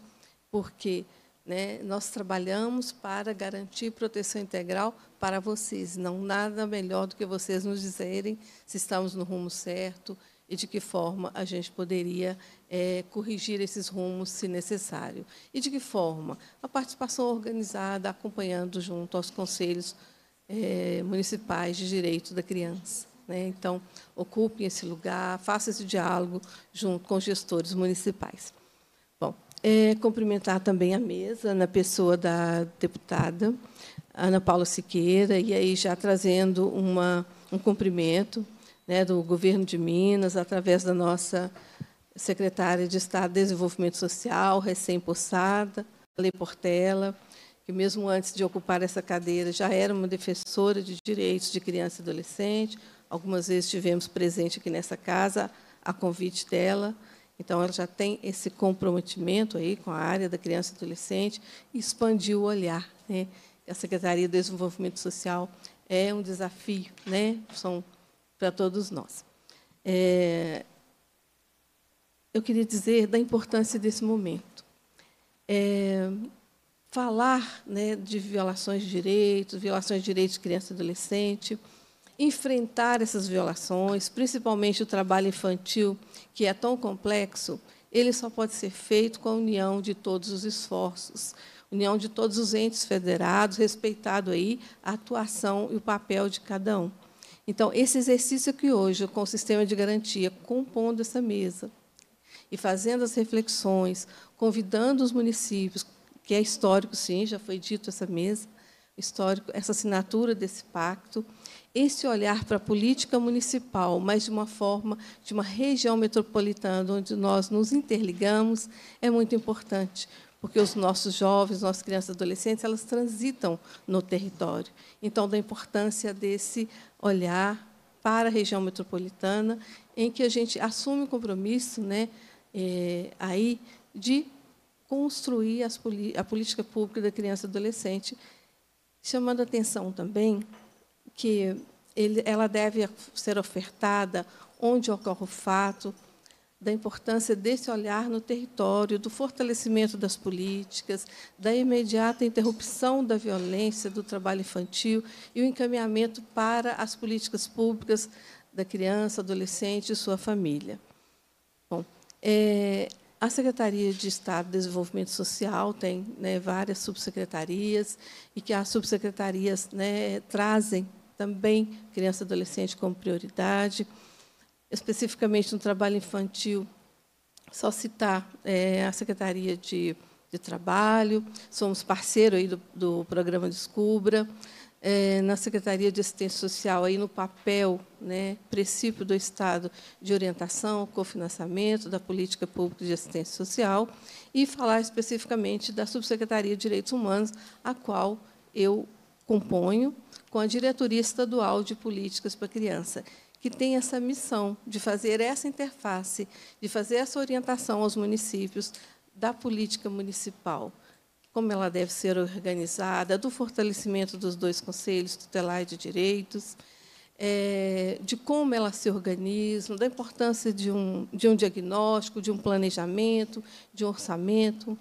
porque né, nós trabalhamos para garantir proteção integral para vocês. Não nada melhor do que vocês nos dizerem se estamos no rumo certo e de que forma a gente poderia é, corrigir esses rumos, se necessário. E de que forma? A participação organizada, acompanhando junto aos conselhos é, municipais de direito da criança. Né? Então, ocupem esse lugar, façam esse diálogo junto com os gestores municipais. Bom, é, cumprimentar também a mesa, na pessoa da deputada Ana Paula Siqueira, e aí já trazendo uma, um cumprimento né, do governo de Minas, através da nossa secretária de Estado de Desenvolvimento Social, recém-possada, Lei Portela, que mesmo antes de ocupar essa cadeira já era uma defensora de direitos de criança e adolescente, Algumas vezes tivemos presente aqui nessa casa a convite dela. Então, ela já tem esse comprometimento aí com a área da criança e adolescente e expandiu o olhar. Né? A Secretaria de Desenvolvimento Social é um desafio né? São para todos nós. É... eu queria dizer da importância desse momento. É... falar né, de violações de direitos, violações de direitos de criança e adolescente, enfrentar essas violações, principalmente o trabalho infantil, que é tão complexo, ele só pode ser feito com a união de todos os esforços, união de todos os entes federados, respeitado aí a atuação e o papel de cada um. Então, esse exercício aqui hoje, com o sistema de garantia, compondo essa mesa e fazendo as reflexões, convidando os municípios, que é histórico, sim, já foi dito essa mesa, histórico, essa assinatura desse pacto, esse olhar para a política municipal, mas de uma forma, de uma região metropolitana onde nós nos interligamos, é muito importante, porque os nossos jovens, nossas crianças e adolescentes, elas transitam no território. Então, da importância desse olhar para a região metropolitana, em que a gente assume o compromisso né, é, aí de construir a política pública da criança e adolescente, chamando a atenção também que ele, ela deve ser ofertada onde ocorre o fato, da importância desse olhar no território, do fortalecimento das políticas, da imediata interrupção da violência do trabalho infantil e o encaminhamento para as políticas públicas da criança, adolescente e sua família. Bom, é, a Secretaria de Estado de Desenvolvimento Social tem né, várias subsecretarias e que as subsecretarias né, trazem também criança e adolescente como prioridade. Especificamente no trabalho infantil, só citar é, a Secretaria de, de, Trabalho, somos parceiro aí do, do programa Descubra, é, na Secretaria de Assistência Social, aí no papel, né, princípio do Estado de orientação, cofinanciamento da política pública de assistência social, e falar especificamente da Subsecretaria de Direitos Humanos, a qual eu componho com a Diretoria Estadual de Políticas para a Criança, que tem essa missão de fazer essa interface, de fazer essa orientação aos municípios da política municipal, como ela deve ser organizada, do fortalecimento dos dois conselhos tutelar e de direitos, é, de como ela se organiza, da importância de um, de um diagnóstico, de um planejamento, de um orçamento.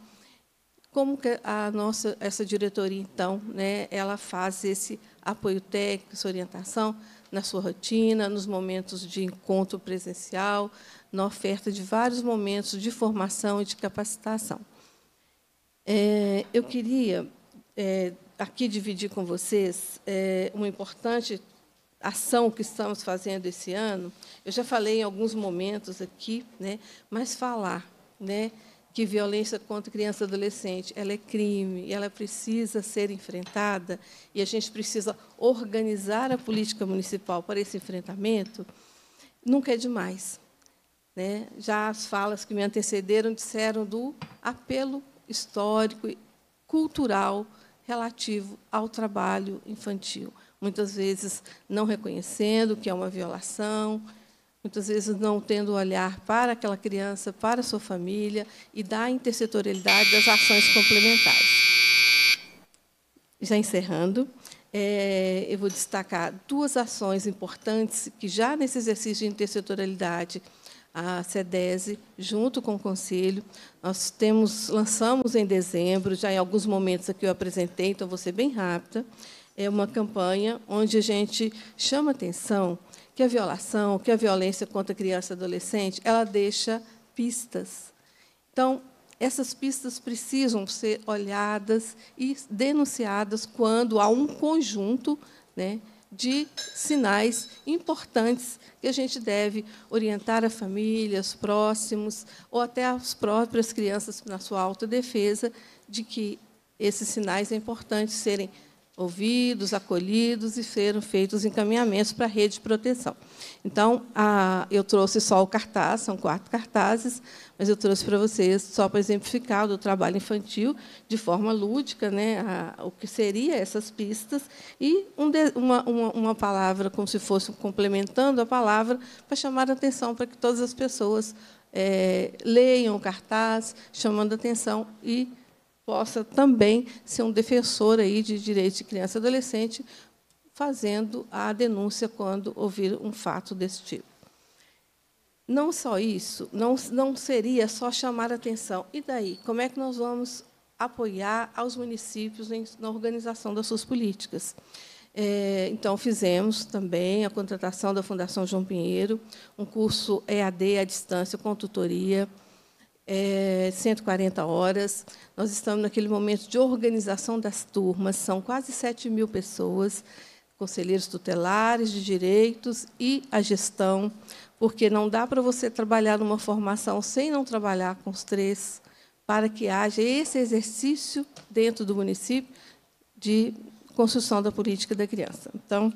Como que a nossa essa diretoria então, né, ela faz esse apoio técnico, essa orientação na sua rotina, nos momentos de encontro presencial, na oferta de vários momentos de formação e de capacitação. É, eu queria é, aqui dividir com vocês é, uma importante ação que estamos fazendo esse ano. Eu já falei em alguns momentos aqui, né, mas falar, né, que violência contra criança e adolescente ela é crime e ela precisa ser enfrentada e a gente precisa organizar a política municipal para esse enfrentamento, nunca é demais. Né? Já as falas que me antecederam disseram do apelo histórico e cultural relativo ao trabalho infantil. Muitas vezes não reconhecendo que é uma violação, muitas vezes não tendo olhar para aquela criança, para a sua família e da intersetorialidade das ações complementares. Já encerrando, é, eu vou destacar duas ações importantes que já nesse exercício de intersetorialidade a SEDESE, junto com o Conselho. Nós temos, lançamos em dezembro, já em alguns momentos aqui eu apresentei, então vou ser bem rápida. É uma campanha onde a gente chama atenção que a violação, que a violência contra criança e adolescente, ela deixa pistas. Então, essas pistas precisam ser olhadas e denunciadas quando há um conjunto né, de sinais importantes que a gente deve orientar a família, os próximos, ou até as próprias crianças na sua autodefesa, de que esses sinais é importante serem ouvidos, acolhidos e foram feitos encaminhamentos para a rede de proteção. Então, a, eu trouxe só o cartaz, são quatro cartazes, mas eu trouxe para vocês só para exemplificar do trabalho infantil de forma lúdica, né, a, o que seria essas pistas e um de, uma, uma, uma, palavra como se fosse complementando a palavra para chamar a atenção para que todas as pessoas é, leiam o cartaz, chamando a atenção e possa também ser um defensor aí de direitos de criança e adolescente, fazendo a denúncia quando ouvir um fato desse tipo. Não só isso, não, não seria só chamar a atenção. E daí? Como é que nós vamos apoiar aos municípios em, na organização das suas políticas? É, então, fizemos também a contratação da Fundação João Pinheiro, um curso EAD à distância com tutoria, é, 140 horas. Nós estamos naquele momento de organização das turmas, são quase 7 mil pessoas, conselheiros tutelares de direitos e a gestão, porque não dá para você trabalhar numa formação sem não trabalhar com os três, para que haja esse exercício dentro do município de construção da política da criança. Então,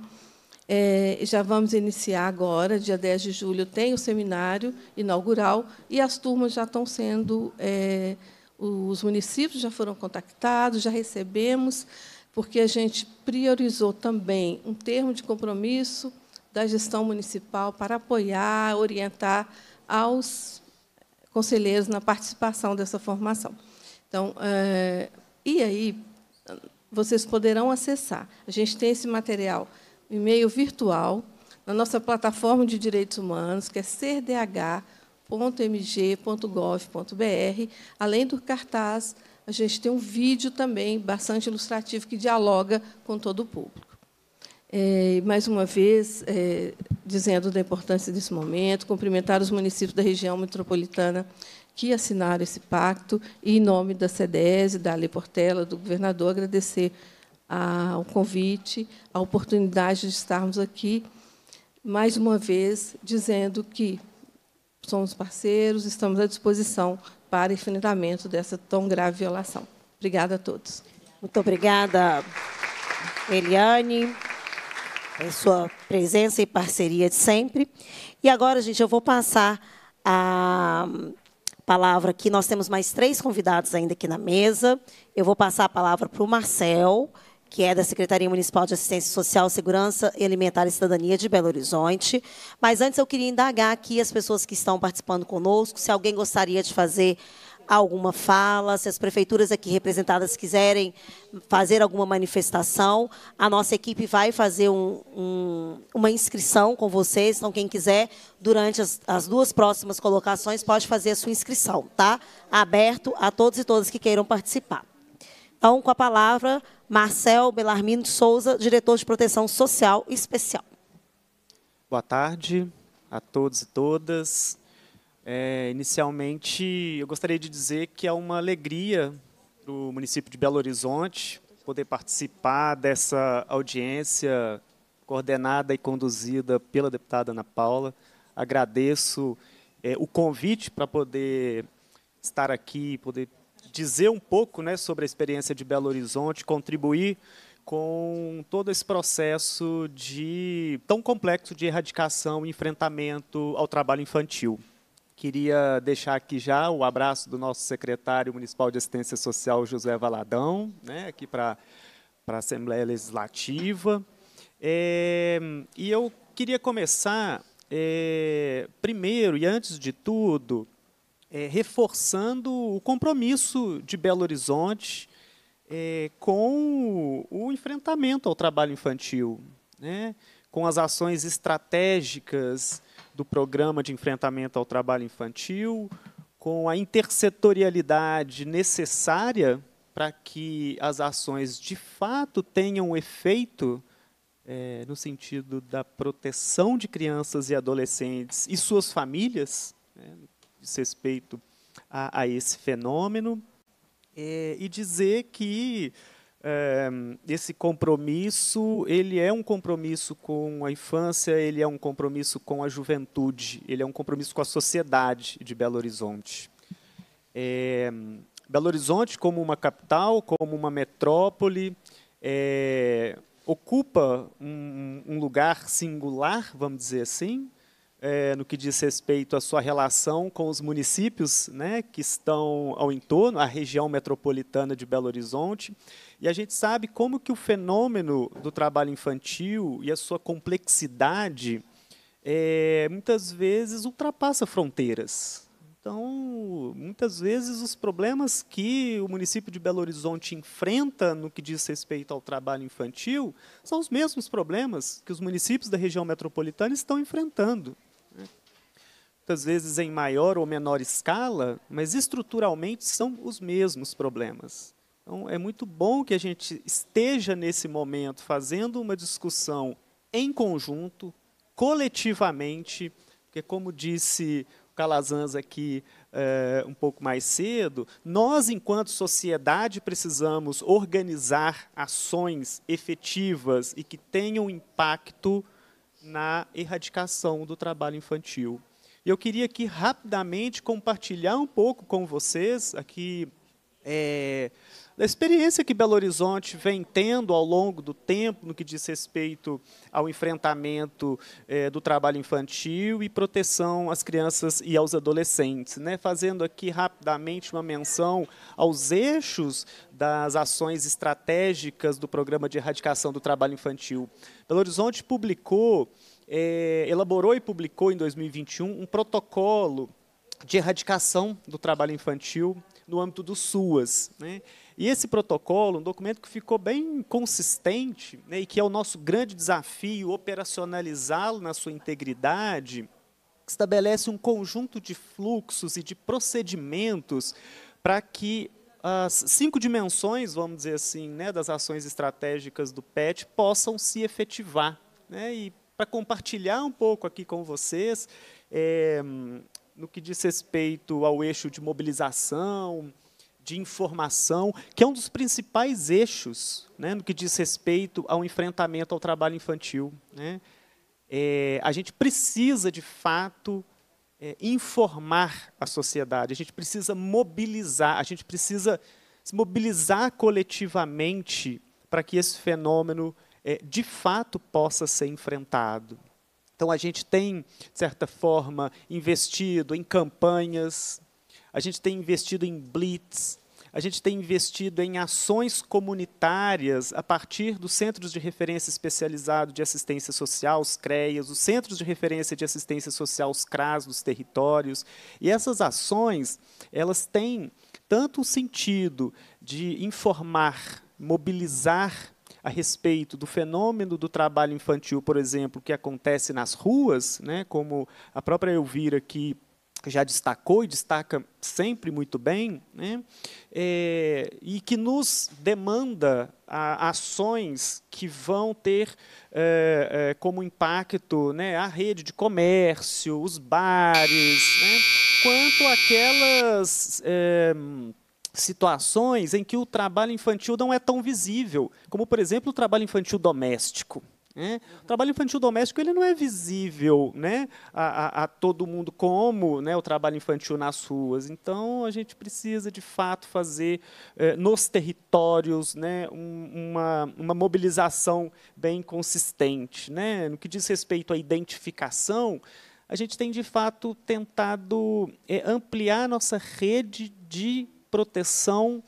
é, já vamos iniciar agora, dia 10 de julho, tem o seminário inaugural e as turmas já estão sendo. É, os municípios já foram contactados, já recebemos, porque a gente priorizou também um termo de compromisso da gestão municipal para apoiar, orientar aos conselheiros na participação dessa formação. Então, é, e aí, vocês poderão acessar. A gente tem esse material e-mail virtual na nossa plataforma de direitos humanos, que é cdh.mg.gov.br Além do cartaz, a gente tem um vídeo também bastante ilustrativo que dialoga com todo o público. É, mais uma vez, é, dizendo da importância desse momento, cumprimentar os municípios da região metropolitana que assinaram esse pacto e, em nome da CEDES, da Ale Portela, do governador, agradecer ao convite, a oportunidade de estarmos aqui, mais uma vez, dizendo que somos parceiros, estamos à disposição para enfrentamento dessa tão grave violação. Obrigada a todos. Muito obrigada, Eliane, pela sua presença e parceria de sempre. E agora, gente, eu vou passar a palavra aqui. Nós temos mais três convidados ainda aqui na mesa. Eu vou passar a palavra para o Marcel que é da Secretaria Municipal de Assistência Social, Segurança Alimentar e Cidadania de Belo Horizonte. Mas antes eu queria indagar aqui as pessoas que estão participando conosco, se alguém gostaria de fazer alguma fala, se as prefeituras aqui representadas quiserem fazer alguma manifestação, a nossa equipe vai fazer um, um, uma inscrição com vocês. Então, quem quiser, durante as, as, duas próximas colocações, pode fazer a sua inscrição, tá? Aberto a todos e todas que queiram participar. Então, com a palavra, Marcel Belarmino Souza, diretor de Proteção Social Especial. Boa tarde a todos e todas. É, inicialmente, eu gostaria de dizer que é uma alegria para o município de Belo Horizonte poder participar dessa audiência coordenada e conduzida pela deputada Ana Paula. Agradeço é, o convite para poder estar aqui, poder dizer um pouco né, sobre a experiência de Belo Horizonte, contribuir com todo esse processo de tão complexo de erradicação e enfrentamento ao trabalho infantil. Queria deixar aqui já o abraço do nosso secretário municipal de assistência social, José Valadão, né, aqui para a Assembleia Legislativa. É, e eu queria começar, é, primeiro e antes de tudo, é, reforçando o compromisso de Belo Horizonte é, com o, enfrentamento ao trabalho infantil, né? com as ações estratégicas do programa de enfrentamento ao trabalho infantil, com a intersetorialidade necessária para que as ações de fato tenham efeito é, no sentido da proteção de crianças e adolescentes e suas famílias. Né? diz respeito a, a esse fenômeno é, e dizer que é, esse compromisso ele é um compromisso com a infância, ele é um compromisso com a juventude, ele é um compromisso com a sociedade de Belo Horizonte. É, Belo Horizonte, como uma capital, como uma metrópole, é, ocupa um, um, lugar singular, vamos dizer assim, é, no que diz respeito à sua relação com os municípios né, que estão ao entorno, a região metropolitana de Belo Horizonte. E a gente sabe como que o fenômeno do trabalho infantil e a sua complexidade é, muitas vezes ultrapassa fronteiras. Então, muitas vezes os problemas que o município de Belo Horizonte enfrenta no que diz respeito ao trabalho infantil são os mesmos problemas que os municípios da região metropolitana estão enfrentando muitas vezes em maior ou menor escala, mas estruturalmente são os mesmos problemas. Então, é muito bom que a gente esteja nesse momento fazendo uma discussão em conjunto, coletivamente, porque, como disse o Calazans aqui é, um pouco mais cedo, nós, enquanto sociedade, precisamos organizar ações efetivas e que tenham impacto na erradicação do trabalho infantil. E eu queria aqui rapidamente compartilhar um pouco com vocês aqui é, da experiência que Belo Horizonte vem tendo ao longo do tempo no que diz respeito ao enfrentamento é, do trabalho infantil e proteção às crianças e aos adolescentes. Né? Fazendo aqui rapidamente uma menção aos eixos das ações estratégicas do Programa de Erradicação do Trabalho Infantil. Belo Horizonte publicou é, elaborou e publicou em 2021 um protocolo de erradicação do trabalho infantil no âmbito do SUAS. Né? E esse protocolo, é um documento que ficou bem consistente né, e que é o nosso grande desafio operacionalizá-lo na sua integridade, estabelece um conjunto de fluxos e de procedimentos para que as cinco dimensões, vamos dizer assim, né, das ações estratégicas do PET possam se efetivar né, e para compartilhar um pouco aqui com vocês é, no que diz respeito ao eixo de mobilização, de informação, que é um dos principais eixos né, no que diz respeito ao enfrentamento ao trabalho infantil. Né? É, a gente precisa, de fato, é, informar a sociedade, a gente precisa mobilizar, a gente precisa se mobilizar coletivamente para que esse fenômeno é, de fato possa ser enfrentado. Então, a gente tem, de certa forma, investido em campanhas, a gente tem investido em blitz, a gente tem investido em ações comunitárias a partir dos centros de referência especializado de assistência social, os CREAS, os centros de referência de assistência social, os CRAS, dos territórios. E essas ações, elas têm tanto o sentido de informar, mobilizar a respeito do fenômeno do trabalho infantil, por exemplo, que acontece nas ruas, né, como a própria Elvira aqui já destacou e destaca sempre muito bem, né? É, e que nos demanda a, ações que vão ter é, é, como impacto né, a rede de comércio, os bares, né? quanto aquelas é, situações em que o trabalho infantil não é tão visível, como, por exemplo, o trabalho infantil doméstico. Né? O trabalho infantil doméstico ele não é visível né? a, a, a todo mundo como né? o trabalho infantil nas ruas. Então, a gente precisa, de fato, fazer eh, nos territórios né? Um, uma, uma mobilização bem consistente. Né? No que diz respeito à identificação, a gente tem, de fato, tentado eh, ampliar a nossa rede de proteção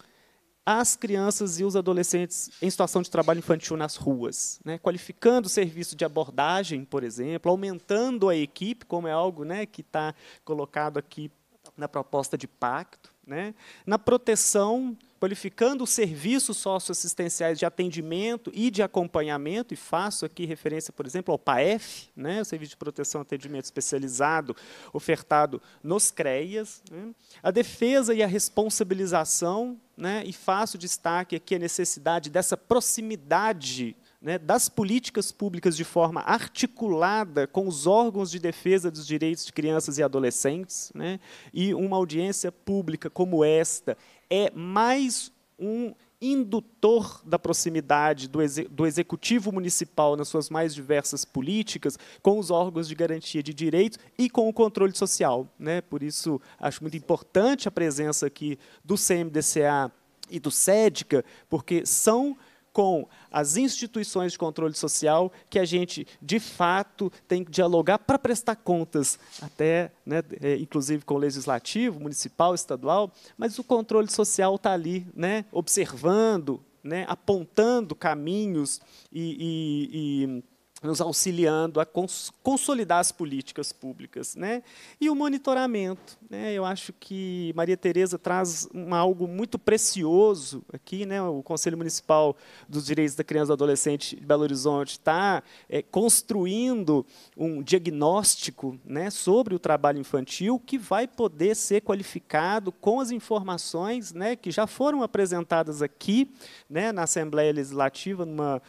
às crianças e os adolescentes em situação de trabalho infantil nas ruas, né? qualificando o serviço de abordagem, por exemplo, aumentando a equipe, como é algo né, que está colocado aqui na proposta de pacto, né? na proteção, qualificando os serviços socioassistenciais de atendimento e de acompanhamento, e faço aqui referência, por exemplo, ao PAEF, né? o Serviço de Proteção e Atendimento Especializado, ofertado nos CREAS, né? a defesa e a responsabilização, né? e faço destaque aqui a necessidade dessa proximidade né, das políticas públicas de forma articulada com os órgãos de defesa dos direitos de crianças e adolescentes, né, e uma audiência pública como esta é mais um indutor da proximidade do, ex do, executivo municipal nas suas mais diversas políticas com os órgãos de garantia de direitos e com o controle social, né? Por isso acho muito importante a presença aqui do CMDCA e do SEDCA, porque são com as instituições de controle social que a gente, de fato, tem que dialogar para prestar contas, até, né, é, inclusive, com o legislativo, municipal, estadual, mas o controle social está ali, né, observando, né, apontando caminhos e, e, e nos auxiliando a cons consolidar as políticas públicas. Né? E o monitoramento. Né? Eu acho que Maria Tereza traz um, algo muito precioso aqui. Né? O Conselho Municipal dos Direitos da Criança e do Adolescente de Belo Horizonte está é, construindo um diagnóstico né, sobre o trabalho infantil que vai poder ser qualificado com as informações né, que já foram apresentadas aqui né, na Assembleia Legislativa, numa uh,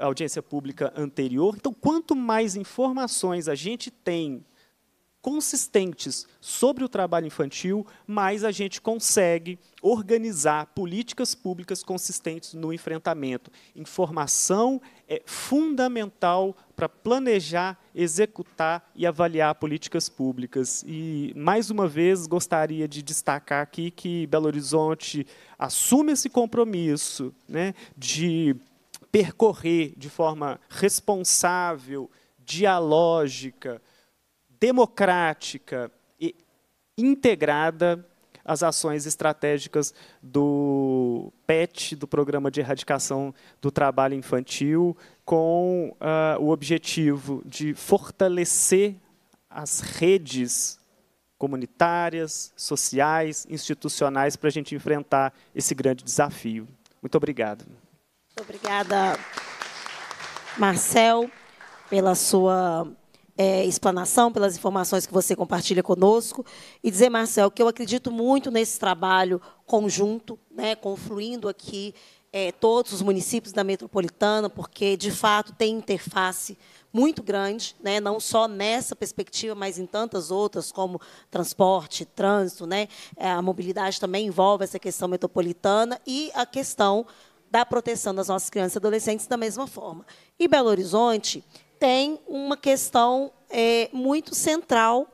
audiência pública anterior, então, quanto mais informações a gente tem consistentes sobre o trabalho infantil, mais a gente consegue organizar políticas públicas consistentes no enfrentamento. Informação é fundamental para planejar, executar e avaliar políticas públicas. E, mais uma vez, gostaria de destacar aqui que Belo Horizonte assume esse compromisso né, de percorrer de forma responsável, dialógica, democrática e integrada as ações estratégicas do PET, do Programa de Erradicação do Trabalho Infantil, com uh, o objetivo de fortalecer as redes comunitárias, sociais, institucionais, para a gente enfrentar esse grande desafio. Muito obrigado. Obrigada, Marcel, pela sua é, explanação, pelas informações que você compartilha conosco. E dizer, Marcel, que eu acredito muito nesse trabalho conjunto, né, confluindo aqui é, todos os municípios da metropolitana, porque, de fato, tem interface muito grande, né, não só nessa perspectiva, mas em tantas outras, como transporte, trânsito, né, é, a mobilidade também envolve essa questão metropolitana e a questão da proteção das nossas crianças e adolescentes da mesma forma. E Belo Horizonte tem uma questão é, muito central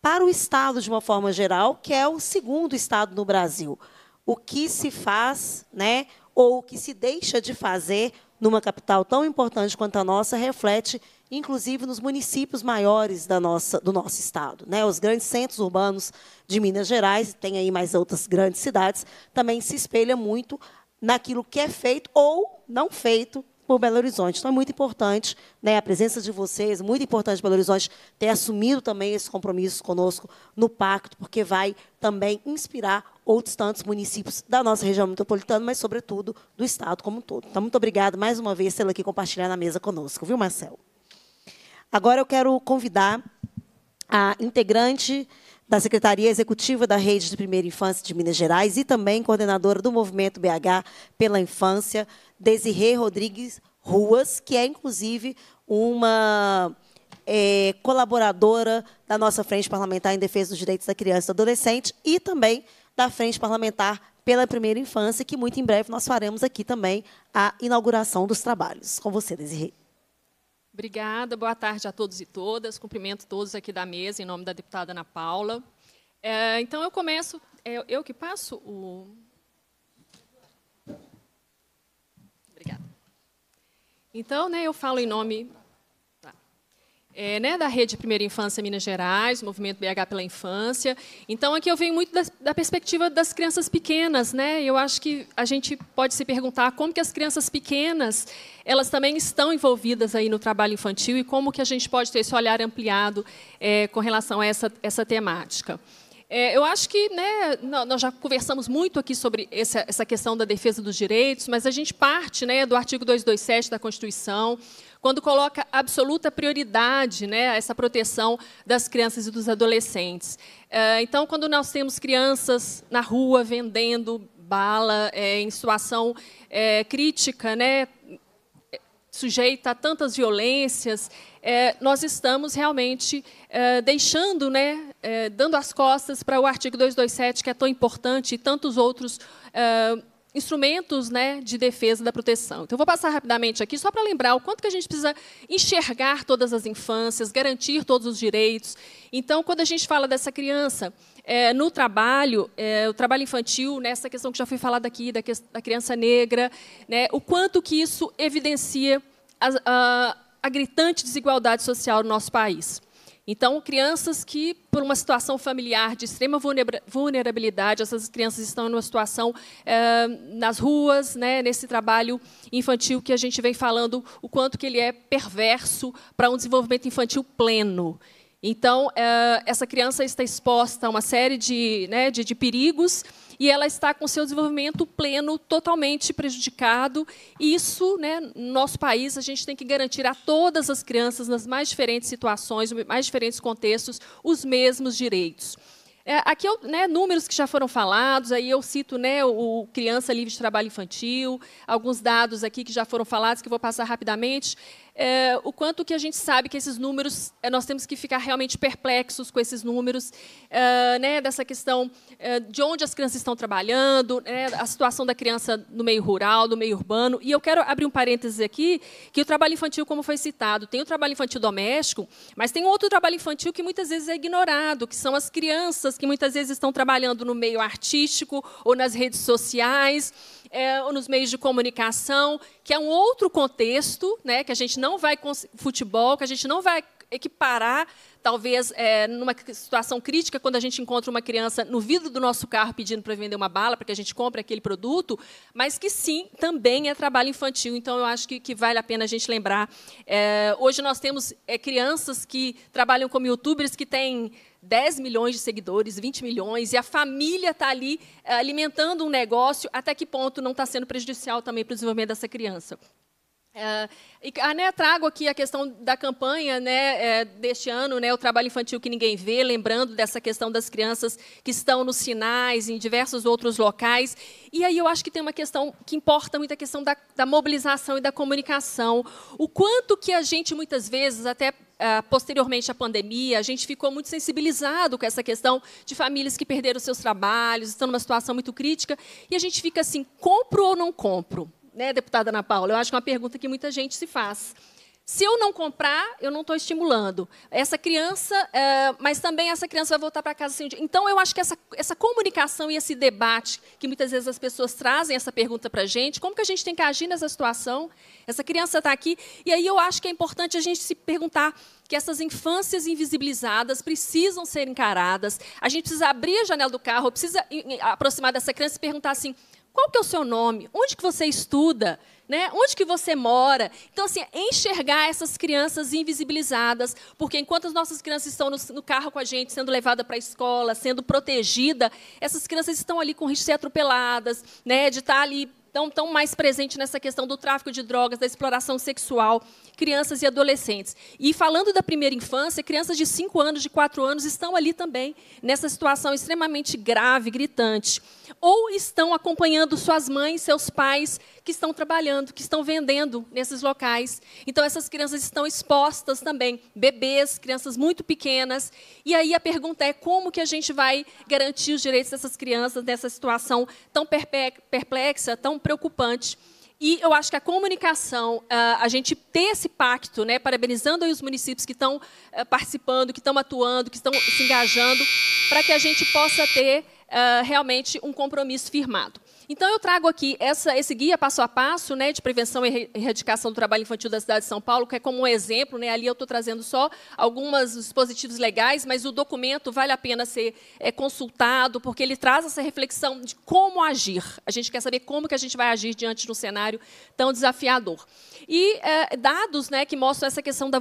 para o Estado, de uma forma geral, que é o segundo Estado no Brasil. O que se faz, né, ou o que se deixa de fazer numa capital tão importante quanto a nossa, reflete, inclusive, nos municípios maiores da nossa, do nosso Estado. Né? Os grandes centros urbanos de Minas Gerais, tem aí mais outras grandes cidades, também se espelha muito naquilo que é feito ou não feito por Belo Horizonte. Então é muito importante né, a presença de vocês, muito importante Belo Horizonte ter assumido também esse compromisso conosco no pacto, porque vai também inspirar outros tantos municípios da nossa região metropolitana, mas, sobretudo, do Estado como um todo. Então, muito obrigado mais uma vez pela aqui compartilhar na mesa conosco, viu, Marcelo? Agora eu quero convidar a integrante da Secretaria Executiva da Rede de Primeira Infância de Minas Gerais e também coordenadora do Movimento BH pela Infância, Desirê Rodrigues Ruas, que é, inclusive, uma é, colaboradora da nossa Frente Parlamentar em Defesa dos Direitos da Criança e do Adolescente e também da Frente Parlamentar pela Primeira Infância, que muito em breve nós faremos aqui também a inauguração dos trabalhos. Com você, Desirê. Obrigada, boa tarde a todos e todas. Cumprimento todos aqui da mesa, em nome da deputada Ana Paula. É, então, eu começo. É, eu que passo o. Obrigada. Então, né, eu falo em nome é, né, da Rede Primeira Infância Minas Gerais, Movimento BH pela Infância. Então, aqui eu venho muito da, da, perspectiva das crianças pequenas. Né? Eu acho que a gente pode se perguntar como que as crianças pequenas elas também estão envolvidas aí no trabalho infantil e como que a gente pode ter esse olhar ampliado é, com relação a essa, essa temática. É, eu acho que né, nós já conversamos muito aqui sobre essa, essa questão da defesa dos direitos, mas a gente parte né, do artigo 227 da Constituição, quando coloca absoluta prioridade né, essa proteção das crianças e dos adolescentes. É, então, quando nós temos crianças na rua vendendo bala, é, em situação é, crítica, né, sujeita a tantas violências, é, nós estamos realmente é, deixando, né, é, dando as costas para o artigo 227, que é tão importante, e tantos outros é, instrumentos né, de defesa da proteção. Então, eu vou passar rapidamente aqui, só para lembrar o quanto que a gente precisa enxergar todas as infâncias, garantir todos os direitos. Então, quando a gente fala dessa criança é, no trabalho, é, o trabalho infantil, nessa né, questão que já foi falada aqui, da, que, da criança negra, né, o quanto que isso evidencia a, a, a gritante desigualdade social no nosso país. Então, crianças que, por uma situação familiar de extrema vulnerabilidade, essas crianças estão numa situação eh, nas ruas, né, nesse trabalho infantil que a gente vem falando o quanto que ele é perverso para um desenvolvimento infantil pleno. Então, eh, essa criança está exposta a uma série de, né, de, de perigos e ela está com seu desenvolvimento pleno totalmente prejudicado. Isso, né, no nosso país, a gente tem que garantir a todas as crianças, nas mais diferentes situações, nos mais diferentes contextos, os mesmos direitos. É, aqui eu, né, números que já foram falados, aí eu cito né, o criança livre de trabalho infantil, alguns dados aqui que já foram falados que eu vou passar rapidamente é, o quanto que a gente sabe que esses números, é, nós temos que ficar realmente perplexos com esses números, é, né, dessa questão é, de onde as crianças estão trabalhando, né, a situação da criança no meio rural, no meio urbano. E eu quero abrir um parêntese aqui, que o trabalho infantil, como foi citado, tem o trabalho infantil doméstico, mas tem outro trabalho infantil que muitas vezes é ignorado, que são as crianças que muitas vezes estão trabalhando no meio artístico ou nas redes sociais, é, ou nos meios de comunicação, que é um outro contexto, né, que a gente não vai futebol, que a gente não vai equiparar, talvez, é, numa situação crítica, quando a gente encontra uma criança no vidro do nosso carro pedindo para vender uma bala, para que a gente compre aquele produto, mas que sim, também é trabalho infantil. Então, eu acho que, que vale a pena a gente lembrar. É, hoje nós temos é, crianças que trabalham como youtubers que têm 10 milhões de seguidores, 20 milhões, e a família está ali eh, alimentando um negócio, até que ponto não está sendo prejudicial também para o desenvolvimento dessa criança? É, e né, trago aqui a questão da campanha né, é, deste ano, né, o trabalho infantil que ninguém vê, lembrando dessa questão das crianças que estão nos sinais, em diversos outros locais. E aí eu acho que tem uma questão que importa muito, a questão da, da mobilização e da comunicação. O quanto que a gente, muitas vezes, até ah, posteriormente à pandemia, a gente ficou muito sensibilizado com essa questão de famílias que perderam seus trabalhos, estão numa situação muito crítica, e a gente fica assim, compro ou não compro? Né, deputada Ana Paula? Eu acho que é uma pergunta que muita gente se faz. Se eu não comprar, eu não estou estimulando. Essa criança, é, mas também essa criança vai voltar para casa sem dinheiro. Então, eu acho que essa, essa comunicação e esse debate, que muitas vezes as pessoas trazem essa pergunta para a gente, como que a gente tem que agir nessa situação? Essa criança está aqui. E aí eu acho que é importante a gente se perguntar que essas infâncias invisibilizadas precisam ser encaradas. A gente precisa abrir a janela do carro, precisa aproximar dessa criança e perguntar assim: qual que é o seu nome? Onde que você estuda? Né? Onde que você mora? Então, assim, é enxergar essas crianças invisibilizadas, porque enquanto as nossas crianças estão no, no carro com a gente, sendo levada para a escola, sendo protegida, essas crianças estão ali com risco de ser atropeladas, né? de estar tá ali estão tão mais presentes nessa questão do tráfico de drogas, da exploração sexual, crianças e adolescentes. E falando da primeira infância, crianças de 5 anos, de 4 anos estão ali também, nessa situação extremamente grave, gritante. Ou estão acompanhando suas mães, seus pais, que estão trabalhando, que estão vendendo nesses locais. Então, essas crianças estão expostas também, bebês, crianças muito pequenas. E aí a pergunta é como que a gente vai garantir os direitos dessas crianças nessa situação tão perplexa, tão preocupante. E eu acho que a comunicação, ah, a gente ter esse pacto, né, parabenizando os municípios que estão eh, participando, que estão atuando, que estão se engajando, para que a gente possa ter ah, realmente um compromisso firmado. Então, eu trago aqui essa, esse guia passo a passo né, de prevenção e erradicação do trabalho infantil da cidade de São Paulo, que é como um exemplo. Né, ali eu estou trazendo só alguns dispositivos legais, mas o documento vale a pena ser é, consultado, porque ele traz essa reflexão de como agir. A gente quer saber como que a gente vai agir diante de um cenário tão desafiador. E é, dados né, que mostram essa questão da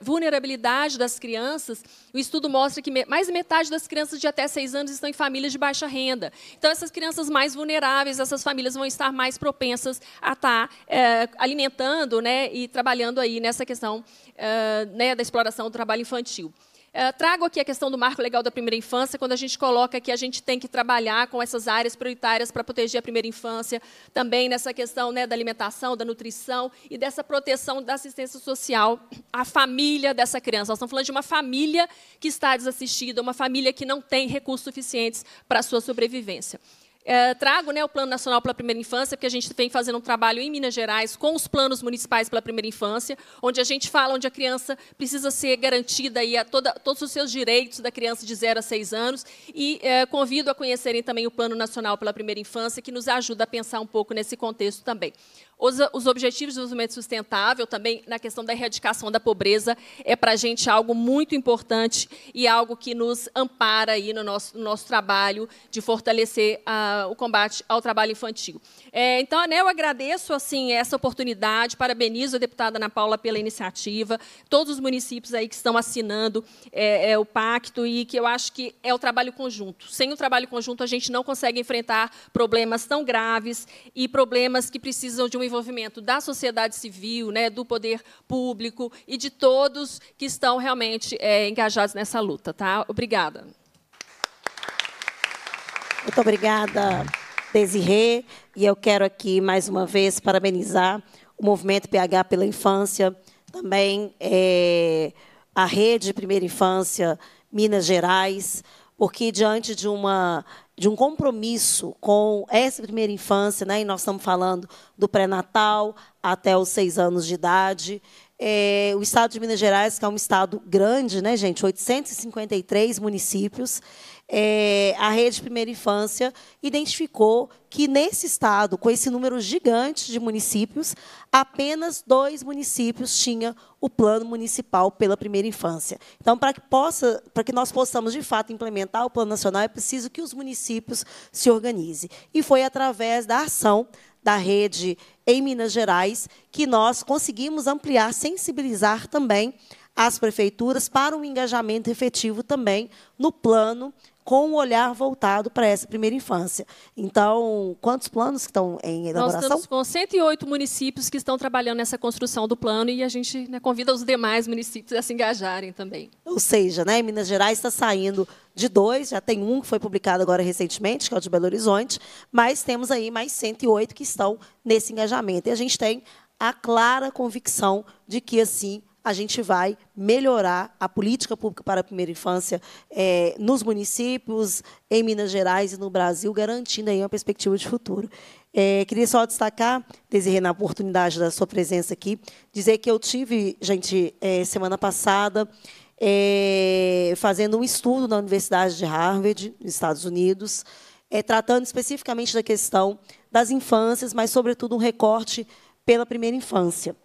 vulnerabilidade das crianças, o estudo mostra que mais metade das crianças de até seis anos estão em famílias de baixa renda. Então, essas crianças mais vulneráveis, essas famílias vão estar mais propensas a estar tá, é, alimentando né, e trabalhando aí nessa questão é, né, da exploração do trabalho infantil. Eh, trago aqui a questão do marco legal da primeira infância, quando a gente coloca que a gente tem que trabalhar com essas áreas prioritárias para proteger a primeira infância, também nessa questão né, da alimentação, da nutrição e dessa proteção da assistência social à família dessa criança. Nós estamos falando de uma família que está desassistida, uma família que não tem recursos suficientes para a sua sobrevivência. É, trago né, o Plano Nacional pela Primeira Infância, porque a gente vem fazendo um trabalho em Minas Gerais com os planos municipais pela primeira infância, onde a gente fala onde a criança precisa ser garantida aí a toda, todos os seus direitos da criança de 0 a 6 anos. E é, convido a conhecerem também o Plano Nacional pela Primeira Infância, que nos ajuda a pensar um pouco nesse contexto também. Os, os objetivos de desenvolvimento sustentável, também na questão da erradicação da pobreza, é para a gente algo muito importante e algo que nos ampara aí no nosso, no nosso trabalho de fortalecer a, ah, o combate ao trabalho infantil. É, então, né, eu agradeço assim essa oportunidade, parabenizo a deputada Ana Paula pela iniciativa, todos os municípios aí que estão assinando é, é, o pacto e que eu acho que é o trabalho conjunto. Sem o trabalho conjunto, a gente não consegue enfrentar problemas tão graves e problemas que precisam de uma envolvimento da sociedade civil, né, do poder público e de todos que estão realmente é, engajados nessa luta. Tá? Obrigada. Muito obrigada, Desirê. E eu quero aqui, mais uma vez, parabenizar o Movimento PH pela Infância, também é, a Rede Primeira Infância Minas Gerais, porque diante de uma de um compromisso com essa primeira infância, né? e nós estamos falando do pré-natal até os seis anos de idade. É, o estado de Minas Gerais, que é um estado grande, né, gente? 853 municípios é, a rede primeira infância identificou que nesse estado, com esse número gigante de municípios, apenas dois municípios tinham o plano municipal pela primeira infância. Então, para que possa, para que nós possamos de fato implementar o plano nacional, é preciso que os municípios se organizem. E foi através da ação da rede em Minas Gerais que nós conseguimos ampliar, sensibilizar também as prefeituras para um engajamento efetivo também no plano com o um olhar voltado para essa primeira infância. Então, quantos planos estão em elaboração? Nós estamos com 108 municípios que estão trabalhando nessa construção do plano e a gente né, convida os demais municípios a se engajarem também. Ou seja, né, Minas Gerais está saindo de dois, já tem um que foi publicado agora recentemente, que é o de Belo Horizonte, mas temos aí mais 108 que estão nesse engajamento. E a gente tem a clara convicção de que, assim, a gente vai melhorar a política pública para a primeira infância é, nos municípios, em Minas Gerais e no Brasil, garantindo aí uma perspectiva de futuro. É, queria só destacar, Desirê, na oportunidade da sua presença aqui, dizer que eu tive, gente, é, semana passada, é, fazendo um estudo na Universidade de Harvard, nos Estados Unidos, é, tratando especificamente da questão das infâncias, mas, sobretudo, um recorte pela primeira infância.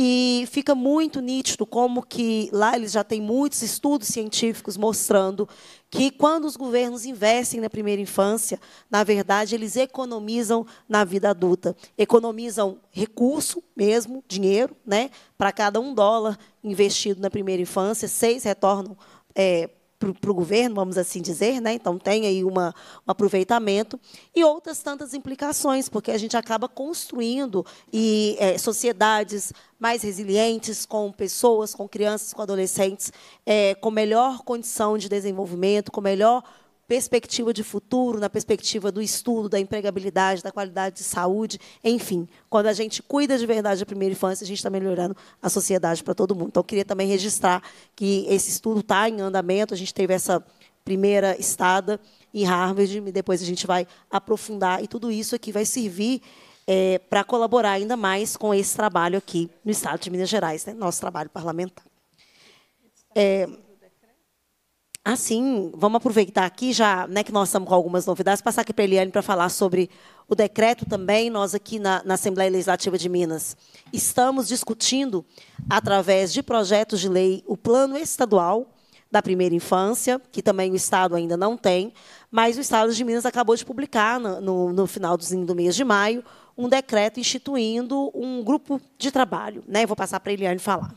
E fica muito nítido como que lá eles já têm muitos estudos científicos mostrando que quando os governos investem na primeira infância, na verdade, eles economizam na vida adulta. Economizam recurso mesmo, dinheiro, né? Para cada um dólar investido na primeira infância, seis retornam é, para o governo, vamos assim dizer, né? então tem aí uma, um aproveitamento, e outras tantas implicações, porque a gente acaba construindo e é, sociedades mais resilientes, com pessoas, com crianças, com adolescentes, é, com melhor condição de desenvolvimento, com melhor perspectiva de futuro, na perspectiva do estudo, da empregabilidade, da qualidade de saúde, enfim. Quando a gente cuida de verdade da primeira infância, a gente está melhorando a sociedade para todo mundo. Então, eu queria também registrar que esse estudo está em andamento, a gente teve essa primeira estada em Harvard, e depois a gente vai aprofundar, e tudo isso aqui vai servir é, para colaborar ainda mais com esse trabalho aqui no Estado de Minas Gerais, né? nosso trabalho parlamentar. É, Assim, vamos aproveitar aqui, já né, que nós estamos com algumas novidades, passar aqui para a Eliane para falar sobre o decreto também. Nós, aqui na, na, Assembleia Legislativa de Minas, estamos discutindo, através de projetos de lei, o plano estadual da primeira infância, que também o Estado ainda não tem, mas o Estado de Minas acabou de publicar, no, no final do mês de maio, um decreto instituindo um grupo de trabalho. Né? vou passar para a Eliane falar.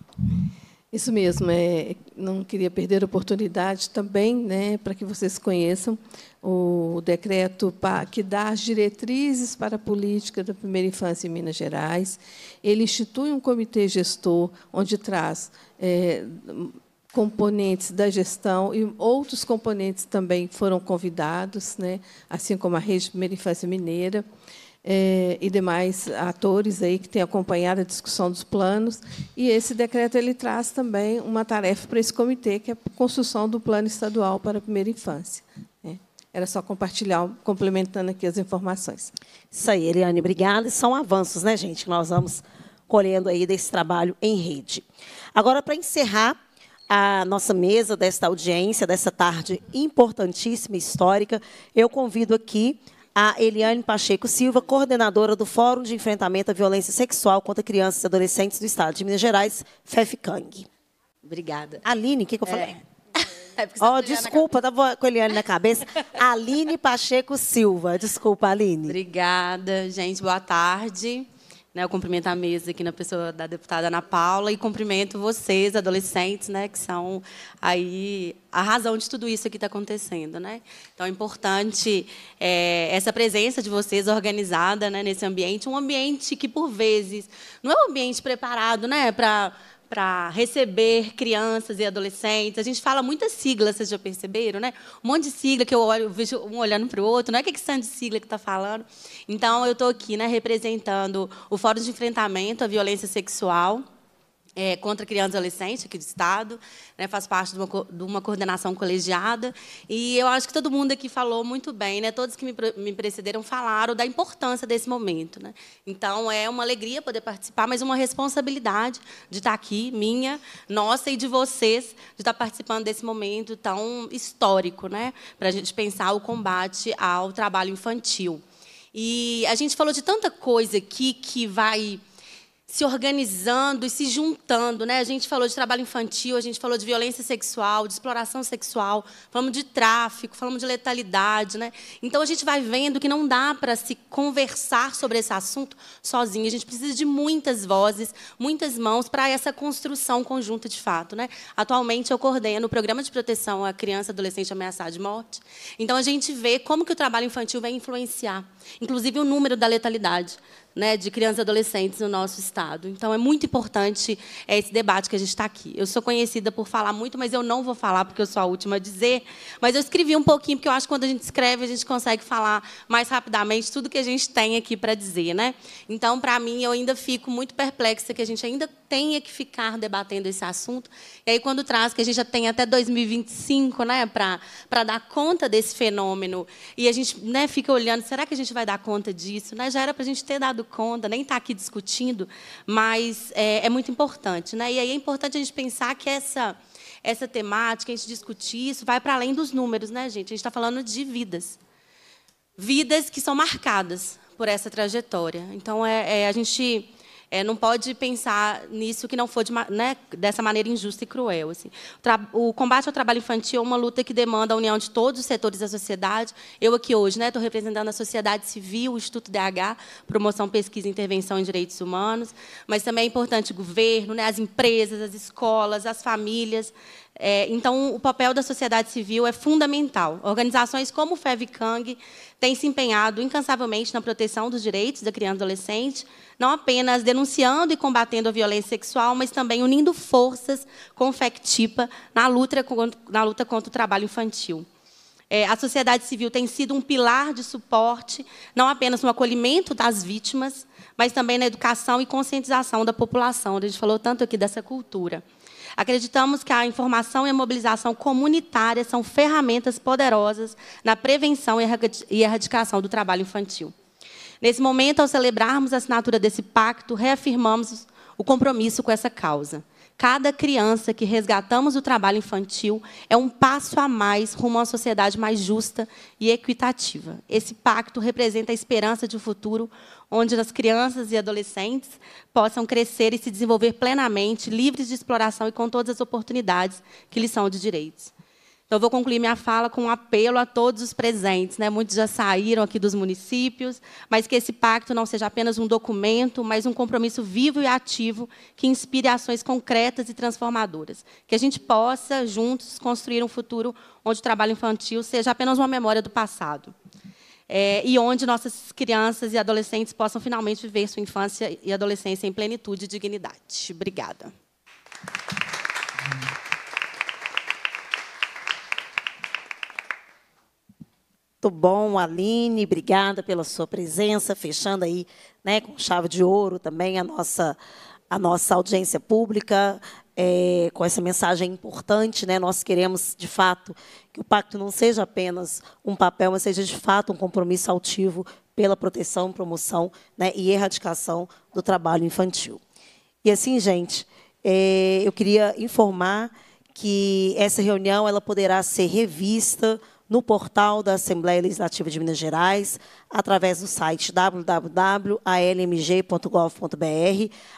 Isso mesmo, é, não queria perder a oportunidade também, né, para que vocês conheçam o decreto que dá as diretrizes para a política da primeira infância em Minas Gerais. Ele institui um comitê gestor, onde traz é, componentes da gestão e outros componentes também foram convidados, né, assim como a Rede Primeira Infância Mineira é, e demais atores aí que têm acompanhado a discussão dos planos. E esse decreto ele traz também uma tarefa para esse comitê, que é a construção do plano estadual para a primeira infância. É. Era só compartilhar, complementando aqui as informações. Isso aí, Eliane, obrigada. E são avanços, né, gente, que nós vamos colhendo aí desse trabalho em rede. Agora, para encerrar a nossa mesa desta audiência, dessa tarde importantíssima, histórica, eu convido aqui a Eliane Pacheco Silva, coordenadora do Fórum de Enfrentamento à Violência Sexual contra Crianças e Adolescentes do Estado de Minas Gerais, FEFCANG. Obrigada. Aline, o que, que, eu falei? É. é oh, desculpa, estava com a Eliane na cabeça. Aline Pacheco Silva. Desculpa, Aline. Obrigada, gente. Boa tarde. Né, eu cumprimento a mesa aqui na pessoa da deputada Ana Paula e cumprimento vocês, adolescentes, né, que são aí a razão de tudo isso que está acontecendo. Né? Então, é importante é, essa presença de vocês organizada né, nesse ambiente, um ambiente que, por vezes, não é um ambiente preparado né, para para receber crianças e adolescentes. A gente fala muitas siglas, vocês já perceberam, né? Um monte de sigla que eu olho, vejo um olhando para o outro, não é que é de sigla que está falando. Então, eu estou aqui né, representando o Fórum de Enfrentamento à Violência Sexual é, contra crianças e adolescentes aqui do Estado, né, faz parte de uma, de uma, coordenação colegiada. E eu acho que todo mundo aqui falou muito bem, né, todos que me, me precederam falaram da importância desse momento. Né? Então, é uma alegria poder participar, mas uma responsabilidade de estar aqui, minha, nossa e de vocês, de estar participando desse momento tão histórico né, para a gente pensar o combate ao trabalho infantil. E a gente falou de tanta coisa aqui que vai se organizando e se juntando, né? A gente falou de trabalho infantil, a gente falou de violência sexual, de exploração sexual, falamos de tráfico, falamos de letalidade, né? Então a gente vai vendo que não dá para se conversar sobre esse assunto sozinho. A gente precisa de muitas vozes, muitas mãos para essa construção conjunta de fato, né? Atualmente eu coordeno o programa de proteção à criança e adolescente ameaçada de morte. Então a gente vê como que o trabalho infantil vai influenciar, inclusive o número da letalidade né, de crianças e adolescentes no nosso estado. Então, é muito importante é, esse debate que a gente está aqui. Eu sou conhecida por falar muito, mas eu não vou falar porque eu sou a última a dizer. Mas eu escrevi um pouquinho, porque eu acho que quando a gente escreve, a gente consegue falar mais rapidamente tudo que a gente tem aqui para dizer. Né? Então, para mim, eu ainda fico muito perplexa que a gente ainda tenha que ficar debatendo esse assunto. E aí, quando traz que a gente já tem até 2025 né, para dar conta desse fenômeno, e a gente né, fica olhando, será que a gente vai dar conta disso? Né? Já era para a gente ter dado conta, nem estar tá aqui discutindo, mas é, é muito importante. Né? E aí é importante a gente pensar que essa essa temática, a gente discutir isso, vai para além dos números, né, gente? A gente está falando de vidas. Vidas que são marcadas por essa trajetória. Então, é, é a gente é, não pode pensar nisso que não for de, né, dessa maneira injusta e cruel. Assim. O combate ao trabalho infantil é uma luta que demanda a união de todos os setores da sociedade. Eu aqui hoje né, estou representando a sociedade civil, o Instituto DH, Promoção, Pesquisa e Intervenção em Direitos Humanos, mas também é importante o governo, né, as empresas, as escolas, as famílias. É, então, o papel da sociedade civil é fundamental. Organizações como o FEVICANG tem se empenhado incansavelmente na proteção dos direitos da criança e adolescente, não apenas denunciando e combatendo a violência sexual, mas também unindo forças com o FECTIPA na luta, na luta contra o trabalho infantil. É, a sociedade civil tem sido um pilar de suporte, não apenas no acolhimento das vítimas, mas também na educação e conscientização da população. A gente falou tanto aqui dessa cultura. Acreditamos que a informação e a mobilização comunitária são ferramentas poderosas na prevenção e erradicação do trabalho infantil. Nesse momento, ao celebrarmos a assinatura desse pacto, reafirmamos o compromisso com essa causa. Cada criança que resgatamos do trabalho infantil é um passo a mais rumo a uma sociedade mais justa e equitativa. Esse pacto representa a esperança de um futuro onde as crianças e adolescentes possam crescer e se desenvolver plenamente, livres de exploração e com todas as oportunidades que lhes são de direitos. Então, eu vou concluir minha fala com um apelo a todos os presentes. Né? Muitos já saíram aqui dos municípios, mas que esse pacto não seja apenas um documento, mas um compromisso vivo e ativo que inspire ações concretas e transformadoras. Que a gente possa, juntos, construir um futuro onde o trabalho infantil seja apenas uma memória do passado. É, e onde nossas crianças e adolescentes possam finalmente viver sua infância e adolescência em plenitude e dignidade. Obrigada. Muito bom, Aline, obrigada pela sua presença, fechando aí né, com chave de ouro também a nossa, a nossa audiência pública, é, com essa mensagem importante. Né, nós queremos, de fato, que o pacto não seja apenas um papel, mas seja, de fato, um compromisso altivo pela proteção, promoção né, e erradicação do trabalho infantil. E assim, gente, é, eu queria informar que essa reunião ela poderá ser revista no portal da Assembleia Legislativa de Minas Gerais, através do site www.almg.gov.br,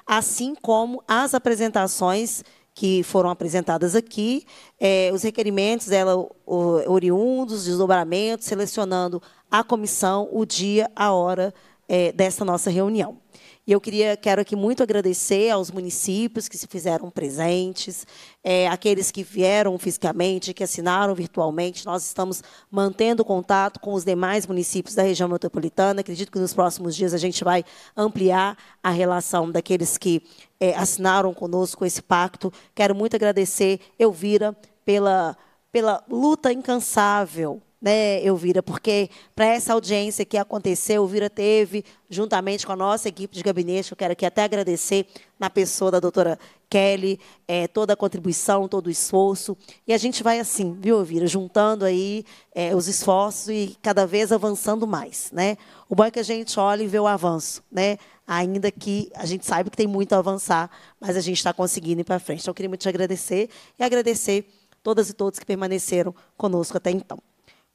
assim como as apresentações que foram apresentadas aqui, é, os requerimentos dela o, oriundos, desdobramentos, selecionando a comissão, o dia, a hora é, dessa nossa reunião. E eu queria, quero aqui muito agradecer aos municípios que se fizeram presentes, é, aqueles que vieram fisicamente, que assinaram virtualmente. Nós estamos mantendo contato com os demais municípios da região metropolitana. Acredito que nos próximos dias a gente vai ampliar a relação daqueles que é, assinaram conosco esse pacto. Quero muito agradecer Elvira pela, pela luta incansável né, Elvira? Porque para essa audiência que aconteceu, Elvira teve, juntamente com a nossa equipe de gabinete, eu quero aqui até agradecer na pessoa da doutora Kelly, é, toda a contribuição, todo o esforço. E a gente vai assim, viu, Elvira? Juntando aí é, os esforços e cada vez avançando mais, né? O bom é que a gente olha e vê o avanço, né? Ainda que a gente saiba que tem muito a avançar, mas a gente está conseguindo ir para frente. Então, eu queria muito te agradecer e agradecer todas e todos que permaneceram conosco até então.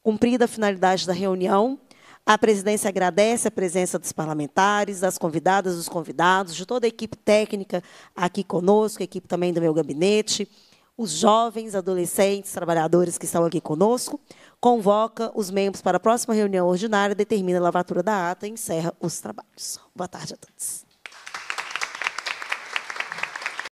Cumprida a finalidade da reunião, a presidência agradece a presença dos parlamentares, das convidadas, dos convidados, de toda a equipe técnica aqui conosco, a equipe também do meu gabinete, os jovens, adolescentes, trabalhadores que estão aqui conosco, convoca os membros para a próxima reunião ordinária, determina a lavatura da ata e encerra os trabalhos. Boa tarde a todos.